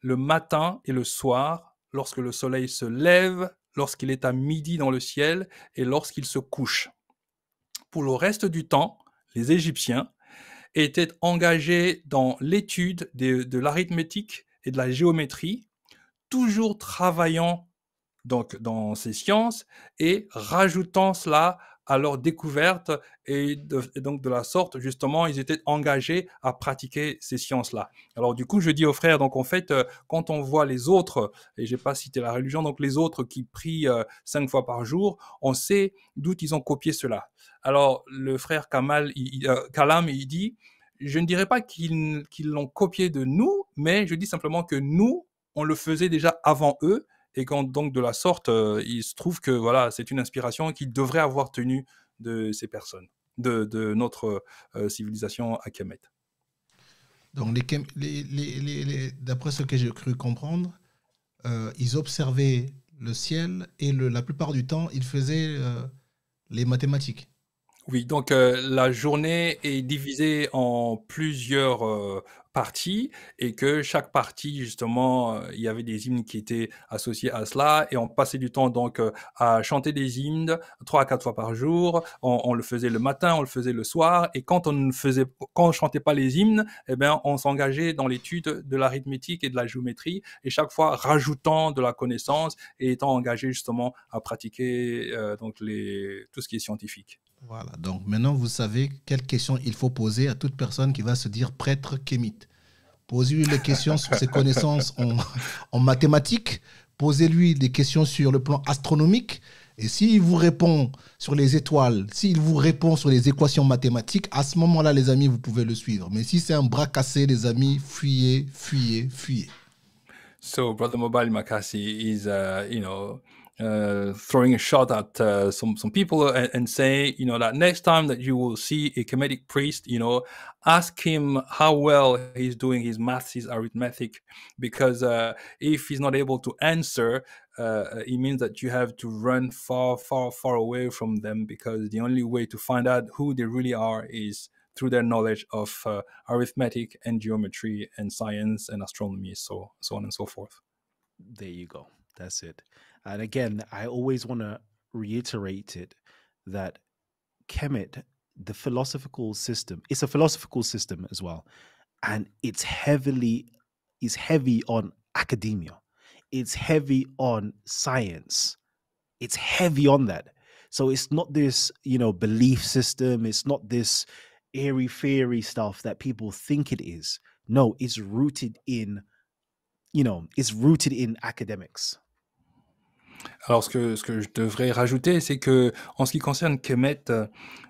le matin et le soir, lorsque le soleil se lève, lorsqu'il est à midi dans le ciel et lorsqu'il se couche. Pour le reste du temps, les Égyptiens étaient engagés dans l'étude de, de l'arithmétique et de la géométrie, toujours travaillant donc dans ces sciences et rajoutant cela à leur découverte et, donc de la sorte, justement, ils étaient engagés à pratiquer ces sciences-là. Alors du coup, je dis aux frères, donc en fait, euh, quand on voit les autres, et j'ai pas cité la religion, donc les autres qui prient euh, cinq fois par jour, on sait d'où ils ont copié cela. Alors le frère Kamal, euh, Kalam, il dit, je ne dirais pas qu'ils l'ont copié de nous, mais je dis simplement que nous, on le faisait déjà avant eux et quand donc de la sorte, euh, il se trouve que voilà, c'est une inspiration qu'il devrait avoir tenu de ces personnes, de, notre euh, civilisation à Kemet. Donc, d'après ce que j'ai cru comprendre, euh, ils observaient le ciel et la plupart du temps, ils faisaient les mathématiques. Oui, donc euh, la journée est divisée en plusieurs euh, parties et que chaque partie, justement, euh, il y avait des hymnes qui étaient associés à cela et on passait du temps donc à chanter des hymnes trois à quatre fois par jour. On, le faisait le matin, on le faisait le soir et quand on ne faisait, quand on chantait pas les hymnes, eh bien, on s'engageait dans l'étude de l'arithmétique et de la géométrie et chaque fois rajoutant de la connaissance et étant engagé justement à pratiquer donc les, tout ce qui est scientifique. Voilà, donc maintenant vous savez quelles questions il faut poser à toute personne qui va se dire prêtre kémite. Posez-lui des questions sur ses connaissances en, mathématiques, posez-lui des questions sur le plan astronomique, et s'il vous répond sur les étoiles, s'il vous répond sur les équations mathématiques, à ce moment-là, les amis, vous pouvez le suivre. Mais si c'est un bras cassé, les amis, fuyez, fuyez, fuyez. So, Brother Mobile Makassi is, uh, you know, Uh, throwing a shot at uh, some some people and, and say, you know, that next time that you will see a comedic priest, you know, ask him how well he's doing his maths, his arithmetic, because uh, if he's not able to answer, uh, it means that you have to run far, far, far away from them because the only way to find out who they really are is through their knowledge of uh, arithmetic and geometry and science and astronomy, so so on and so forth. There you go. That's it. And again, I always want to reiterate it that Kemet, the philosophical system, it's a philosophical system as well. And it's heavily, is heavy on academia. It's heavy on science. It's heavy on that. So it's not this, you know, belief system. It's not this airy fairy stuff that people think it is. No, it's rooted in, you know, it's rooted in academics. Alors, ce que, je devrais rajouter, c'est que, en ce qui concerne Kemet, euh,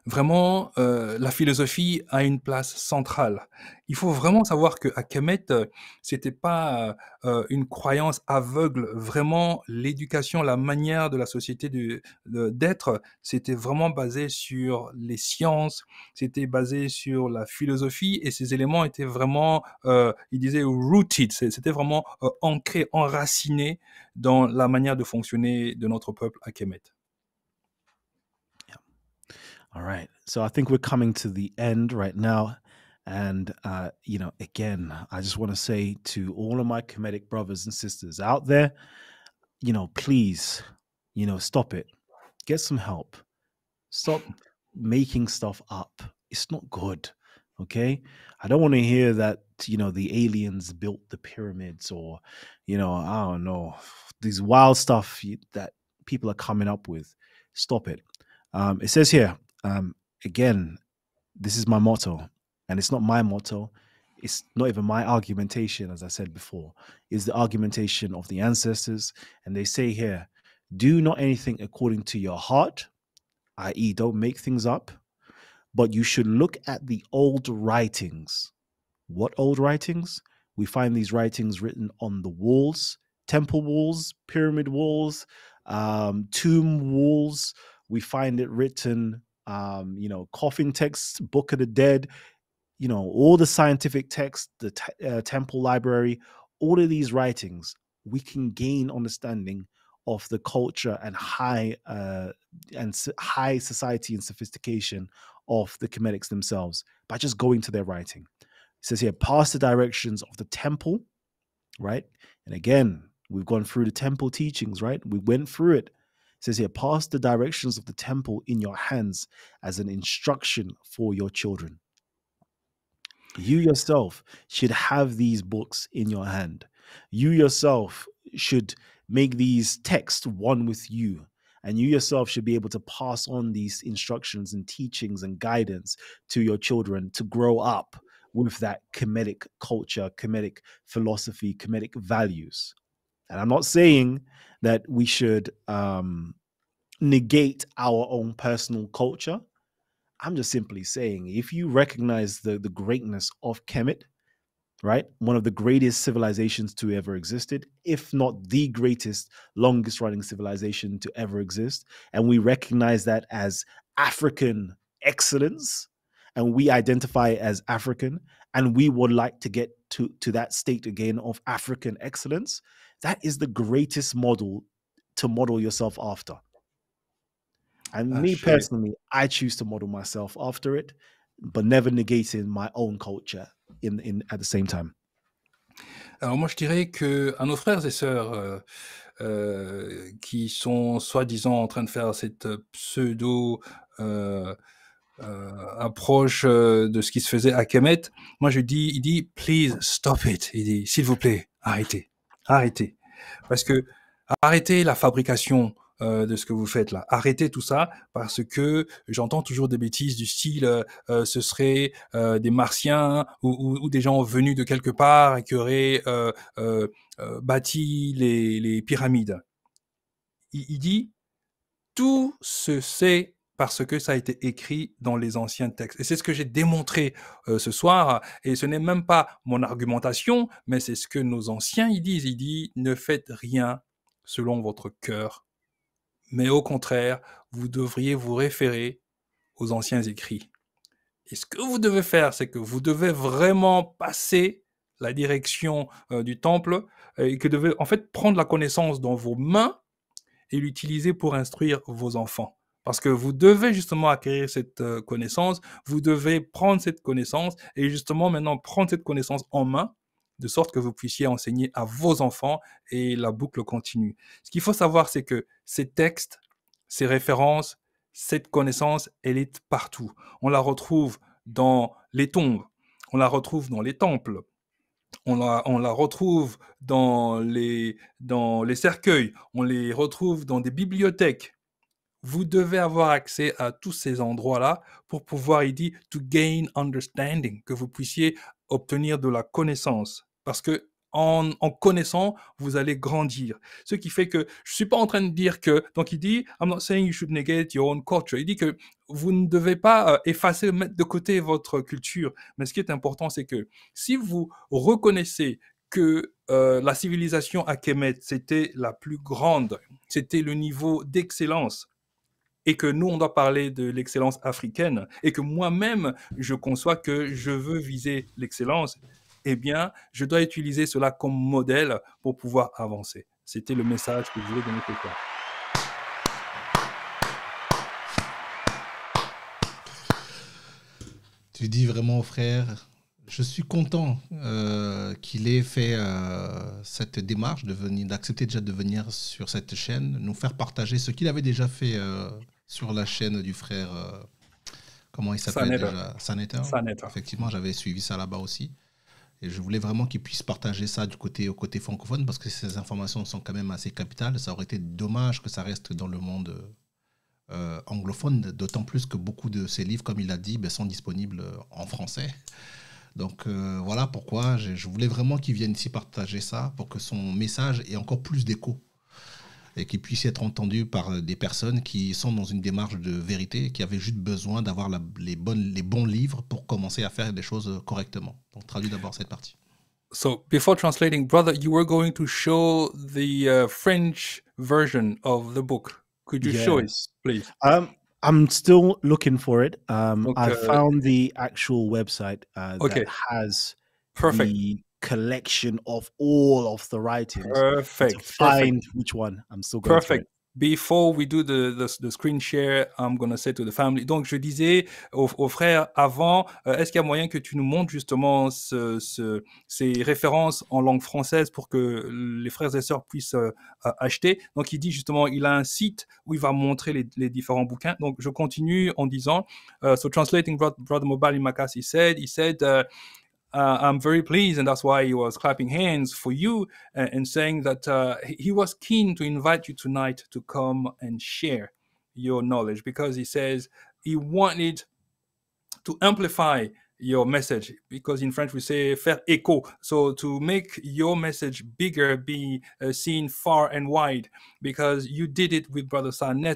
vraiment, euh, la philosophie a une place centrale il faut vraiment savoir que à Kemet, euh, c'était pas euh, euh, une croyance aveugle. Vraiment, l'éducation, la manière de la société d'être, c'était vraiment basé sur les sciences, c'était basé sur la philosophie, et ces éléments étaient vraiment, il disait rooted, c'était vraiment ancré, enraciné dans la manière de fonctionner de notre peuple à Kemet. All right. So I think we're coming to the end right now. And, uh, you know, again, I just want to say to all of my comedic brothers and sisters out there, you know, please, you know, stop it. Get some help. Stop making stuff up. It's not good. Okay. I don't want to hear that, you know, the aliens built the pyramids or, you know, I don't know, these wild stuff that people are coming up with. Stop it. Um, it says here, um, again, this is my motto and it's not my motto it's not even my argumentation as i said before is the argumentation of the ancestors and they say here do not anything according to your heart i.e don't make things up but you should look at the old writings what old writings we find these writings written on the walls temple walls pyramid walls um, tomb walls we find it written um, you know coffin texts book of the dead you know, all the scientific texts, the te uh, temple library, all of these writings, we can gain understanding of the culture and high uh, and so high society and sophistication of the Kemetics themselves by just going to their writing. It says here, past the directions of the temple, right? And again, we've gone through the temple teachings, right? We went through It says here, pass the directions of the temple in your hands as an instruction for your children. You yourself should have these books in your hand. You yourself should make these texts one with you. And you yourself should be able to pass on these instructions and teachings and guidance to your children to grow up with that comedic culture, comedic philosophy, comedic values. And I'm not saying that we should um, negate our own personal culture I'm just simply saying if you recognize the, the greatness of Kemet, right? One of the greatest civilizations to ever existed, if not the greatest, longest running civilization to ever exist. And we recognize that as African excellence and we identify as African and we would like to get to, to that state again of African excellence. That is the greatest model to model yourself after. And culture Alors moi, je dirais que nos frères et sœurs euh, euh, qui sont soi-disant en train de faire cette pseudo euh, approche de ce qui se faisait à Kemet, moi je dis, il dit, please stop it. Il dit, s'il vous plaît, arrêtez, arrêtez, parce que arrêtez la fabrication euh, de ce que vous faites là. Arrêtez tout ça parce que j'entends toujours des bêtises du style euh, ce serait euh, des martiens ou, des gens venus de quelque part et qui auraient bâti les, pyramides. Il, dit tout se sait parce que ça a été écrit dans les anciens textes. Et c'est ce que j'ai démontré ce soir, et ce n'est même pas mon argumentation, mais c'est ce que nos anciens ils disent. Ils disent, ne faites rien selon votre cœur mais au contraire, vous devriez vous référer aux anciens écrits. Et ce que vous devez faire, c'est que vous devez vraiment passer la direction euh, du temple euh, et que devez en fait prendre la connaissance dans vos mains et l'utiliser pour instruire vos enfants. Parce que vous devez justement acquérir cette euh, connaissance, vous devez prendre cette connaissance et justement maintenant prendre cette connaissance en main de sorte que vous puissiez enseigner à vos enfants et la boucle continue. Ce qu'il faut savoir, c'est que ces textes, ces références, cette connaissance, elle est partout. On la retrouve dans les tombes, on la retrouve dans les temples, on la, on la, retrouve dans les, dans les cercueils, on les retrouve dans des bibliothèques. Vous devez avoir accès à tous ces endroits-là pour pouvoir, il dit, to gain understanding, que vous puissiez obtenir de la connaissance. Parce que en, connaissant, vous allez grandir. Ce qui fait que je suis pas en train de dire que, donc il dit, I'm not saying you should negate your own culture. Il dit que vous ne devez pas euh, effacer, mettre de côté votre culture. Mais ce qui est important, c'est que si vous reconnaissez que euh, la civilisation à Kemet, c'était la plus grande, c'était le niveau d'excellence, et que nous, on doit parler de l'excellence africaine, et que moi-même, je conçois que je veux viser l'excellence, eh bien, je dois utiliser cela comme modèle pour pouvoir avancer. C'était le message que je voulais donner quelque part. Tu dis vraiment, frère, je suis content euh, qu'il ait fait euh, cette démarche d'accepter déjà de venir sur cette chaîne, nous faire partager ce qu'il avait déjà fait euh, sur la chaîne du frère, euh, comment il s'appelle déjà Saneta. Effectivement, j'avais suivi ça là-bas aussi. Et je voulais vraiment qu'il puisse partager ça du côté, au côté francophone parce que ces informations sont quand même assez capitales. Ça aurait été dommage que ça reste dans le monde euh, anglophone, d'autant plus que beaucoup de ses livres, comme il l'a dit, ben, sont disponibles en français. Donc euh, voilà pourquoi je, voulais vraiment qu'il vienne ici partager ça pour que son message ait encore plus d'écho et qui puisse être entendu par euh, des personnes qui sont dans une démarche de vérité, qui avaient juste besoin d'avoir les, les bons livres pour commencer à faire des choses euh, correctement. Donc traduis d'abord cette partie. So before translating, brother, you were going to show the uh, French version of the book. Could you show it, please? Um, I'm still looking for it. Um, I found the actual website uh, that has Perfect. the collection of all of the writings. Perfect. find which one. I'm still going Perfect. Before we do the, screen share, I'm going to say to the family. Donc, je disais aux, frères avant, euh, est-ce qu'il y a moyen que tu nous montres justement ces références en langue française pour que les frères et sœurs puissent euh, acheter Donc, il dit justement, il a un site où il va montrer les, différents bouquins. Donc, je continue en disant, euh, so translating Brother Mobile said, he said. uh, I'm very pleased, and that's why he was clapping hands for you uh, and saying that uh, he was keen to invite you tonight to come and share your knowledge because he says he wanted to amplify your message because in french we say faire echo so to make your message bigger be uh, seen far and wide because you did it with brother san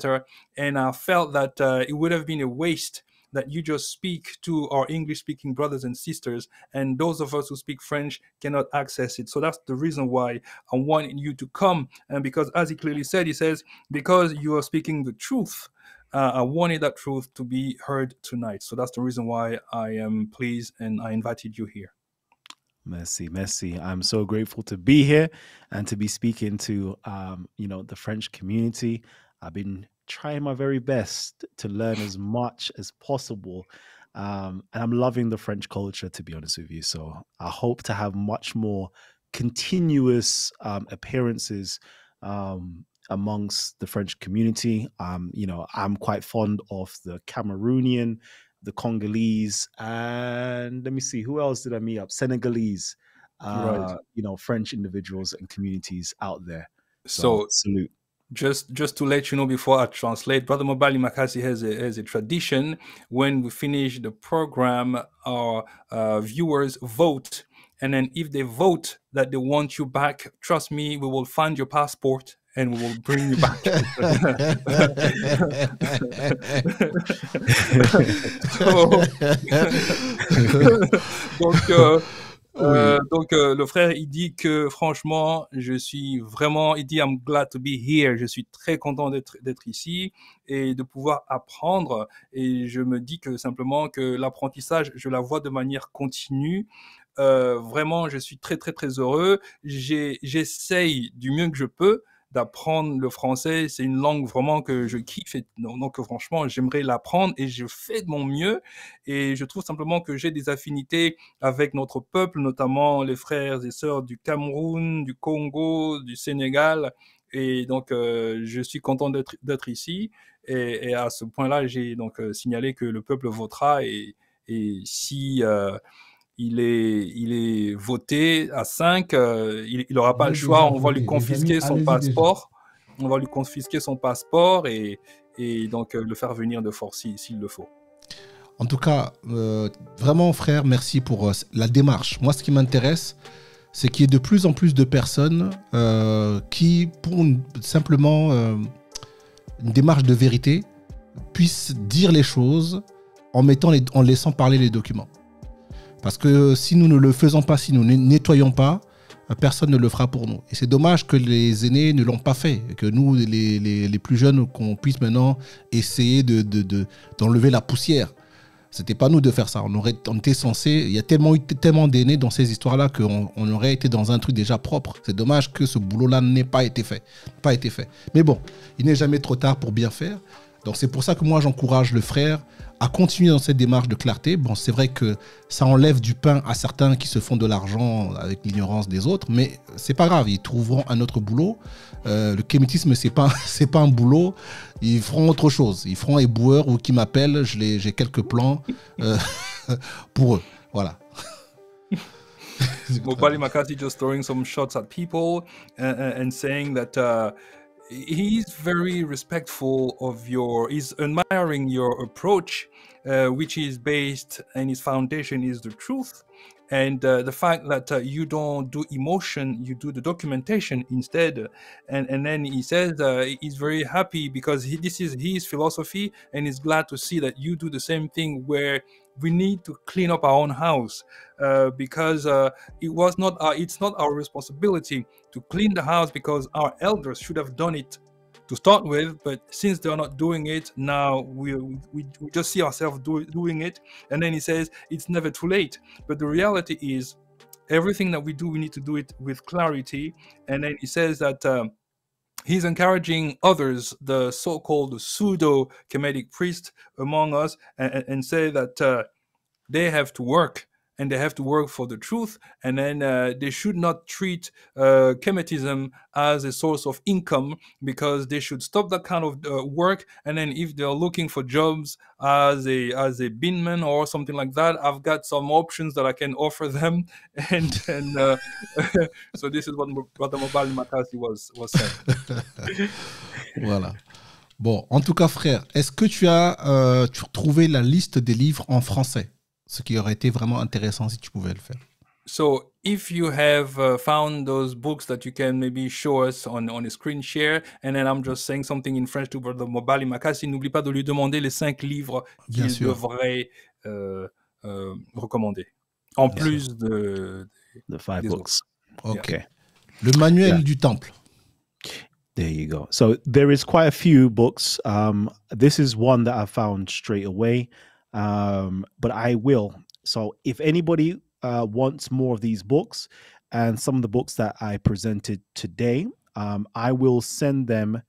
and i felt that uh, it would have been a waste that you just speak to our English speaking brothers and sisters, and those of us who speak French cannot access it. So that's the reason why I am wanting you to come. And because, as he clearly said, he says, because you are speaking the truth. Uh, I wanted that truth to be heard tonight. So that's the reason why I am pleased and I invited you here. Merci, merci. I'm so grateful to be here and to be speaking to, um, you know, the French community. I've been trying my very best to learn as much as possible. Um, and I'm loving the French culture, to be honest with you. So I hope to have much more continuous um, appearances um, amongst the French community. Um, you know, I'm quite fond of the Cameroonian, the Congolese, and let me see, who else did I meet up? Senegalese, uh, right. you know, French individuals and communities out there. So, so salute just just to let you know before I translate, Brother Mobali Makasi has a, has a tradition when we finish the program, our uh, viewers vote. And then if they vote that they want you back, trust me, we will find your passport and we will bring you back. [LAUGHS] so, [LAUGHS] donc, euh, Euh, donc euh, le frère il dit que franchement je suis vraiment il dit I'm glad to be here je suis très content d'être ici et de pouvoir apprendre et je me dis que simplement que l'apprentissage je la vois de manière continue euh, vraiment je suis très très très heureux j'essaye du mieux que je peux d'apprendre le français. C'est une langue vraiment que je kiffe. Et donc, franchement, j'aimerais l'apprendre et je fais de mon mieux. Et je trouve simplement que j'ai des affinités avec notre peuple, notamment les frères et sœurs du Cameroun, du Congo, du Sénégal. Et donc, euh, je suis content d'être ici. Et, à ce point-là, j'ai donc euh, signalé que le peuple votera. Et, et si euh, il est, il est voté à 5, euh, il n'aura pas le choix, on va lui confisquer son passeport, on va lui confisquer son passeport et, donc euh, le faire venir de force s'il le faut. En tout cas, euh, vraiment frère, merci pour la démarche. Moi, ce qui m'intéresse, c'est qu'il y ait de plus en plus de personnes qui, pour simplement une démarche de vérité, puissent dire les choses en, mettant les, en laissant parler les documents. Parce que si nous ne le faisons pas, si nous ne nettoyons pas, euh, personne ne le fera pour nous. Et c'est dommage que les aînés ne l'ont pas fait, que nous, les, plus jeunes, qu'on puisse maintenant essayer d'enlever de, la poussière. C'était pas nous de faire ça. On aurait on censé. Il y a tellement eu tellement d'aînés dans ces histoires-là qu'on on aurait été dans un truc déjà propre. C'est dommage que ce boulot-là n'ait pas été fait, pas été fait. Mais bon, il n'est jamais trop tard pour bien faire. Donc c'est pour ça que moi j'encourage le frère à continuer dans cette démarche de clarté. Bon, c'est vrai que ça enlève du pain à certains qui se font de l'argent avec l'ignorance des autres, mais c'est pas grave, ils trouveront un autre boulot. Euh, le kémitisme, c'est pas, [LAUGHS] c'est pas un boulot. Ils feront autre chose. Ils feront boueurs ou qui m'appellent. j'ai quelques plans euh, [LAUGHS] pour eux. Voilà. Makati just throwing some shots at people uh, uh, and, saying that. Uh, he's very respectful of your he's admiring your approach uh, which is based and his foundation is the truth and uh, the fact that uh, you don't do emotion you do the documentation instead and and then he says uh, he's very happy because he, this is his philosophy and he's glad to see that you do the same thing where we need to clean up our own house uh, because uh, it was not our, it's not our responsibility to clean the house because our elders should have done it to start with but since they are not doing it now we, we, we just see ourselves do, doing it and then he says it's never too late but the reality is everything that we do we need to do it with clarity and then he says that um, He's encouraging others, the so-called pseudo Kemetic priest among us, and, and say that uh, they have to work and they have to work for the truth. And then uh, they should not treat uh, as a source of income because they should stop that kind of uh, work. And then if they are looking for jobs as a as a binman or something like that, I've got some options that I can offer them. [LAUGHS] And, uh, and [LAUGHS] so this is what Brother Mobile Matasi was was saying. [LAUGHS] voilà. Bon, en tout cas, frère, est-ce que tu as euh, tu retrouvé la liste des livres en français ce qui aurait été vraiment intéressant si tu pouvais le faire. So if you have uh, found those books that you can maybe show us on, on a screen share, and then I'm just saying something in French to Brother Mobile Makassi, n'oublie pas de lui demander les cinq livres qu'il devrait euh, euh, recommander, en plus de... The five books. OK. Le manuel du temple. There you go. So there is quite a few books. Um, this is one that I found straight away. Um, but I will. So if anybody uh, wants more of these books and some of the books that I presented today, um, I will send them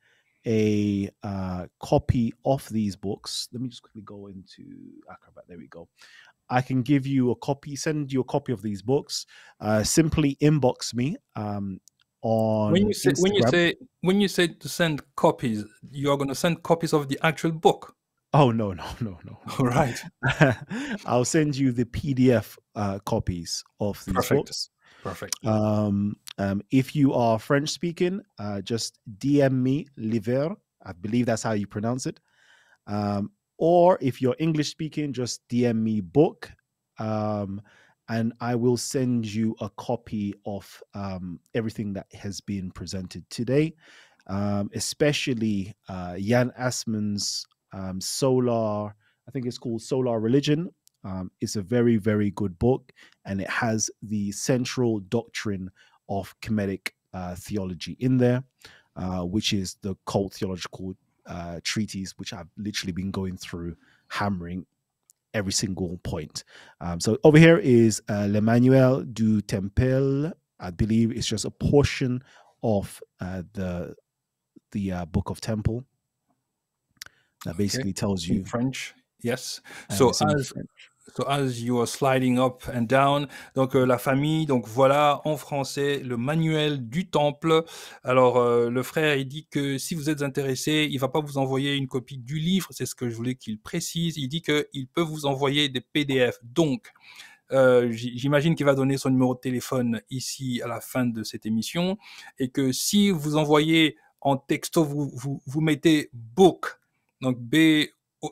a uh, copy of these books. Let me just quickly go into Acrobat. Ah, there we go. I can give you a copy, send you a copy of these books. Uh, simply inbox me um, on when you say when you say when you say to send copies, you are going to send copies of the actual book. Oh no no no no! All right, [LAUGHS] I'll send you the PDF uh, copies of these Perfect. books. Perfect. Um, um, if you are French speaking, uh, just DM me Liver. I believe that's how you pronounce it. Um, or if you're English speaking, just DM me book, um, and I will send you a copy of um, everything that has been presented today, um, especially uh, Jan Asman's um, Solar, I think it's called Solar Religion. Um, it's a very, very good book, and it has the central doctrine of Kemetic uh, theology in there, uh, which is the cult theological uh, treatise, which I've literally been going through, hammering every single point. Um, so over here is uh, Le Manuel du Tempel. I believe it's just a portion of uh, the the uh, Book of Temple. basically tells you French. Yes. so you are sliding up and down. Donc euh, la famille, donc voilà en français le manuel du temple. Alors euh, le frère il dit que si vous êtes intéressé, il va pas vous envoyer une copie du livre, c'est ce que je voulais qu'il précise. Il dit que il peut vous envoyer des PDF. Donc euh, j'imagine qu'il va donner son numéro de téléphone ici à la fin de cette émission et que si vous envoyez en texto vous, vous mettez book donc B,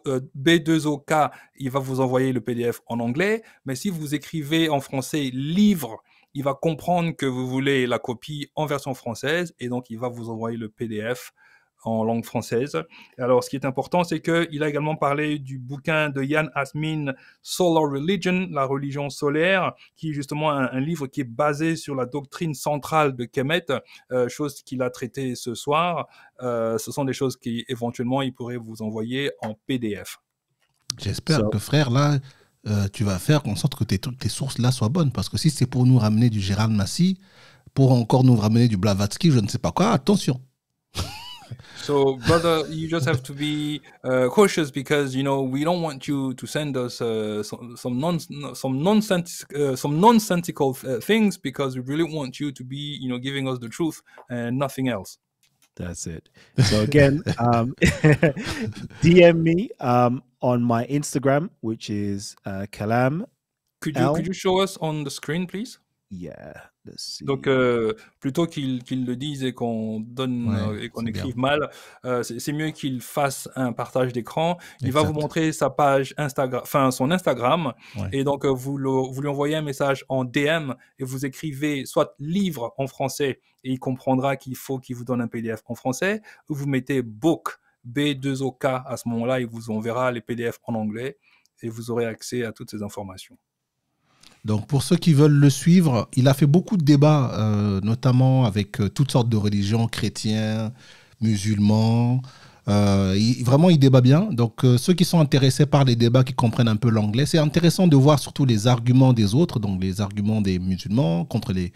euh, B2OK, il va vous envoyer le PDF en anglais, mais si vous écrivez en français livre, il va comprendre que vous voulez la copie en version française et donc il va vous envoyer le PDF en langue française. Alors, ce qui est important, c'est qu'il a également parlé du bouquin de Yann Asmin, Solar Religion, la religion solaire, qui est justement un, livre qui est basé sur la doctrine centrale de Kemet, euh, chose qu'il a traitée ce soir. Euh, ce sont des choses qui, éventuellement, il pourrait vous envoyer en PDF. J'espère que, frère, là, euh, tu vas faire en sorte que tes, tes sources-là soient bonnes, parce que si c'est pour nous ramener du Gérald massi, pour encore nous ramener du Blavatsky, je ne sais pas quoi, attention so, brother, you just have to be uh, cautious because you know we don't want you to send us uh, some some non some nonsense uh, some nonsensical uh, things because we really want you to be you know giving us the truth and nothing else. That's it. So again, um, [LAUGHS] DM me um, on my Instagram, which is uh, Kalam. Could you L. could you show us on the screen, please? Donc, euh, plutôt qu'ils le disent et qu'on euh, qu'on écrive mal, euh, c'est mieux qu'il fasse un partage d'écran. Il va vous montrer sa page Instagram, enfin son Instagram, et donc vous, vous lui envoyez un message en DM et vous écrivez soit livre en français et il comprendra qu'il faut qu'il vous donne un PDF en français, ou vous mettez book B2OK à ce moment-là, il vous enverra les PDF en anglais et vous aurez accès à toutes ces informations. Donc pour ceux qui veulent le suivre, il a fait beaucoup de débats, euh, notamment avec euh, toutes sortes de religions, chrétiens, musulmans, euh, vraiment, il débat bien. Donc, euh, ceux qui sont intéressés par les débats, qui comprennent un peu l'anglais, c'est intéressant de voir surtout les arguments des autres, donc les arguments des musulmans contre les,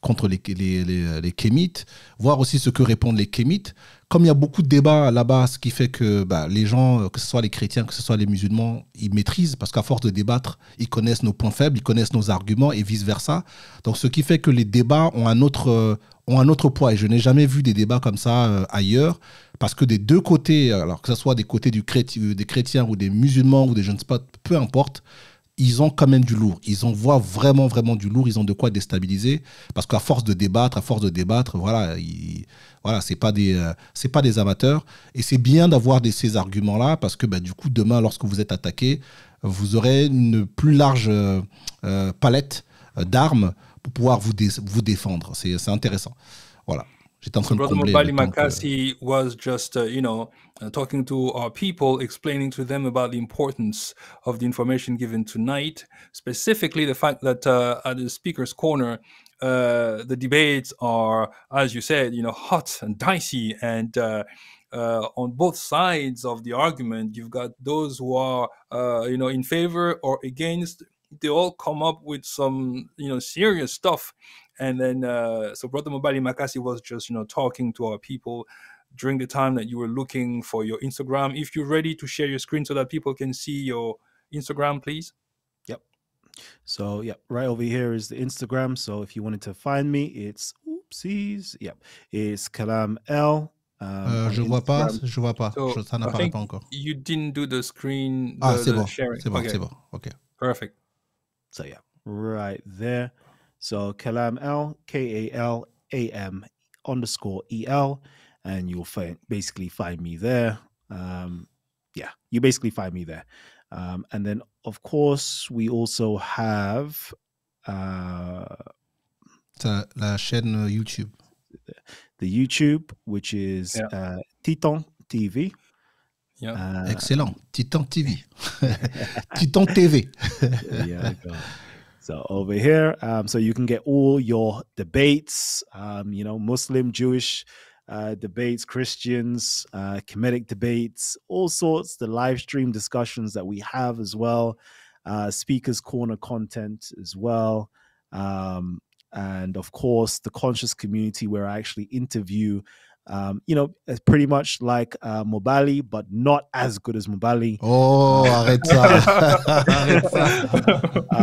contre les, les, les, kémites, voir aussi ce que répondent les kémites. Comme il y a beaucoup de débats là-bas, ce qui fait que bah, les gens, euh, que ce soit les chrétiens, que ce soit les musulmans, ils maîtrisent, parce qu'à force de débattre, ils connaissent nos points faibles, ils connaissent nos arguments et vice-versa. Donc, ce qui fait que les débats ont un autre, ont un autre poids. Et je n'ai jamais vu des débats comme ça euh, ailleurs, parce que des deux côtés, alors que ce soit des côtés du euh, des chrétiens ou des musulmans ou des jeunes spots, peu importe, ils ont quand même du lourd. Ils en voient vraiment, vraiment du lourd. Ils ont de quoi déstabiliser. Parce qu'à force de débattre, à force de débattre, voilà, voilà c'est pas des, euh, pas des amateurs. Et c'est bien d'avoir ces arguments-là parce que, bah, du coup, demain, lorsque vous êtes attaqué, vous aurez une plus large palette d'armes pour pouvoir vous, dé vous défendre. C'est intéressant. Voilà. J'étais en train de Brother Mubali euh, Makassi que... Euh, was just, uh, you know, uh, talking to our people, explaining to them about the importance of the information given tonight, specifically the fact that uh, at the Speaker's Corner, uh, the debates are, as you said, you know, hot and dicey and uh, uh, on both sides of the argument. You've got those who are, uh, you know, in favor or against they all come up with some you know serious stuff. And then uh, so Brother Mobali Makasi was just you know talking to our people during the time that you were looking for your Instagram. If you're ready to share your screen so that people can see your Instagram, please. Yep. So yeah, right over here is the Instagram. So if you wanted to find me, it's oopsies. Yep, it's Kalam L uh, euh, je vois pas, je vois pas. ça pas encore. You didn't do the screen. Ah, the, ah, c'est bon. C'est bon, okay. c'est bon. OK. Perfect. So yeah, right there. So Kalam L K A L A M underscore E L, and you'll find basically find me there. Um, yeah, you basically find me there. Um, and then of course we also have uh, the, the YouTube, the, the YouTube which is yeah. uh, Titon TV. Yep. Euh, Excellent. Titan TV. [LAUGHS] Titan TV. yeah. So over here, um, so you can get all your debates, um, you know, Muslim, Jewish uh, debates, Christians, uh, comedic debates, all sorts, the live stream discussions that we have as well, uh, speakers corner content as well. Um, and of course, the conscious community where I actually interview um, you know, it's pretty much like uh, Mobali, but not as good as Mobali. Oh, [LAUGHS] arrête ça.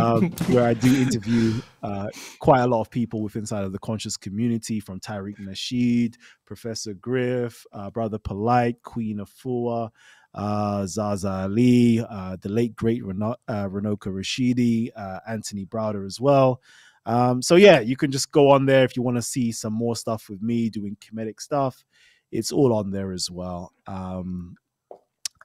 [LAUGHS] um, where I do interview uh, quite a lot of people within inside of the conscious community, from Tariq Nasheed, Professor Griff, uh, Brother Polite, Queen Afua, uh, Zaza Ali, uh, the late great Ren- uh, Renoka Rashidi, uh, Anthony Browder as well. Um, so yeah, you can just go on there if you want to see some more stuff with me doing comedic stuff. It's all on there as well. Um,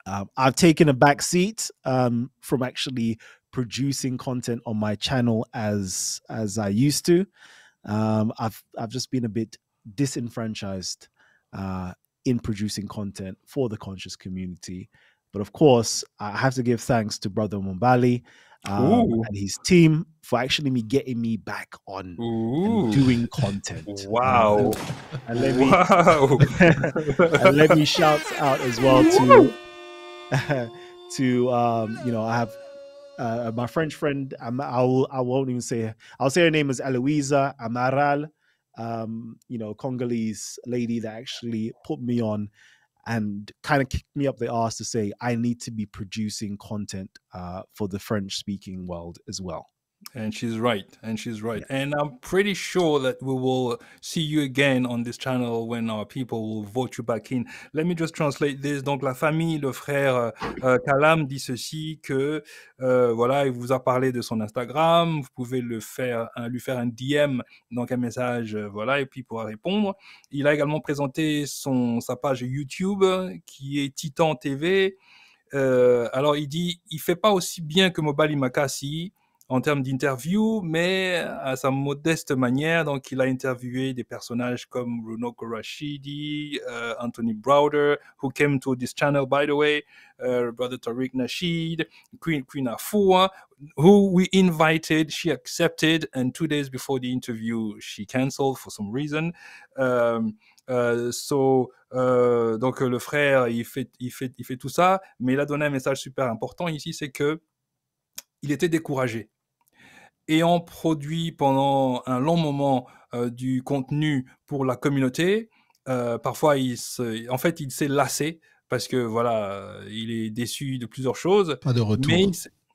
um, I've taken a back seat um, from actually producing content on my channel as as I used to. Um, I've I've just been a bit disenfranchised uh, in producing content for the conscious community. But of course, I have to give thanks to Brother Mumbali um, and his team for actually me getting me back on doing content. Wow. And let me, wow. [LAUGHS] and let me shout out as well to, [LAUGHS] to um, you know, I have uh, my French friend, i I, will, I won't even say her. I'll say her name is Eloisa Amaral, um, you know, Congolese lady that actually put me on and kind of kicked me up the ass to say I need to be producing content uh, for the French speaking world as well. And she's right. And she's right. Yeah. And I'm pretty sure that we will see you again on this channel when our people will vote you back in. Let me just translate this. Donc, la famille, le frère euh, euh, Kalam dit ceci que, euh, voilà, il vous a parlé de son Instagram. Vous pouvez le faire, lui faire un DM, donc un message, voilà, et puis il pourra répondre. Il a également présenté son, sa page YouTube qui est Titan TV. alors, il dit, il fait pas aussi bien que Mobali Makassi en termes d'interview, mais à sa modeste manière. Donc, il a interviewé des personnages comme Runoko Rashidi, euh, Anthony Browder, who came to this channel, by the way, euh, Brother Tariq Nasheed, Queen, Queen Afua, hein, who we invited. She accepted, and two days before the interview, she canceled for some reason. Um, euh, so, donc le frère, il fait, il fait tout ça, mais il a donné un message super important ici, c'est que il était découragé ayant produit pendant un long moment euh, du contenu pour la communauté, euh, parfois il se, en fait il s'est lassé parce que voilà, il est déçu de plusieurs choses. Pas de retour.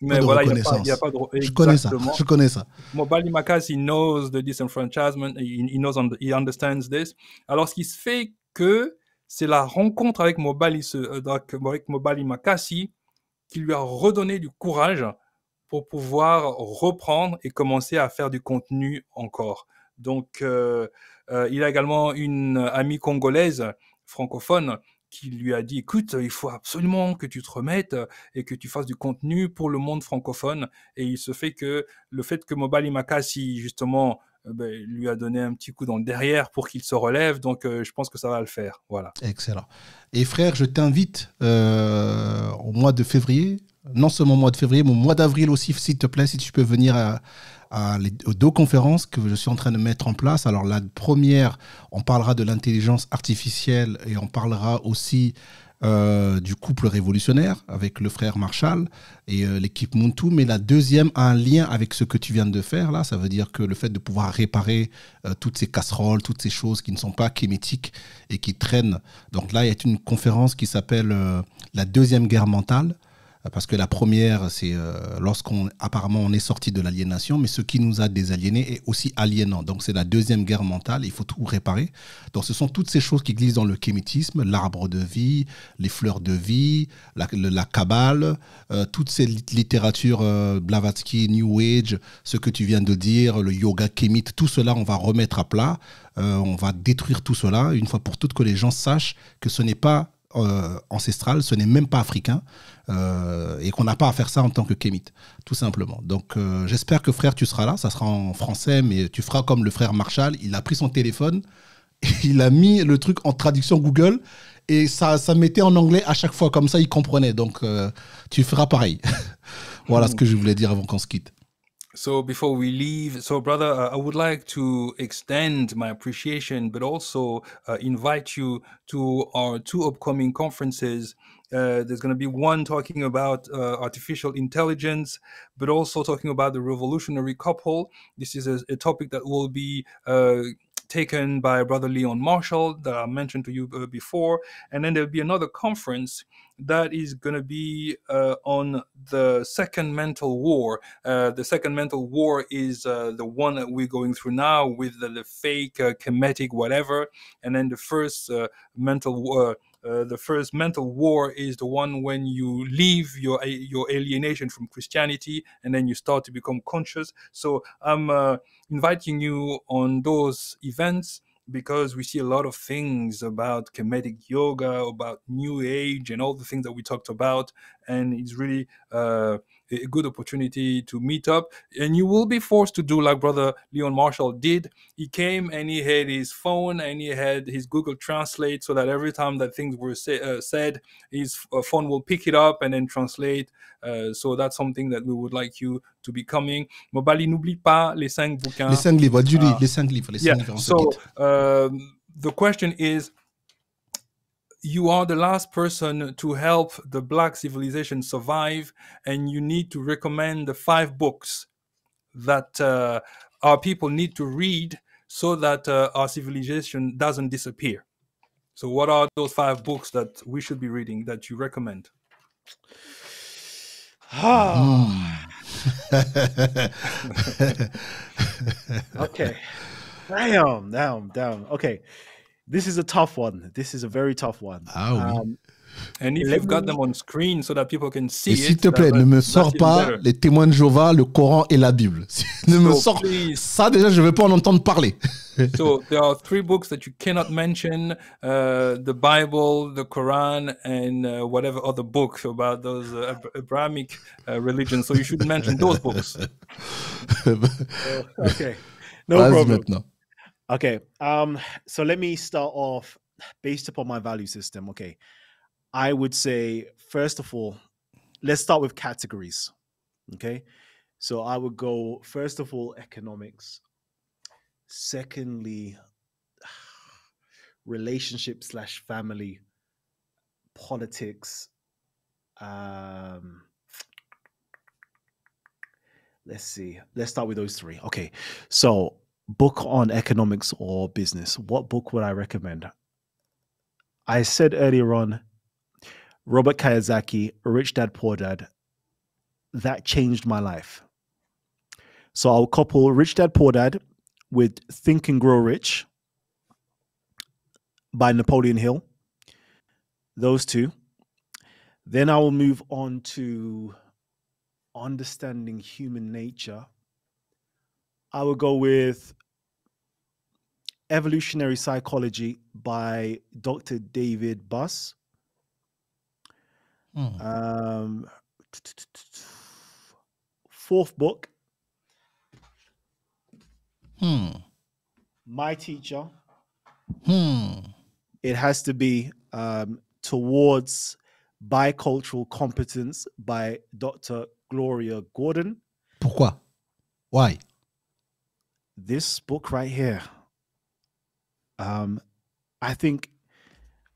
Mais, voilà, il n'y a, pas de Je connais ça. Je connais ça. Mobali Makasi knows the disenfranchisement, he, knows, he understands this. Alors ce qui se fait que c'est la rencontre avec Mobali, euh, avec Mobali Makassi qui lui a redonné du courage pour pouvoir reprendre et commencer à faire du contenu encore. Donc, euh, euh, il a également une amie congolaise francophone qui lui a dit, écoute, il faut absolument que tu te remettes et que tu fasses du contenu pour le monde francophone. Et il se fait que le fait que Mobile Makasi, justement, euh, ben, lui a donné un petit coup dans le derrière pour qu'il se relève. Donc, je pense que ça va le faire. Voilà. Excellent. Et frère, je t'invite au mois de février non seulement au mois de février, mais au mois d'avril aussi, s'il te plaît, si tu peux venir à, aux deux conférences que je suis en train de mettre en place. Alors la première, on parlera de l'intelligence artificielle et on parlera aussi euh, du couple révolutionnaire avec le frère Marshall et euh, l'équipe Montou. Mais la deuxième a un lien avec ce que tu viens de faire là. Ça veut dire que le fait de pouvoir réparer euh, toutes ces casseroles, toutes ces choses qui ne sont pas kémétiques et qui traînent. Donc là, il y a une conférence qui s'appelle La deuxième guerre mentale parce que la première, c'est euh, lorsqu'on apparemment on est sorti de l'aliénation, mais ce qui nous a désaliénés est aussi aliénant. Donc c'est la deuxième guerre mentale, il faut tout réparer. Donc ce sont toutes ces choses qui glissent dans le kémitisme, l'arbre de vie, les fleurs de vie, la, cabale, euh, toutes ces littératures euh, Blavatsky, New Age, ce que tu viens de dire, le yoga kémite, tout cela on va remettre à plat, on va détruire tout cela une fois pour toutes que les gens sachent que ce n'est pas euh, ancestral, ce n'est même pas africain, euh, et qu'on n'a pas à faire ça en tant que kémite, tout simplement. Donc euh, j'espère que frère, tu seras là, ça sera en français, mais tu feras comme le frère Marshall, il a pris son téléphone, [LAUGHS] il a mis le truc en traduction Google, et ça, ça mettait en anglais à chaque fois, comme ça il comprenait, donc tu feras pareil. [LAUGHS] voilà ce que je voulais dire avant qu'on se quitte. So before we leave, so brother, uh, I would like to extend my appreciation, but also uh, invite you to our two upcoming conferences. Uh, there's going to be one talking about uh, artificial intelligence, but also talking about the revolutionary couple. This is a, a topic that will be uh, taken by brother Leon Marshall that I mentioned to you uh, before, and then there'll be another conference that is going to be uh, on the Second Mental War. Uh, the Second Mental War is uh, the one that we're going through now with the, the fake, chemetic, uh, whatever. And then the first uh, mental war. Uh, the first mental war is the one when you leave your your alienation from Christianity and then you start to become conscious. So I'm inviting you on those events because we see a lot of things about Kemetic yoga, about New Age, and all the things that we talked about. And it's really uh, a good opportunity to meet up. And you will be forced to do like brother Leon Marshall did. He came and he had his phone and he had his Google Translate so that every time that things were say, uh, said, his uh, phone will pick it up and then translate. Uh, so that's something that we would like you to be coming. Mobali, n'oublie pas les cinq bouquins. Les cinq livres, ah. les cinq livres, les cinq livres. So um, the question is, you are the last person to help the black civilization survive, and you need to recommend the five books that uh, our people need to read so that uh, our civilization doesn't disappear. So, what are those five books that we should be reading that you recommend? Ah. [LAUGHS] okay. Damn, damn, damn. Okay. This is a tough one. This is a very tough one. Ah oui. Um, And if you've got them on screen so that people can see S'il te plaît, ne me sors pas les témoins de Jéhovah, le Coran et la Bible. [LAUGHS] ne me sors ça déjà, je veux pas en entendre parler. [LAUGHS] so there are three books that you cannot mention: uh, the Bible, the Quran, and uh, whatever other books about those uh, Abrahamic uh, religions. So you should mention those books. [LAUGHS] okay, no problem. Maintenant. Okay. Um, so let me start off based upon my value system. Okay. I would say, first of all, let's start with categories. Okay. So I would go, first of all, economics. Secondly, [SIGHS] relationship slash family, politics. Um, let's see. Let's start with those three. Okay. So book on economics or business, what book would I recommend? I said earlier on, Robert Kiyosaki, Rich Dad Poor Dad, that changed my life. So I'll couple Rich Dad Poor Dad with Think and Grow Rich by Napoleon Hill. Those two. Then I will move on to understanding human nature. I will go with Evolutionary Psychology by Dr. David Buss. Mm. Um, fourth book. Hmm. My teacher. Hmm. It has to be um, towards bicultural competence by Dr. Gloria Gordon. Pourquoi? Why? This book right here. Um, I think,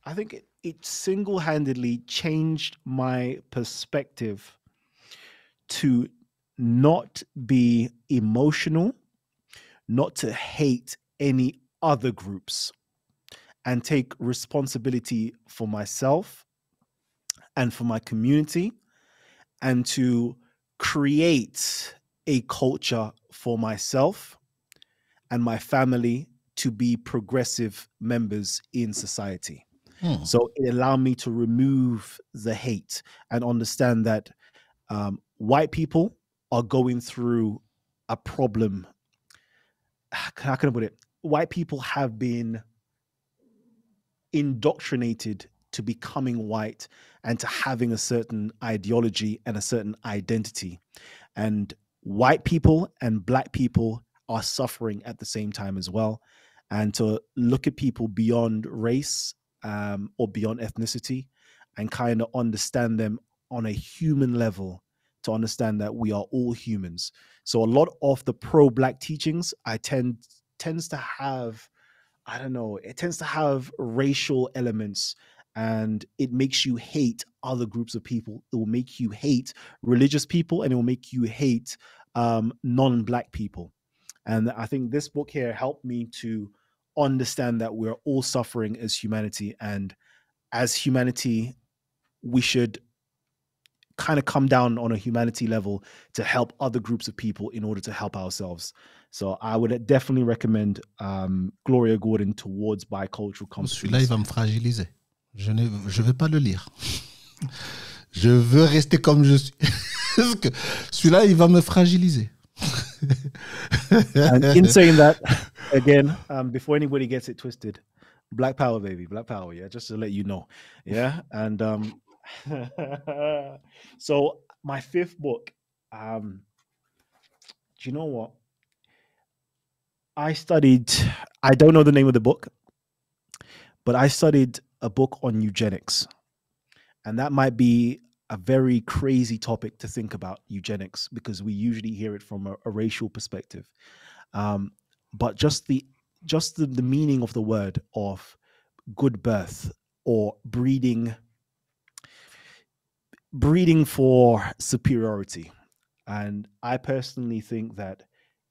I think it, it single-handedly changed my perspective to not be emotional, not to hate any other groups, and take responsibility for myself and for my community, and to create a culture for myself and my family to be progressive members in society. Hmm. So it allowed me to remove the hate and understand that um, white people are going through a problem. Ah, how can I put it? White people have been indoctrinated to becoming white and to having a certain ideology and a certain identity. And white people and black people are suffering at the same time as well and to look at people beyond race um, or beyond ethnicity and kind of understand them on a human level to understand that we are all humans. So a lot of the pro black teachings I tend tends to have I don't know, it tends to have racial elements and it makes you hate other groups of people. It will make you hate religious people and it will make you hate um, non black people. And I think this book here helped me to understand that we're all suffering as humanity and as humanity we should kind of come down on a humanity level to help other groups of people in order to help ourselves so i would definitely recommend um, gloria gordon towards bicultural competence là il va me fragiliser je ne je veux pas le lire [LAUGHS] je veux rester comme je suis [LAUGHS] celui-là il va me fragiliser and in saying that [LAUGHS] again, um, before anybody gets it twisted, Black Power, baby, Black Power. Yeah, just to let you know. Yeah, and um, [LAUGHS] so my fifth book. Um, do you know what? I studied. I don't know the name of the book, but I studied a book on eugenics, and that might be a very crazy topic to think about eugenics because we usually hear it from a, a racial perspective. Um, but just the just the, the meaning of the word of good birth or breeding breeding for superiority and i personally think that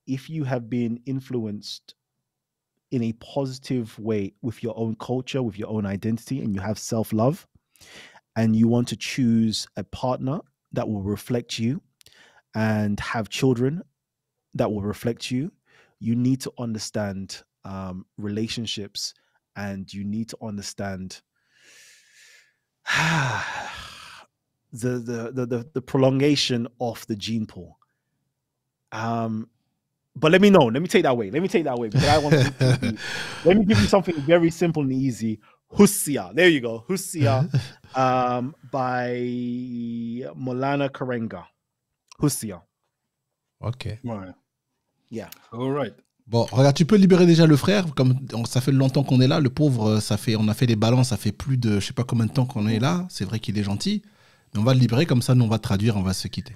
if you have been influenced in a positive way with your own culture with your own identity and you have self love and you want to choose a partner that will reflect you and have children that will reflect you you need to understand um, relationships and you need to understand [SIGHS] the, the, the the the prolongation of the gene pool. Um, but let me know. Let me take that away. Let me take that away because I want. to [LAUGHS] [LAUGHS] let me give you something very simple and easy. Husia. There you go. Husia [LAUGHS] um, by Molana Karenga. Husia. Okay. Right. All Bon, regarde, tu peux libérer déjà le frère, comme ça fait longtemps qu'on est là, le pauvre, euh, ça fait, on a fait des balances, ça fait plus de, je sais pas combien de temps qu'on est là, c'est vrai qu'il est gentil, mais on va le libérer, comme ça, nous, on va traduire, on va se quitter.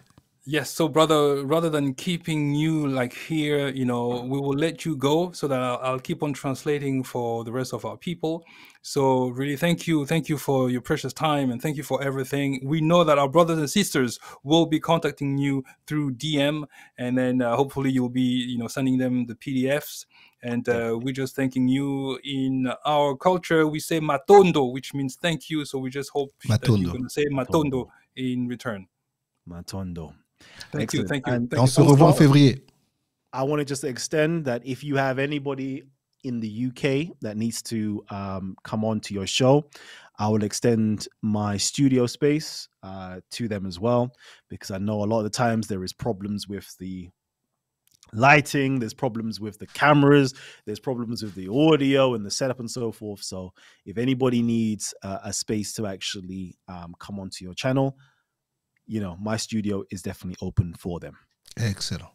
Yes, so brother, rather than keeping you like here, you know, we will let you go so that I'll, I'll, keep on translating for the rest of our people. So really, thank you, thank you for your precious time and thank you for everything. We know that our brothers and sisters will be contacting you through DM, and then uh, hopefully you'll be, you know, sending them the PDFs. And uh, we're just thanking you. In our culture, we say matondo, which means thank you. So we just hope matondo. that you're going to say matondo in return. Matondo. Thank you. Thank you. Thank on you. se revoit en février. I want to just extend that if you have anybody in the UK that needs to um, come on to your show, I will extend my studio space uh, to them as well because I know a lot of the times there is problems with the lighting, there's problems with the cameras, there's problems with the audio and the setup and so forth. So if anybody needs uh, a space to actually um, come onto your channel, you know, my studio is definitely open for them. Excellent.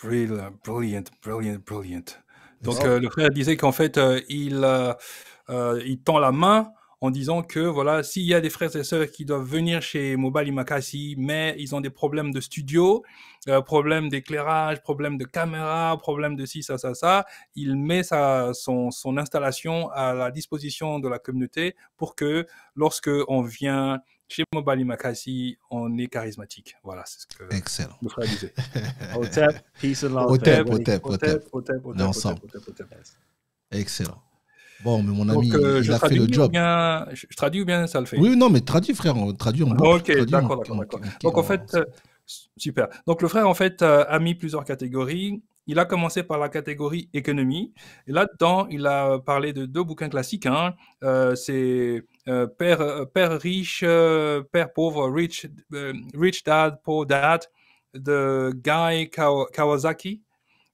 Brilliant, brilliant, brilliant, brilliant. Donc euh, le frère disait qu'en fait, euh, il, euh, il tend la main en disant que voilà, s'il y a des frères et sœurs qui doivent venir chez Mobile Imakasi, mais ils ont des problèmes de studio, problème problèmes d'éclairage, problèmes de caméra, problèmes de ci, ça, ça, ça, il met sa, son, son installation à la disposition de la communauté pour que lorsque on vient chez Mobali Makasi, on est charismatique. Voilà, c'est ce que le frère disait. [LAUGHS] Otep, peace and love. Au Otep, au Otep, au ensemble. Excellent. Bon, mais mon ami, euh, il a fait le job. je, traduis bien ça le fait Oui, non, mais traduis, frère, on traduit en boucle. Ok, d'accord, d'accord, Donc, en fait, euh, super. Donc, le frère, en fait, euh, a mis plusieurs catégories. Il a commencé par la catégorie économie. Et là-dedans, il a parlé de deux bouquins classiques. Hein. c'est euh, père, euh, père riche, euh, père pauvre, rich, rich dad, poor dad, de Guy Kawasaki.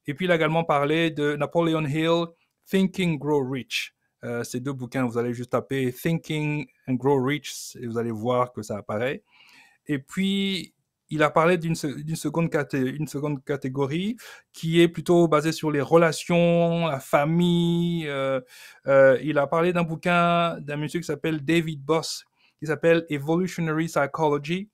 Et puis, il a également parlé de Napoleon Hill, Thinking Grow Rich. ces deux bouquins, vous allez juste taper Thinking and Grow Rich et vous allez voir que ça apparaît. Et puis, il a parlé d'une seconde, seconde catégorie qui est plutôt basée sur les relations, la famille. Euh, euh, il a parlé d'un bouquin d'un monsieur qui s'appelle David Boss, qui s'appelle Evolutionary Psychology.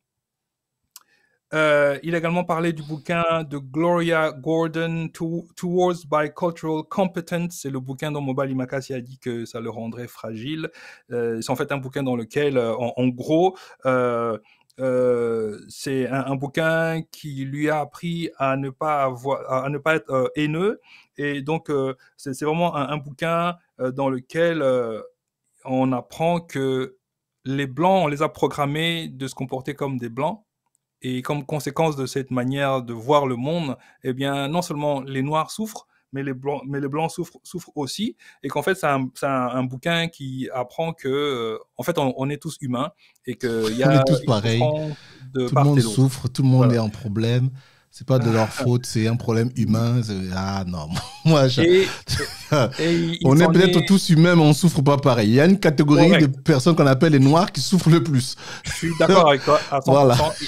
Euh, il a également parlé du bouquin de Gloria Gordon, Towards Bicultural Competence. C'est le bouquin dont Mobali Imakasi a dit que ça le rendrait fragile. c'est en fait un bouquin dans lequel, en, gros, euh, c'est un, bouquin qui lui a appris à ne pas, être euh, haineux. Et donc, euh, c'est vraiment un, bouquin dans lequel on apprend que les Blancs, on les a programmés de se comporter comme des Blancs. Et comme conséquence de cette manière de voir le monde, eh bien, non seulement les Noirs souffrent, mais les blancs, souffrent, souffrent aussi, et qu'en fait, c'est un, bouquin qui apprend que, euh, en fait, on, est tous humains et qu'il [LAUGHS] y a, on est tous pareils. Tout le monde souffre, tout le monde est en problème. C'est pas de leur [LAUGHS] faute, c'est un problème humain. Ah non, [LAUGHS] moi, je... [LAUGHS] on est peut-être tous humains, mais on souffre pas pareil. Il y a une catégorie de personnes qu'on appelle les noirs qui souffrent le plus. Je suis d'accord avec toi.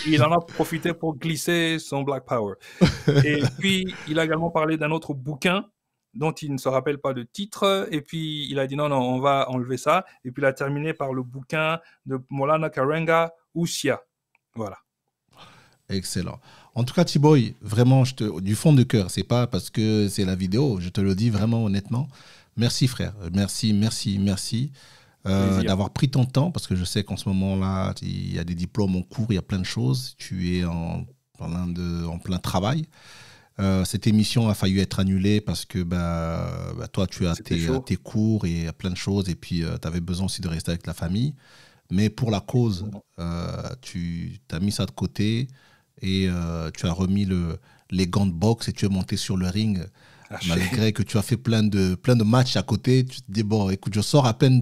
Il en a profité pour glisser son Black Power. et puis, il a également parlé d'un autre bouquin dont il ne se rappelle pas le titre. Et puis, il a dit non, non, on va enlever ça. Et puis, il a terminé par le bouquin de Molana Karenga, Usia. Voilà. Excellent. En tout cas, T-Boy, vraiment, je te, du fond de cœur, c'est pas parce que c'est la vidéo, je te le dis vraiment honnêtement. Merci frère, merci, merci, merci euh, d'avoir pris ton temps parce que je sais qu'en ce moment-là, il y a des diplômes en cours, il y a plein de choses. Tu es en, plein, en plein travail. Euh, cette émission a failli être annulée parce que bah, bah toi, tu as tes, cours et plein de choses, et puis euh, tu avais besoin aussi de rester avec la famille. Mais pour la cause, tu as mis ça de côté et euh, tu as remis les gants de boxe et tu es monté sur le ring. Ah, malgré que tu as fait plein de, plein de matchs à côté, tu te dis, bon, écoute, je sors à peine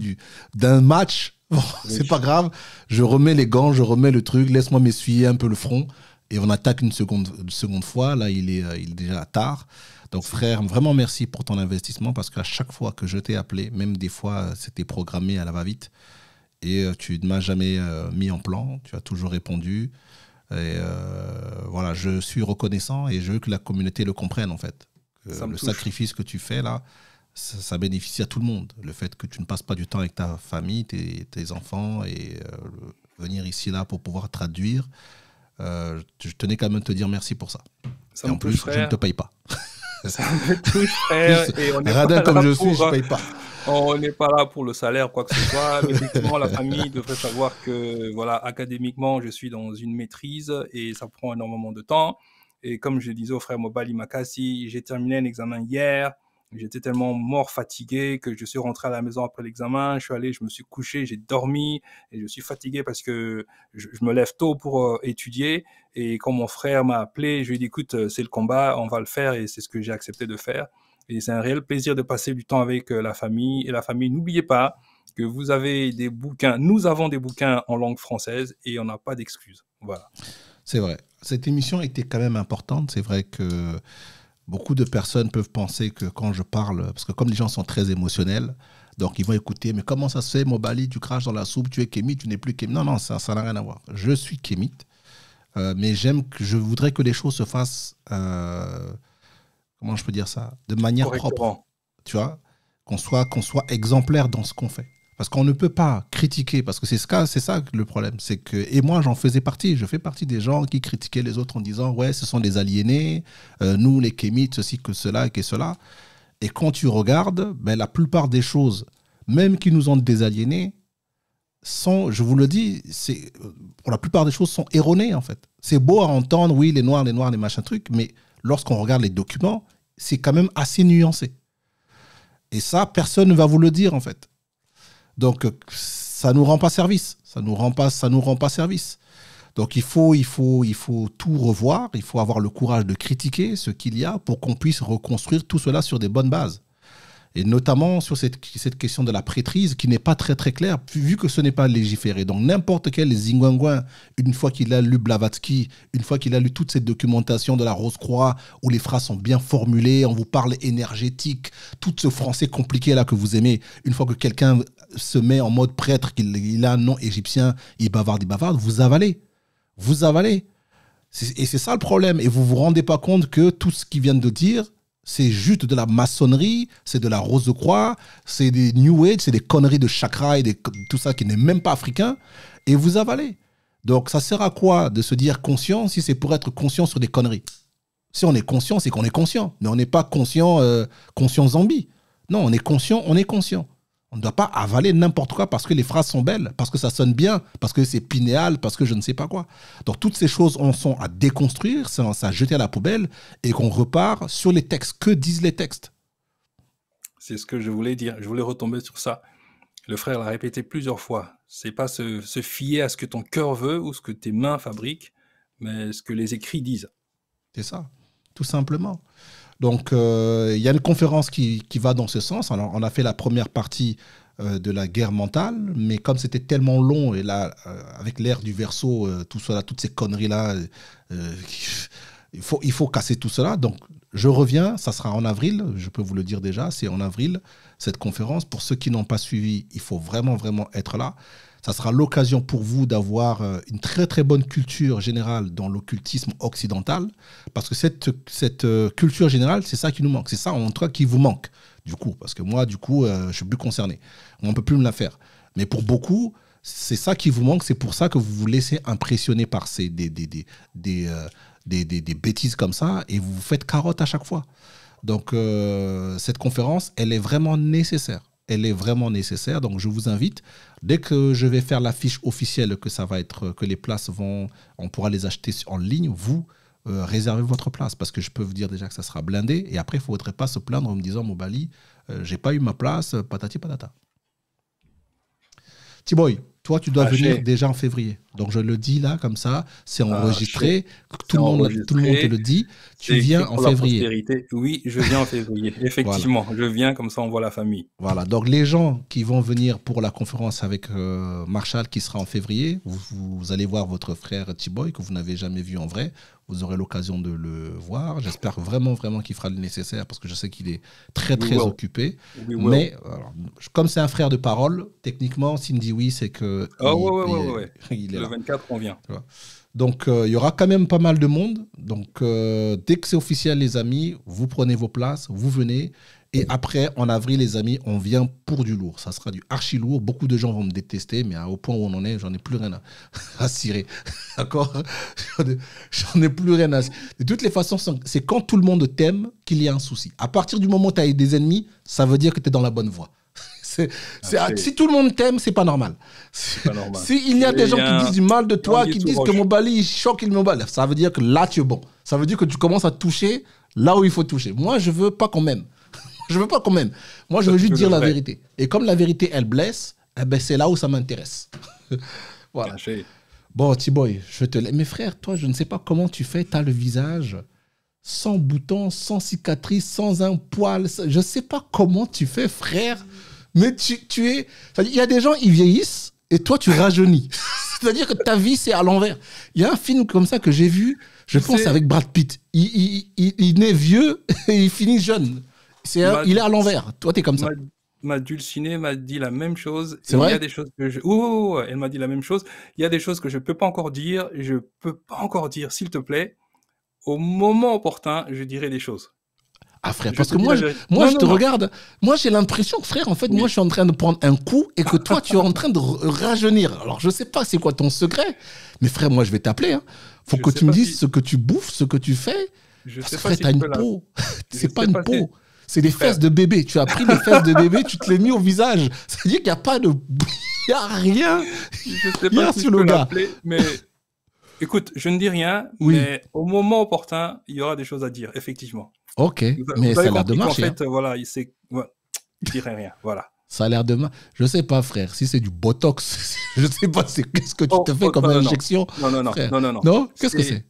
d'un match, [LAUGHS] c'est pas grave, je remets les gants, je remets le truc, laisse-moi m'essuyer un peu le front, et on attaque une seconde, seconde fois, là, il est, euh, il est déjà tard. Donc frère, vraiment merci pour ton investissement, parce qu'à chaque fois que je t'ai appelé, même des fois, euh, c'était programmé à la va-vite, et tu ne m'as jamais mis en plan, tu as toujours répondu. Et euh, voilà, je suis reconnaissant et je veux que la communauté le comprenne en fait. le sacrifice que tu fais là, ça, bénéficie à tout le monde. Le fait que tu ne passes pas du temps avec ta famille, tes, enfants, et euh, venir ici là pour pouvoir traduire, euh, je tenais quand même te dire merci pour ça. et en plus, je ne te paye pas. [LAUGHS] [LAUGHS] Eh, eh, on comme hein. On n'est pas là pour le salaire, quoi que ce soit. Mais la famille devrait savoir que, voilà, académiquement, je suis dans une maîtrise et ça prend énormément de temps. Et comme je disais au frère Mobali Makassi, j'ai terminé un examen hier. J'étais tellement mort, fatigué, que je suis rentré à la maison après l'examen. Je suis allé, je me suis couché, j'ai dormi et je suis fatigué parce que je, me lève tôt pour euh, étudier. Et quand mon frère m'a appelé, je lui ai dit, écoute, euh, c'est le combat, on va le faire et c'est ce que j'ai accepté de faire. Et c'est un réel plaisir de passer du temps avec euh, la famille. Et la famille, n'oubliez pas que vous avez des bouquins, nous avons des bouquins en langue française et on n'a pas d'excuses. Voilà. C'est vrai. Cette émission était quand même importante. C'est vrai que Beaucoup de personnes peuvent penser que quand je parle, parce que comme les gens sont très émotionnels, donc ils vont écouter, mais comment ça se fait, Mobali, tu craches dans la soupe, tu es kémite, tu n'es plus kémite. Non, non, ça n'a rien à voir. Je suis kémite, euh, mais j'aime que je voudrais que les choses se fassent, euh, comment je peux dire ça, de manière propre. Tu vois, qu'on soit, qu'on soit exemplaire dans ce qu'on fait. Parce qu'on ne peut pas critiquer, parce que c'est ce c'est ça le problème. C'est que et moi j'en faisais partie. Je fais partie des gens qui critiquaient les autres en disant ouais ce sont des aliénés, euh, nous les kémites ceci que cela et que cela. Et quand tu regardes, ben, la plupart des choses, même qui nous ont désaliénés, sont, je vous le dis, c'est pour la plupart des choses sont erronées en fait. C'est beau à entendre, oui les noirs, les noirs, les machins trucs, mais lorsqu'on regarde les documents, c'est quand même assez nuancé. Et ça, personne ne va vous le dire en fait. Donc euh, ça nous rend pas service, ça nous rend pas, ça nous rend pas service. Donc il faut, il faut, il faut tout revoir. Il faut avoir le courage de critiquer ce qu'il y a pour qu'on puisse reconstruire tout cela sur des bonnes bases. Et notamment sur cette, cette question de la prêtrise qui n'est pas très très claire, vu que ce n'est pas légiféré. Donc n'importe quel zingouingouin, une fois qu'il a lu Blavatsky, une fois qu'il a lu toute cette documentation de la Rose-Croix, où les phrases sont bien formulées, on vous parle énergétique, tout ce français compliqué là que vous aimez, une fois que quelqu'un se met en mode prêtre, qu'il a un nom égyptien, il bavarde, il bavarde, vous avalez. Vous avalez. Et c'est ça le problème. Et vous vous rendez pas compte que tout ce qu'ils vient de dire, c'est juste de la maçonnerie, c'est de la rose de croix, c'est des New Age, c'est des conneries de chakra et tout ça qui n'est même pas africain. Et vous avalez. Donc ça sert à quoi de se dire conscient si c'est pour être conscient sur des conneries Si on est conscient, c'est qu'on est conscient. Mais on n'est pas conscient, euh, conscient zombie. Non, on est conscient, on est conscient. On ne doit pas avaler n'importe quoi parce que les phrases sont belles, parce que ça sonne bien, parce que c'est pinéal, parce que je ne sais pas quoi. Donc toutes ces choses, on sont à déconstruire, c'est à jeter à la poubelle et qu'on repart sur les textes. Que disent les textes C'est ce que je voulais dire. Je voulais retomber sur ça. Le frère l'a répété plusieurs fois. C'est pas se, se fier à ce que ton cœur veut ou ce que tes mains fabriquent, mais ce que les écrits disent. C'est ça, tout simplement. Donc, euh, il y a une conférence qui, va dans ce sens. Alors, on a fait la première partie euh, de la guerre mentale, mais comme c'était tellement long, et là, euh, avec l'ère du verso, tout cela, toutes ces conneries-là, il, faut, il faut casser tout cela. Donc, je reviens, ça sera en avril, je peux vous le dire déjà, c'est en avril, cette conférence. Pour ceux qui n'ont pas suivi, il faut vraiment, vraiment être là. Ça sera l'occasion pour vous d'avoir euh, une très très bonne culture générale dans l'occultisme occidental, parce que cette, cette euh, culture générale, c'est ça qui nous manque, c'est ça en tout qui vous manque, du coup, parce que moi, du coup, euh, je suis plus concerné. On ne peut plus me la faire. Mais pour beaucoup, c'est ça qui vous manque, c'est pour ça que vous vous laissez impressionner par ces, des, des, des, des, des, des, bêtises comme ça, et vous vous faites carotte à chaque fois. Donc, cette conférence, elle est vraiment nécessaire elle est vraiment nécessaire. Donc je vous invite, dès que je vais faire l'affiche officielle que ça va être, que les places vont, on pourra les acheter en ligne, vous euh, réservez votre place parce que je peux vous dire déjà que ça sera blindé. Et après, il ne faudrait pas se plaindre en me disant, mon Bali, euh, j'ai pas eu ma place, patati patata. T-Boy, toi, tu dois ah, venir déjà en février. Donc, je le dis là, comme ça, c'est ah, enregistré. tout, le monde, tout le monde te le dit. Tu viens en février. Oui, je viens en février. [LAUGHS] Effectivement, je viens, comme ça, on voit la famille. Voilà. Donc, les gens qui vont venir pour la conférence avec euh, Marshall, qui sera en février, vous, allez voir votre frère T-Boy que vous n'avez jamais vu en vrai. Vous aurez l'occasion de le voir. J'espère vraiment, vraiment qu'il fera le nécessaire parce que je sais qu'il est très, très occupé. Mais comme c'est un frère de parole, techniquement, s'il me dit oui, c'est que le 24, on vient. Donc, euh, il y aura quand même pas mal de monde. Donc, euh, dès que c'est officiel, les amis, vous prenez vos places, vous venez. Et après, en avril, les amis, on vient pour du lourd. Ça sera du archi lourd. Beaucoup de gens vont me détester, mais au point où on en est, j'en ai plus rien à, [LAUGHS] à cirer. [LAUGHS] D'accord J'en ai, plus rien à De toutes les façons, c'est quand tout le monde t'aime qu'il y a un souci. À partir du moment où tu as des ennemis, ça veut dire que tu es dans la bonne voie. C'est, si tout le monde t'aime, c'est pas normal. S'il si y a des gens qui disent du mal de toi, qui disent que Mobali, il choque, il Mobali, ça veut dire que là, tu es bon. Ça veut dire que tu commences à toucher là où il faut toucher. Moi, je veux pas quand même [LAUGHS] je veux pas quand même Moi, je veux juste dire la vérité. Et comme la vérité, elle blesse, eh ben, c'est là où ça m'intéresse. [LAUGHS] voilà. Bon, T-Boy, je te laisse. Mais frère, toi, je ne sais pas comment tu fais. Tu as le visage sans bouton sans cicatrice sans un poil. Je ne sais pas comment tu fais, frère. Mais tu, es. Il y a des gens, ils vieillissent et toi, tu rajeunis. [LAUGHS] C'est-à-dire que ta vie, c'est à l'envers. Il y a un film comme ça que j'ai vu, je pense, avec Brad Pitt. Il, il, il, naît vieux [LAUGHS] et il finit jeune. Il est à l'envers. Toi, tu es comme ça. Ma, ma dulcinée m'a dit la même chose. C'est vrai. Il y a des choses que elle m'a dit la même chose. Il y a des choses que je peux pas encore dire. Je peux pas encore dire, s'il te plaît. Au moment opportun, je dirai des choses. Ah frère, parce que moi, moi je te regarde, moi j'ai l'impression que frère, en fait, moi je suis en train de prendre un coup et que toi tu es en train de euh, rajeunir. Alors je sais pas c'est quoi ton secret, mais frère, moi je vais t'appeler. Hein. Faut que tu me dises ce que tu bouffes, ce que tu fais. Je parce sais frère, t'as une peau. [LAUGHS] c'est pas une peau. C'est des fesses de bébé. Tu as pris des fesses de bébé, tu te les mis au visage. Ça veut dire qu'il n'y a pas de. [LAUGHS] Il n'y a rien. Je sais pas si sur le gars. Mais écoute, je ne dis rien, mais au moment opportun, il y aura des choses à dire, effectivement. Ok, mais ça a l'air de marcher. En fait, hein. voilà, il sait. dirais rien, voilà. [LAUGHS] Ça a l'air de marcher. Je sais pas, frère. Si c'est du botox, [LAUGHS] je sais pas. C'est qu'est-ce que tu oh, te fais oh, comme injection Non, non, non, non, non, non. non qu'est-ce que c'est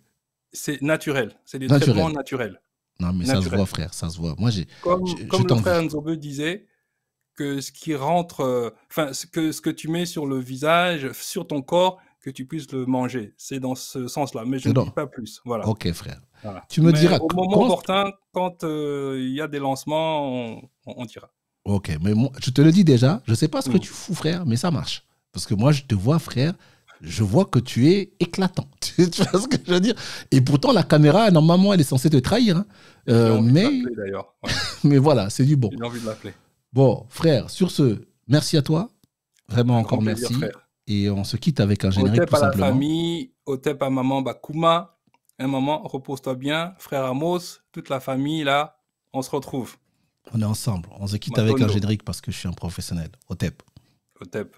C'est naturel. C'est des naturel. naturels. Non, mais ça se voit, frère. Ça se voit. Moi, j'ai. Comme, comme le frère disait, que ce qui rentre, euh, enfin, que ce que tu mets sur le visage, sur ton corps, que tu puisses le manger. C'est dans ce sens-là. Mais je ne dis pas plus. Voilà. Ok, frère. Tu me diras. Au moment quand... opportun, quand euh, il y a des lancements, on, dira. Ok, mais je te le dis déjà, je sais pas ce que mm. tu fous, frère, mais ça marche. Parce que moi, je te vois, frère, je vois que tu es éclatant. [LAUGHS] tu vois ce que je veux dire Et pourtant, la caméra, normalement, elle est censée te trahir. Hein. Euh, mais... d'ailleurs. [LAUGHS] mais voilà, c'est du bon. J'ai envie de l'appeler. Bon, frère, sur ce, merci à toi. Vraiment encore merci. Et on se quitte avec un générique. Otep tout à la famille, Otep à maman Bakuma, un moment, repose-toi bien, frère Amos, toute la famille, là, on se retrouve. On est ensemble. On se quitte avec un générique parce que je suis un professionnel. Au TEP. Au TEP.